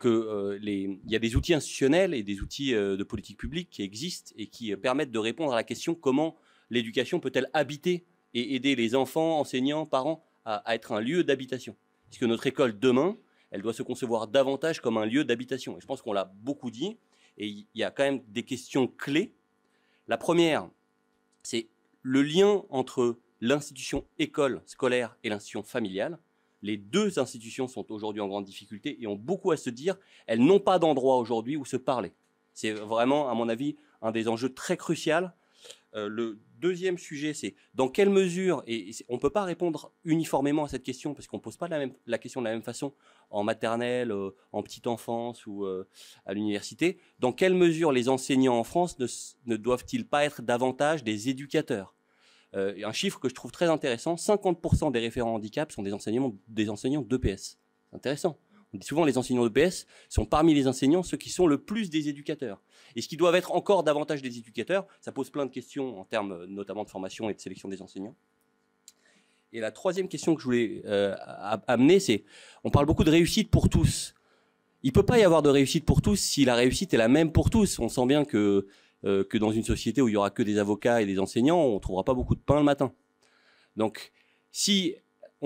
qu'il y a des outils institutionnels et des outils de politique publique qui existent et qui permettent de répondre à la question comment l'éducation peut-elle habiter et aider les enfants, enseignants, parents à être un lieu d'habitation puisque notre école demain, elle doit se concevoir davantage comme un lieu d'habitation. Et je pense qu'on l'a beaucoup dit, et il y a quand même des questions clés. La première, c'est le lien entre l'institution école scolaire et l'institution familiale. Les deux institutions sont aujourd'hui en grande difficulté et ont beaucoup à se dire. Elles n'ont pas d'endroit aujourd'hui où se parler. C'est vraiment, à mon avis, un des enjeux très cruciaux euh, le deuxième sujet, c'est dans quelle mesure, et, on ne peut pas répondre uniformément à cette question, parce qu'on ne pose pas la, question de la même façon en maternelle, euh, en petite enfance ou euh, à l'université, dans quelle mesure les enseignants en France ne, doivent-ils pas être davantage des éducateurs Un chiffre que je trouve très intéressant, 50% des référents handicap sont des enseignants, des enseignants d'EPS. Intéressant. Souvent, les enseignants de PS sont parmi les enseignants ceux qui sont le plus des éducateurs. Et ce qui doivent être encore davantage des éducateurs, ça pose plein de questions en termes euh, notamment de formation et de sélection des enseignants. Et la troisième question que je voulais euh, amener, c'est on parle beaucoup de réussite pour tous. Il ne peut pas y avoir de réussite pour tous si la réussite est la même pour tous. On sent bien que, euh, que dans une société où il n'y aura que des avocats et des enseignants, on ne trouvera pas beaucoup de pain le matin. Donc, si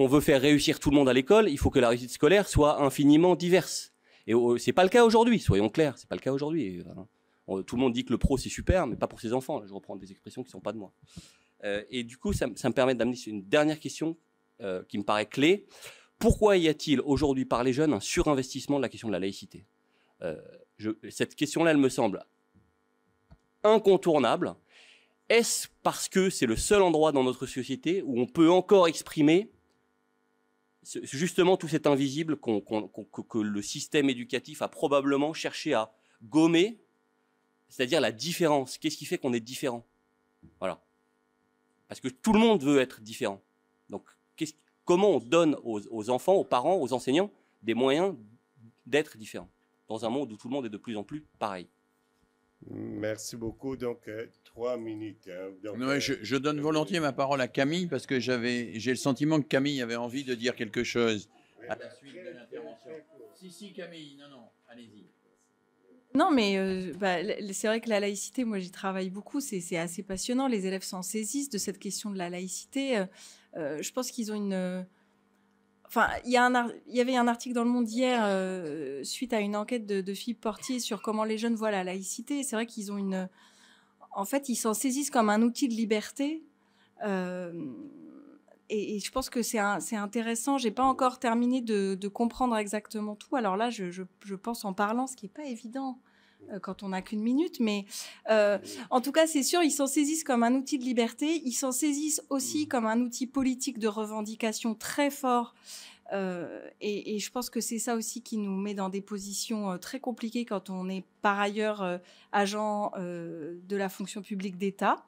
on veut faire réussir tout le monde à l'école, il faut que la réussite scolaire soit infiniment diverse. Et ce n'est pas le cas aujourd'hui, soyons clairs, Ce n'est pas le cas aujourd'hui. Euh, tout le monde dit que le pro c'est super, mais pas pour ses enfants. je reprends des expressions qui ne sont pas de moi. Euh, et du coup, ça, me permet d'amener une dernière question euh, qui me paraît clé. Pourquoi y a-t-il aujourd'hui par les jeunes un surinvestissement de la question de la laïcité Cette question-là, elle me semble incontournable. Est-ce parce que c'est le seul endroit dans notre société où on peut encore exprimer justement tout cet invisible que le système éducatif a probablement cherché à gommer, c'est-à-dire la différence. Qu'est-ce qui fait qu'on est différent Voilà. Parce que tout le monde veut être différent. Donc, comment on donne aux, enfants, aux parents, aux enseignants des moyens d'être différents dans un monde où tout le monde est de plus en plus pareil Merci beaucoup. Donc, euh, minutes. Hein. je, je, donne euh, volontiers ma parole à Camille parce que j'avais, j'ai le sentiment que Camille avait envie de dire quelque chose Si, si, Camille, non, non, allez-y. Non, mais euh, bah, c'est vrai que la laïcité, moi j'y travaille beaucoup, c'est assez passionnant. Les élèves s'en saisissent de cette question de la laïcité. Euh, je pense qu'ils ont une. Enfin, il y, y, avait un article dans Le Monde hier suite à une enquête de, de Philippe Portier sur comment les jeunes voient la laïcité. C'est vrai qu'ils ont une, en fait, ils s'en saisissent comme un outil de liberté. Euh, et, je pense que c'est intéressant. Je n'ai pas encore terminé de, comprendre exactement tout. Alors là, je, pense en parlant, ce qui n'est pas évident euh, quand on n'a qu'une minute, mais euh, en tout cas, c'est sûr, ils s'en saisissent comme un outil de liberté, ils s'en saisissent aussi mmh. comme un outil politique de revendication très fort euh, et, je pense que c'est ça aussi qui nous met dans des positions euh, très compliquées quand on est par ailleurs euh, agent de la fonction publique d'État.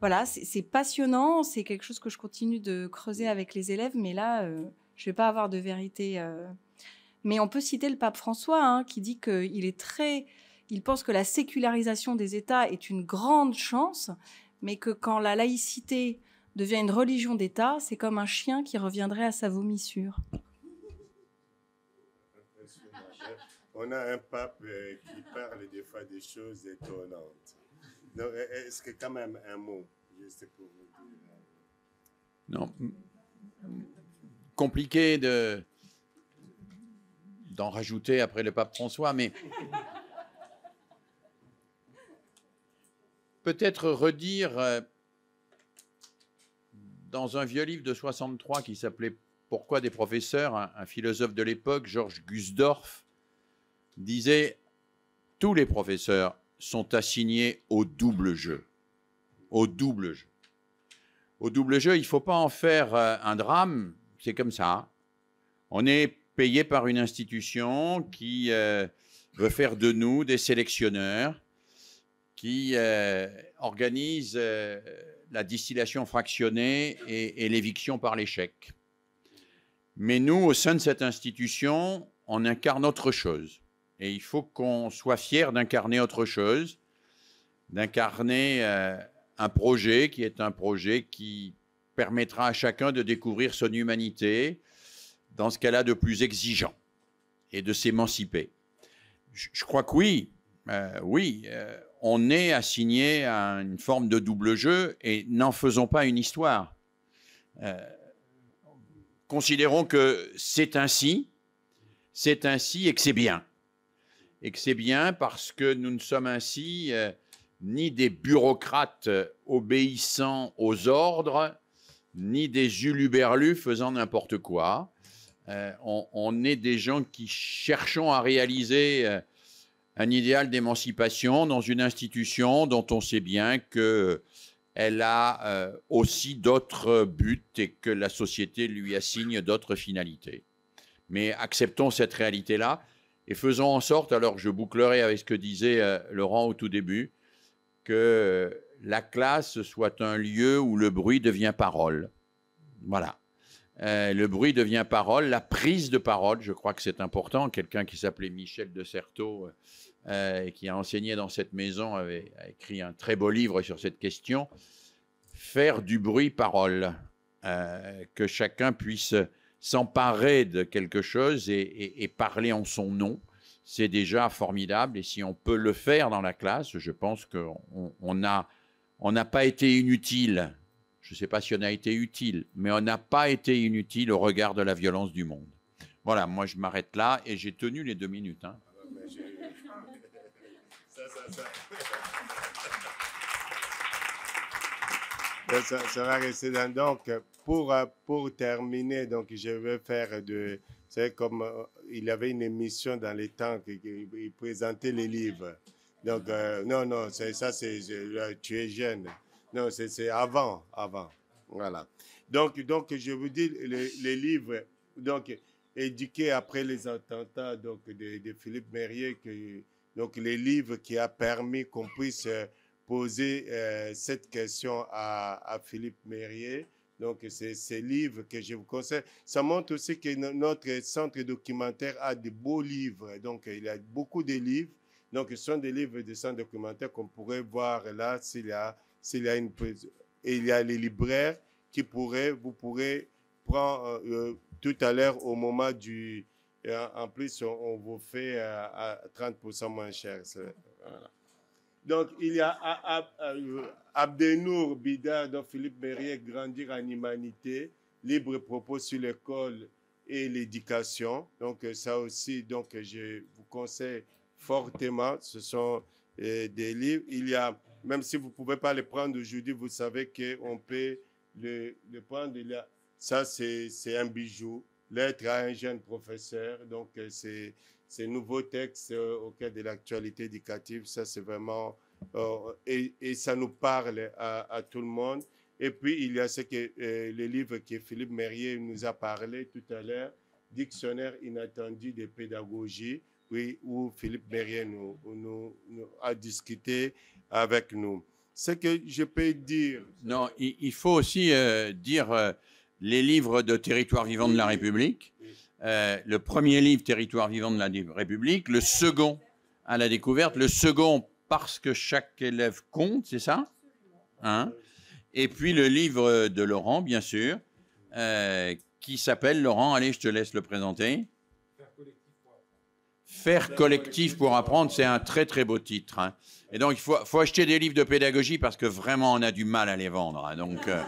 voilà, c'est passionnant, c'est quelque chose que je continue de creuser avec les élèves, mais là, je ne vais pas avoir de vérité. Mais on peut citer le pape François, hein, qui dit qu'il est très, il pense que la sécularisation des États est une grande chance, mais que quand la laïcité devient une religion d'État, c'est comme un chien qui reviendrait à sa vomissure. On a un pape euh, qui parle des fois des choses étonnantes. Euh, est-ce que quand même un mot, juste pour vous dire euh, Non. Compliqué de d'en rajouter après le pape François, mais peut-être redire dans un vieux livre de 63 qui s'appelait Pourquoi des professeurs, un, philosophe de l'époque, Georges Gusdorf, disait Tous les professeurs sont assignés au double jeu. Au double jeu. Au double jeu, il ne faut pas en faire euh, un drame, c'est comme ça. On est payé par une institution qui euh, veut faire de nous des sélectionneurs qui euh, organise euh, la distillation fractionnée et, l'éviction par l'échec. Mais nous, au sein de cette institution, on incarne autre chose. Et il faut qu'on soit fier d'incarner autre chose, d'incarner euh, un projet qui est un projet qui permettra à chacun de découvrir son humanité dans ce qu'elle a de plus exigeant et de s'émanciper. Je, crois que oui, oui, on est assigné à une forme de double jeu et n'en faisons pas une histoire. Euh, considérons que c'est ainsi, c'est ainsi et que c'est bien. Et que c'est bien parce que nous ne sommes ainsi euh, ni des bureaucrates euh, obéissant aux ordres, ni des uluberlus faisant n'importe quoi. on, on, est des gens qui cherchons à réaliser un idéal d'émancipation dans une institution dont on sait bien qu'elle a euh, aussi d'autres buts et que la société lui assigne d'autres finalités. Mais acceptons cette réalité-là et faisons en sorte, alors je bouclerai avec ce que disait euh, Laurent au tout début, que la classe soit un lieu où le bruit devient parole. Voilà. Euh, le bruit devient parole, la prise de parole, je crois que c'est important. Quelqu'un qui s'appelait Michel de Certeau euh, euh, et qui a enseigné dans cette maison avait écrit un très beau livre sur cette question. Faire du bruit parole, que chacun puisse s'emparer de quelque chose et, parler en son nom, c'est déjà formidable. Et si on peut le faire dans la classe, je pense qu'on n'a on, pas été inutile je ne sais pas si on a été utile, mais on n'a pas été inutile au regard de la violence du monde. Voilà, moi je m'arrête là et j'ai tenu les deux minutes. Hein. Ça, va rester Donc, pour, pour terminer, donc, je vais faire de. C'est comme euh, il avait une émission dans les temps qu'il présentait les livres. Donc, euh, non non, non, ça, c'est, tu es jeune. Non, c'est avant, avant. Voilà. Donc, donc je vous dis, les, livres, donc, éduqués après les attentats donc, de, Philippe Merrier, que, donc, les livres qui a permis qu'on puisse euh, poser euh, cette question à, Philippe Merrier. Donc, c'est ces livres que je vous conseille. Ça montre aussi que notre centre documentaire a de beaux livres. Donc, il y a beaucoup de livres. Donc, ce sont des livres de centre documentaire qu'on pourrait voir là s'il y a a une il y a les libraires qui pourraient, vous pourrez prendre euh, euh, tout à l'heure au moment du, en plus, on, vous fait euh, à, 30% moins cher. Donc, il y a Abdenour Bidar, dont Philippe Mérier, Grandir en humanité, libre propos sur l'école et l'éducation. Donc, ça aussi, donc, je vous conseille fortement. Ce sont des livres. Il y a même si vous ne pouvez pas les prendre aujourd'hui, vous savez qu'on peut les, prendre. Là. Ça, c'est un bijou. Lettre à un jeune professeur. Donc, euh, c'est ces nouveau texte euh, au cœur de l'actualité éducative, ça, c'est vraiment. Euh, et, et, ça nous parle à, tout le monde. Et puis, il y a ce que, le livre que Philippe Merrier nous a parlé tout à l'heure, Dictionnaire inattendu de pédagogie, oui, où Philippe Merrier nous, nous a discuté avec nous. Ce que je peux dire. Non, il, faut aussi euh, dire euh, les livres de Territoire vivant de la République. Euh, le premier livre, Territoire vivant de la République. Le second, à la découverte. Le second, parce que chaque élève compte, c'est ça hein? Et puis le livre de Laurent, bien sûr, qui s'appelle Laurent. Allez, je te laisse le présenter. Faire collectif pour apprendre, c'est un très très beau titre. Hein. Et donc, il faut, acheter des livres de pédagogie parce que vraiment, on a du mal à les vendre. Hein. Donc, euh,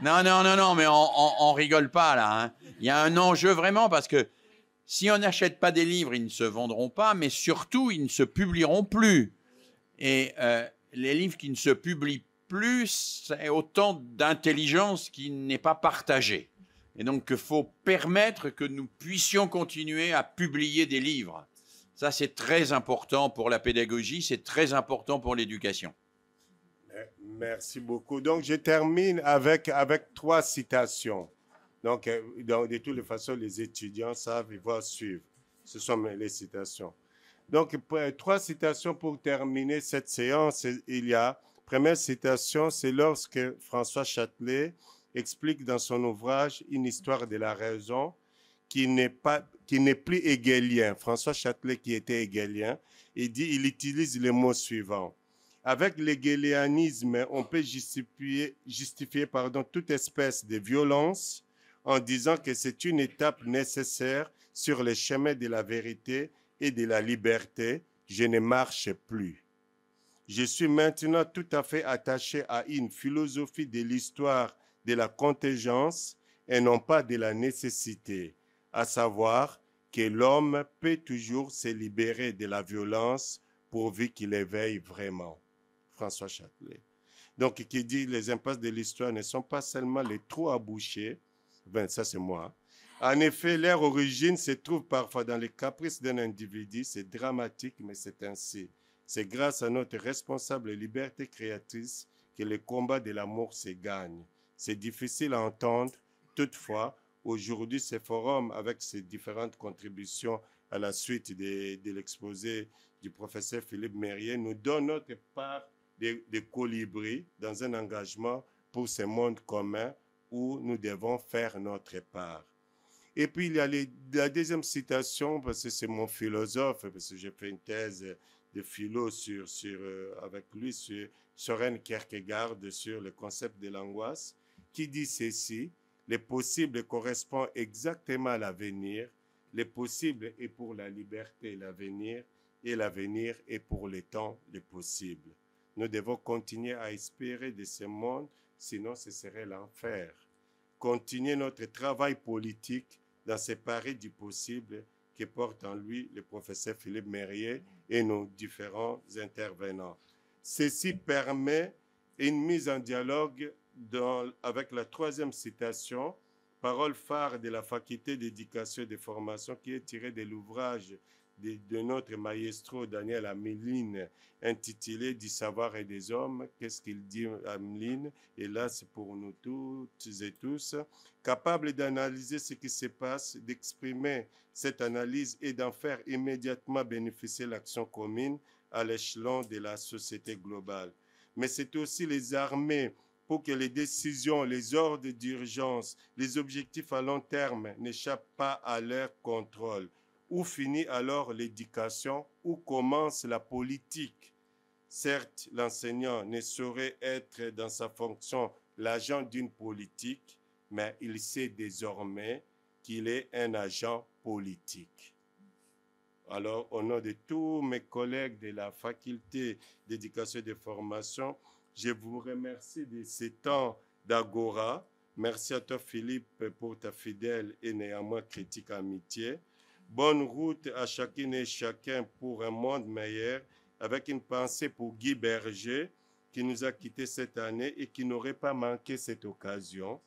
non, non, non, non, mais on, rigole pas là. Hein. Il y a un enjeu vraiment parce que si on n'achète pas des livres, ils ne se vendront pas, mais surtout, ils ne se publieront plus. Et euh, les livres qui ne se publient plus, c'est autant d'intelligence qui n'est pas partagée. Et donc, il faut permettre que nous puissions continuer à publier des livres. Ça, c'est très important pour la pédagogie, c'est très important pour l'éducation. Merci beaucoup. Donc, je termine avec, avec trois citations. Donc, euh, donc, de toutes les façons, les étudiants savent, ils vont suivre. Ce sont les citations. Donc, euh, trois citations pour terminer cette séance. Il y a, première citation, c'est lorsque François Châtelet explique dans son ouvrage Une histoire de la raison qui n'est pas qui n'est plus hegelien. François Châtelet qui était hegelien, il dit il utilise les mots suivants. Avec l'hegelianisme, on peut justifier, pardon, toute espèce de violence en disant que c'est une étape nécessaire sur le chemin de la vérité et de la liberté. Je ne marche plus. Je suis maintenant tout à fait attaché à une philosophie de l'histoire de la contingence et non pas de la nécessité, à savoir que l'homme peut toujours se libérer de la violence pourvu qu'il éveille vraiment. François Châtelet. Donc, qui dit les impasses de l'histoire ne sont pas seulement les trous à boucher, ben, ça c'est moi. En effet, leur origine se trouve parfois dans les caprices d'un individu. C'est dramatique, mais c'est ainsi. C'est grâce à notre responsable liberté créatrice que le combat de l'amour se gagne. C'est difficile à entendre. Toutefois, aujourd'hui, ce forum, avec ses différentes contributions à la suite de, l'exposé du professeur Philippe Merrier nous donne notre part de, colibri dans un engagement pour ce monde commun où nous devons faire notre part. Et puis, il y a les, la deuxième citation, parce que c'est mon philosophe, parce que j'ai fait une thèse de philo sur, sur, euh, avec lui sur Soren Kierkegaard sur le concept de l'angoisse qui dit ceci, le possible correspond exactement à l'avenir, le possible est pour la liberté, l'avenir, et l'avenir est pour le temps, le possible. Nous devons continuer à espérer de ce monde, sinon ce serait l'enfer. Continuer notre travail politique dans ce pari du possible que porte en lui le professeur Philippe Mérier et nos différents intervenants. Ceci permet une mise en dialogue avec la troisième citation, parole phare de la faculté d'éducation et de formation qui est tirée de l'ouvrage de, notre maestro Daniel Ameline, intitulé Du savoir et des hommes. Qu'est-ce qu'il dit, Ameline Et là, c'est pour nous toutes et tous. capables d'analyser ce qui se passe, d'exprimer cette analyse et d'en faire immédiatement bénéficier l'action commune à l'échelon de la société globale. Mais c'est aussi les armées pour que les décisions, les ordres d'urgence, les objectifs à long terme n'échappent pas à leur contrôle. Où finit alors l'éducation Où commence la politique Certes, l'enseignant ne saurait être dans sa fonction l'agent d'une politique, mais il sait désormais qu'il est un agent politique. Alors, au nom de tous mes collègues de la faculté d'éducation et de formation, je vous remercie de ces temps d'Agora. Merci à toi, Philippe, pour ta fidèle et néanmoins critique amitié. Bonne route à chacune et chacun pour un monde meilleur, avec une pensée pour Guy Berger, qui nous a quittés cette année et qui n'aurait pas manqué cette occasion.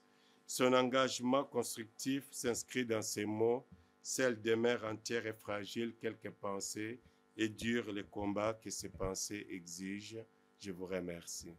Son engagement constructif s'inscrit dans ces mots celle des mères entières et fragiles, quelques pensées, et dure le combat que ces pensées exigent. Je vous remercie.